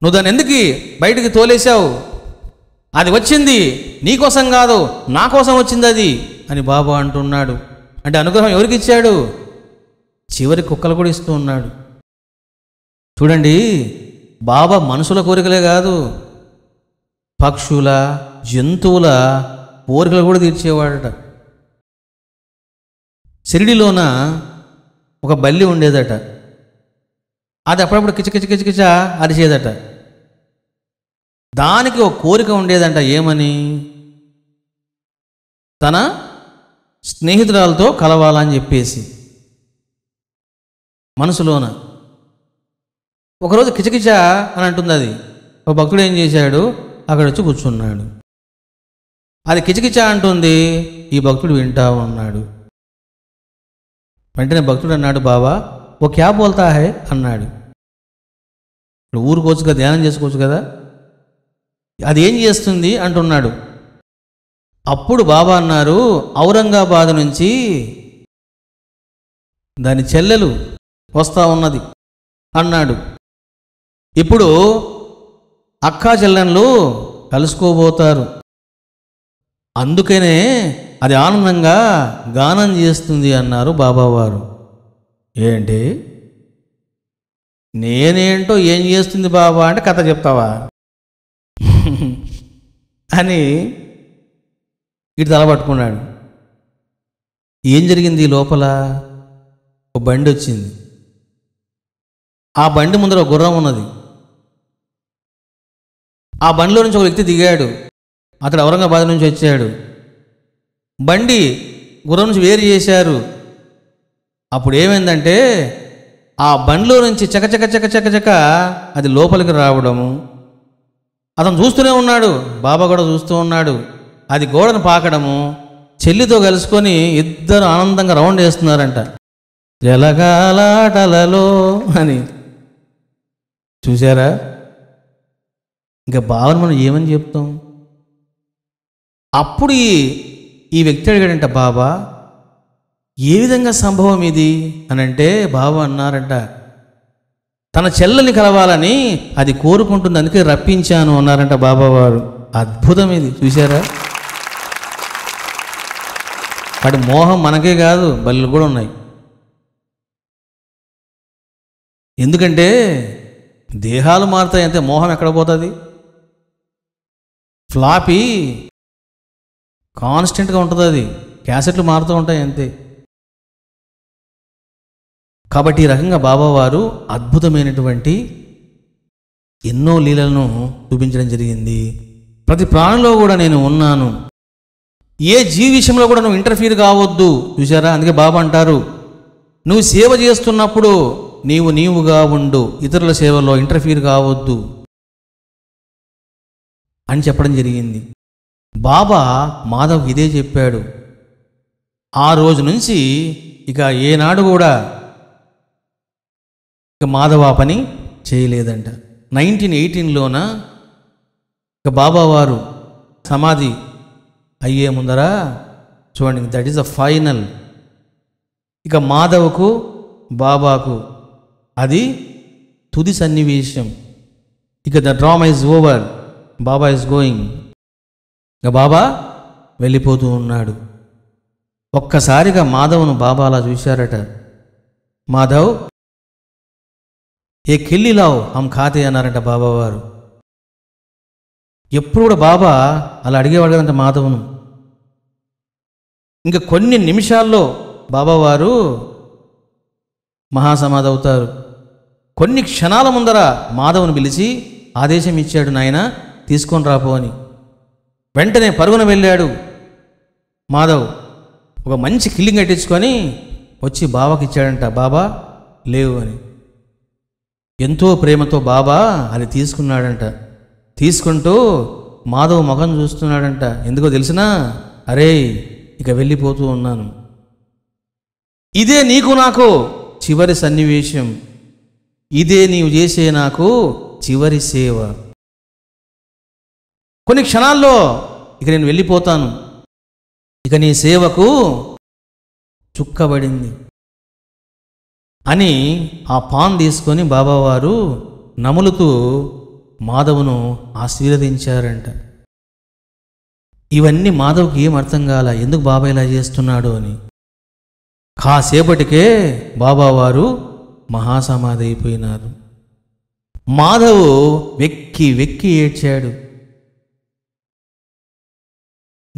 నువ్వు దాన్ని ఎందుకు బయటికి తోలేశావు అది వచ్చింది నీకోసం కాదు నా కోసం వచ్చింది అది అని బాబా అంటున్నాడు అంటే అనుగ్రహం ఎవరికి ఇచ్చాడు చివరి కుక్కలు కూడా ఇస్తూ ఉన్నాడు చూడండి బాబా మనుషుల కోరికలే కాదు పక్షుల జంతువుల కోరికలు కూడా తీర్చేవాడట సిరిడిలోన ఒక బల్లి ఉండేదట అది అప్పుడప్పుడు కిచకిచ అరిచేదట దానికి ఒక కోరిక ఉండేదంట ఏమని తన స్నేహితురాలతో కలవాలని చెప్పేసి మనసులోన ఒకరోజు కిచకిచ అని అంటుంది అది ఒక భక్తుడు ఏం చేశాడు అక్కడ వచ్చి కూర్చున్నాడు అది కిచకిచ అంటుంది ఈ భక్తుడు వింటా ఉన్నాడు వెంటనే భక్తుడు అన్నాడు బాబా ఓ క్యాబ్ బోల్తా హే అన్నాడు నువ్వు ఊరుకోవచ్చు కదా ధ్యానం చేసుకోవచ్చు కదా అది ఏం చేస్తుంది అంటున్నాడు అప్పుడు బాబా అన్నారు ఔరంగాబాద్ నుంచి దాని చెల్లెలు వస్తా ఉన్నది అన్నాడు ఇప్పుడు అక్కా చెల్లెళ్ళు కలుసుకోబోతారు అందుకనే అది ఆనందంగా గానం చేస్తుంది అన్నారు బాబావారు ఏంటి నేనేంటో ఏం చేస్తుంది బాబా అంటే కథ చెప్తావా [LAUGHS] అని ఇటు తల పట్టుకున్నాడు ఏం జరిగింది లోపల ఒక బండి వచ్చింది ఆ బండి ముందర ఒక గుర్రం ఉన్నది ఆ బండిలో నుంచి ఒక వ్యక్తి దిగాడు అతడు ఔరంగాబాద్ నుంచి వచ్చాడు బండి గుర్రం నుంచి వేరు చేశారు అప్పుడు ఏమైందంటే ఆ బండిలో నుంచి చకచక చక చక చక అది లోపలికి రావడము అతను చూస్తూనే ఉన్నాడు బాబా కూడా చూస్తూ ఉన్నాడు అది గోడను పాకడము చెల్లితో కలుసుకొని ఇద్దరు ఆనందంగా రౌండ్ వేస్తున్నారంట జలగాలాటలలో అని చూసారా ఇంకా బావని మనం ఏమని చెప్తాం అప్పుడు ఈ ఈ వ్యక్తి అడిగాడంట బాబా ఏ విధంగా సంభవం ఇది అని అంటే బాబు అన్నారంట తన చెల్లెని కలవాలని అది కోరుకుంటుంది అందుకే రప్పించాను అన్నారంట బాబావారు అద్భుతం ఇది చూసారా వాటి మోహం మనకే కాదు బల్లు కూడా ఉన్నాయి ఎందుకంటే దేహాలు మారుతాయి అంతే మోహం ఎక్కడ పోతుంది ఫ్లాపీ కాన్స్టెంట్గా ఉంటుంది అది క్యాసెట్లు మారుతూ ఉంటాయి అంతే కాబట్టి ఈ రకంగా బాబావారు అద్భుతమైనటువంటి ఎన్నో లీలలను చూపించడం జరిగింది ప్రతి ప్రాణంలో కూడా నేను ఉన్నాను ఏ జీవి విషయంలో కూడా నువ్వు ఇంటర్ఫీర్ కావద్దు చూసారా అందుకే బాబా అంటారు నువ్వు సేవ చేస్తున్నప్పుడు నీవు నీవుగా ఉండు ఇతరుల సేవలో ఇంటర్ఫీర్ కావద్దు అని చెప్పడం జరిగింది బాబా మాధవ్ ఇదే చెప్పాడు ఆ రోజు నుంచి ఇక ఏనాడు కూడా ఇక మాధవ పని చేయలేదంట నైన్టీన్ ఎయిటీన్లోన ఇక బాబావారు సమాధి అయ్యే ముందర చూడండి దట్ ఈస్ అ ఫైనల్ ఇక మాధవకు బాబాకు అది తుది సన్నివేశం ఇక the drama is over Baba is going ఇక బాబా వెళ్ళిపోతూ ఉన్నాడు ఒక్కసారిగా మాధవ్ను బాబా అలా చూశారట మాధవ్ ఏ కిల్లిలావు హమ్ ఖాతే అన్నారంట బాబావారు ఎప్పుడు కూడా బాబా అలా అడిగేవాడు కదంట మాధవును ఇంకా కొన్ని నిమిషాల్లో బాబావారు మహాసమాధి అవుతారు కొన్ని క్షణాల ముందర మాధవ్ను పిలిచి ఆదేశం ఇచ్చాడు నాయన తీసుకొని రాపో అని వెంటనే పరుగున వెళ్ళాడు మాధవ్ ఒక మంచి కిల్లింగ్ కట్టించుకొని వచ్చి బాబాకి ఇచ్చాడంట బాబా లేవు అని ఎంతో ప్రేమతో బాబా అది తీసుకున్నాడంట తీసుకుంటూ మాధవ్ ముఖం చూస్తున్నాడంట ఎందుకో తెలిసినా అరే ఇక వెళ్ళిపోతూ ఉన్నాను ఇదే నీకు నాకు చివరి సన్నివేశం ఇదే నీవు చేసే నాకు చివరి సేవ కొన్ని క్షణాల్లో ఇక నేను వెళ్ళిపోతాను ఇక నీ సేవకు చుక్కబడింది అని ఆ పాన్ తీసుకొని బాబావారు నములుతూ మాధవును ఆశీర్వదించారంట ఇవన్నీ మాధవ్కి ఏం అర్థం కాల ఎందుకు బాబా ఇలా చేస్తున్నాడు అని కాసేపటికే బాబావారు మహాసమాధి అయిపోయినారు మాధవ్ వెక్కి వెక్కి ఏడ్చాడు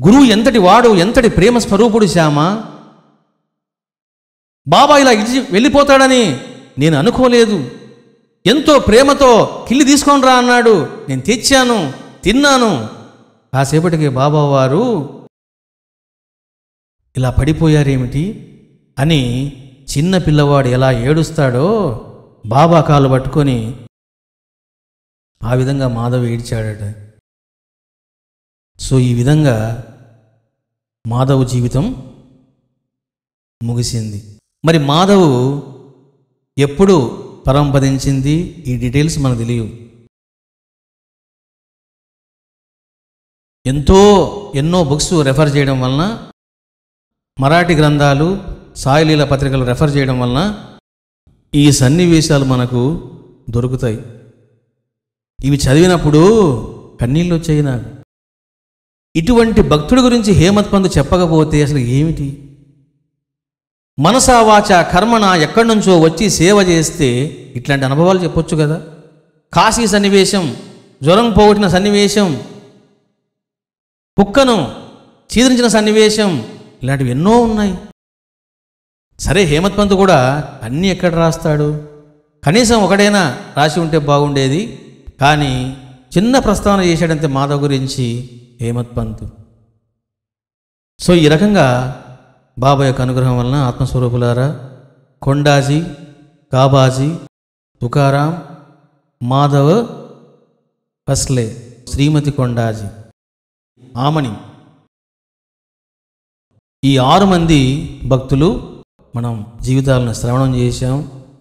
గురువు ఎంతటి వాడు ఎంతటి ప్రేమ స్వరూపుడు శ్యామ బాబా ఇలా ఇడిచి వెళ్ళిపోతాడని నేను అనుకోలేదు ఎంతో ప్రేమతో కిల్లి తీసుకొని రా అన్నాడు నేను తెచ్చాను తిన్నాను కాసేపటికి బాబా వారు ఇలా పడిపోయారేమిటి అని చిన్న పిల్లవాడు ఎలా ఏడుస్తాడో బాబా కాలు పట్టుకొని ఆ విధంగా మాధవ్ ఏడ్చాడట సో ఈ విధంగా మాధవ్ జీవితం ముగిసింది మరి మాధవ్ ఎప్పుడు పరంపదించింది ఈ డీటెయిల్స్ మనకు తెలియవు ఎంతో ఎన్నో బుక్స్ రెఫర్ చేయడం వలన మరాఠీ గ్రంథాలు సాయిలీల పత్రికలు రెఫర్ చేయడం వలన ఈ సన్నివేశాలు మనకు దొరుకుతాయి ఇవి చదివినప్పుడు కన్నీళ్ళు వచ్చాయి నాకు ఇటువంటి భక్తుడి గురించి హేమత్ చెప్పకపోతే అసలు ఏమిటి మనసావాచ కర్మణ ఎక్కడి నుంచో వచ్చి సేవ చేస్తే ఇట్లాంటి అనుభవాలు చెప్పొచ్చు కదా కాశీ సన్నివేశం జ్వరం పోగొట్టిన సన్నివేశం కుక్కను చీదరించిన సన్నివేశం ఇలాంటివి ఎన్నో ఉన్నాయి సరే హేమత్ పంత్ కూడా అన్నీ ఎక్కడ రాస్తాడు కనీసం ఒకడైనా రాసి ఉంటే బాగుండేది కానీ చిన్న ప్రస్తావన చేశాడంతే మాధవ్ గురించి హేమత్ పంత్ సో ఈ రకంగా బాబా యొక్క అనుగ్రహం వలన ఆత్మస్వరూపులారా కొండాజీ కాబాజీ తుకారాం మాధవ్ ఫస్లే శ్రీమతి కొండాజీ ఆమణి ఈ ఆరు మంది భక్తులు మనం జీవితాలను శ్రవణం చేశాం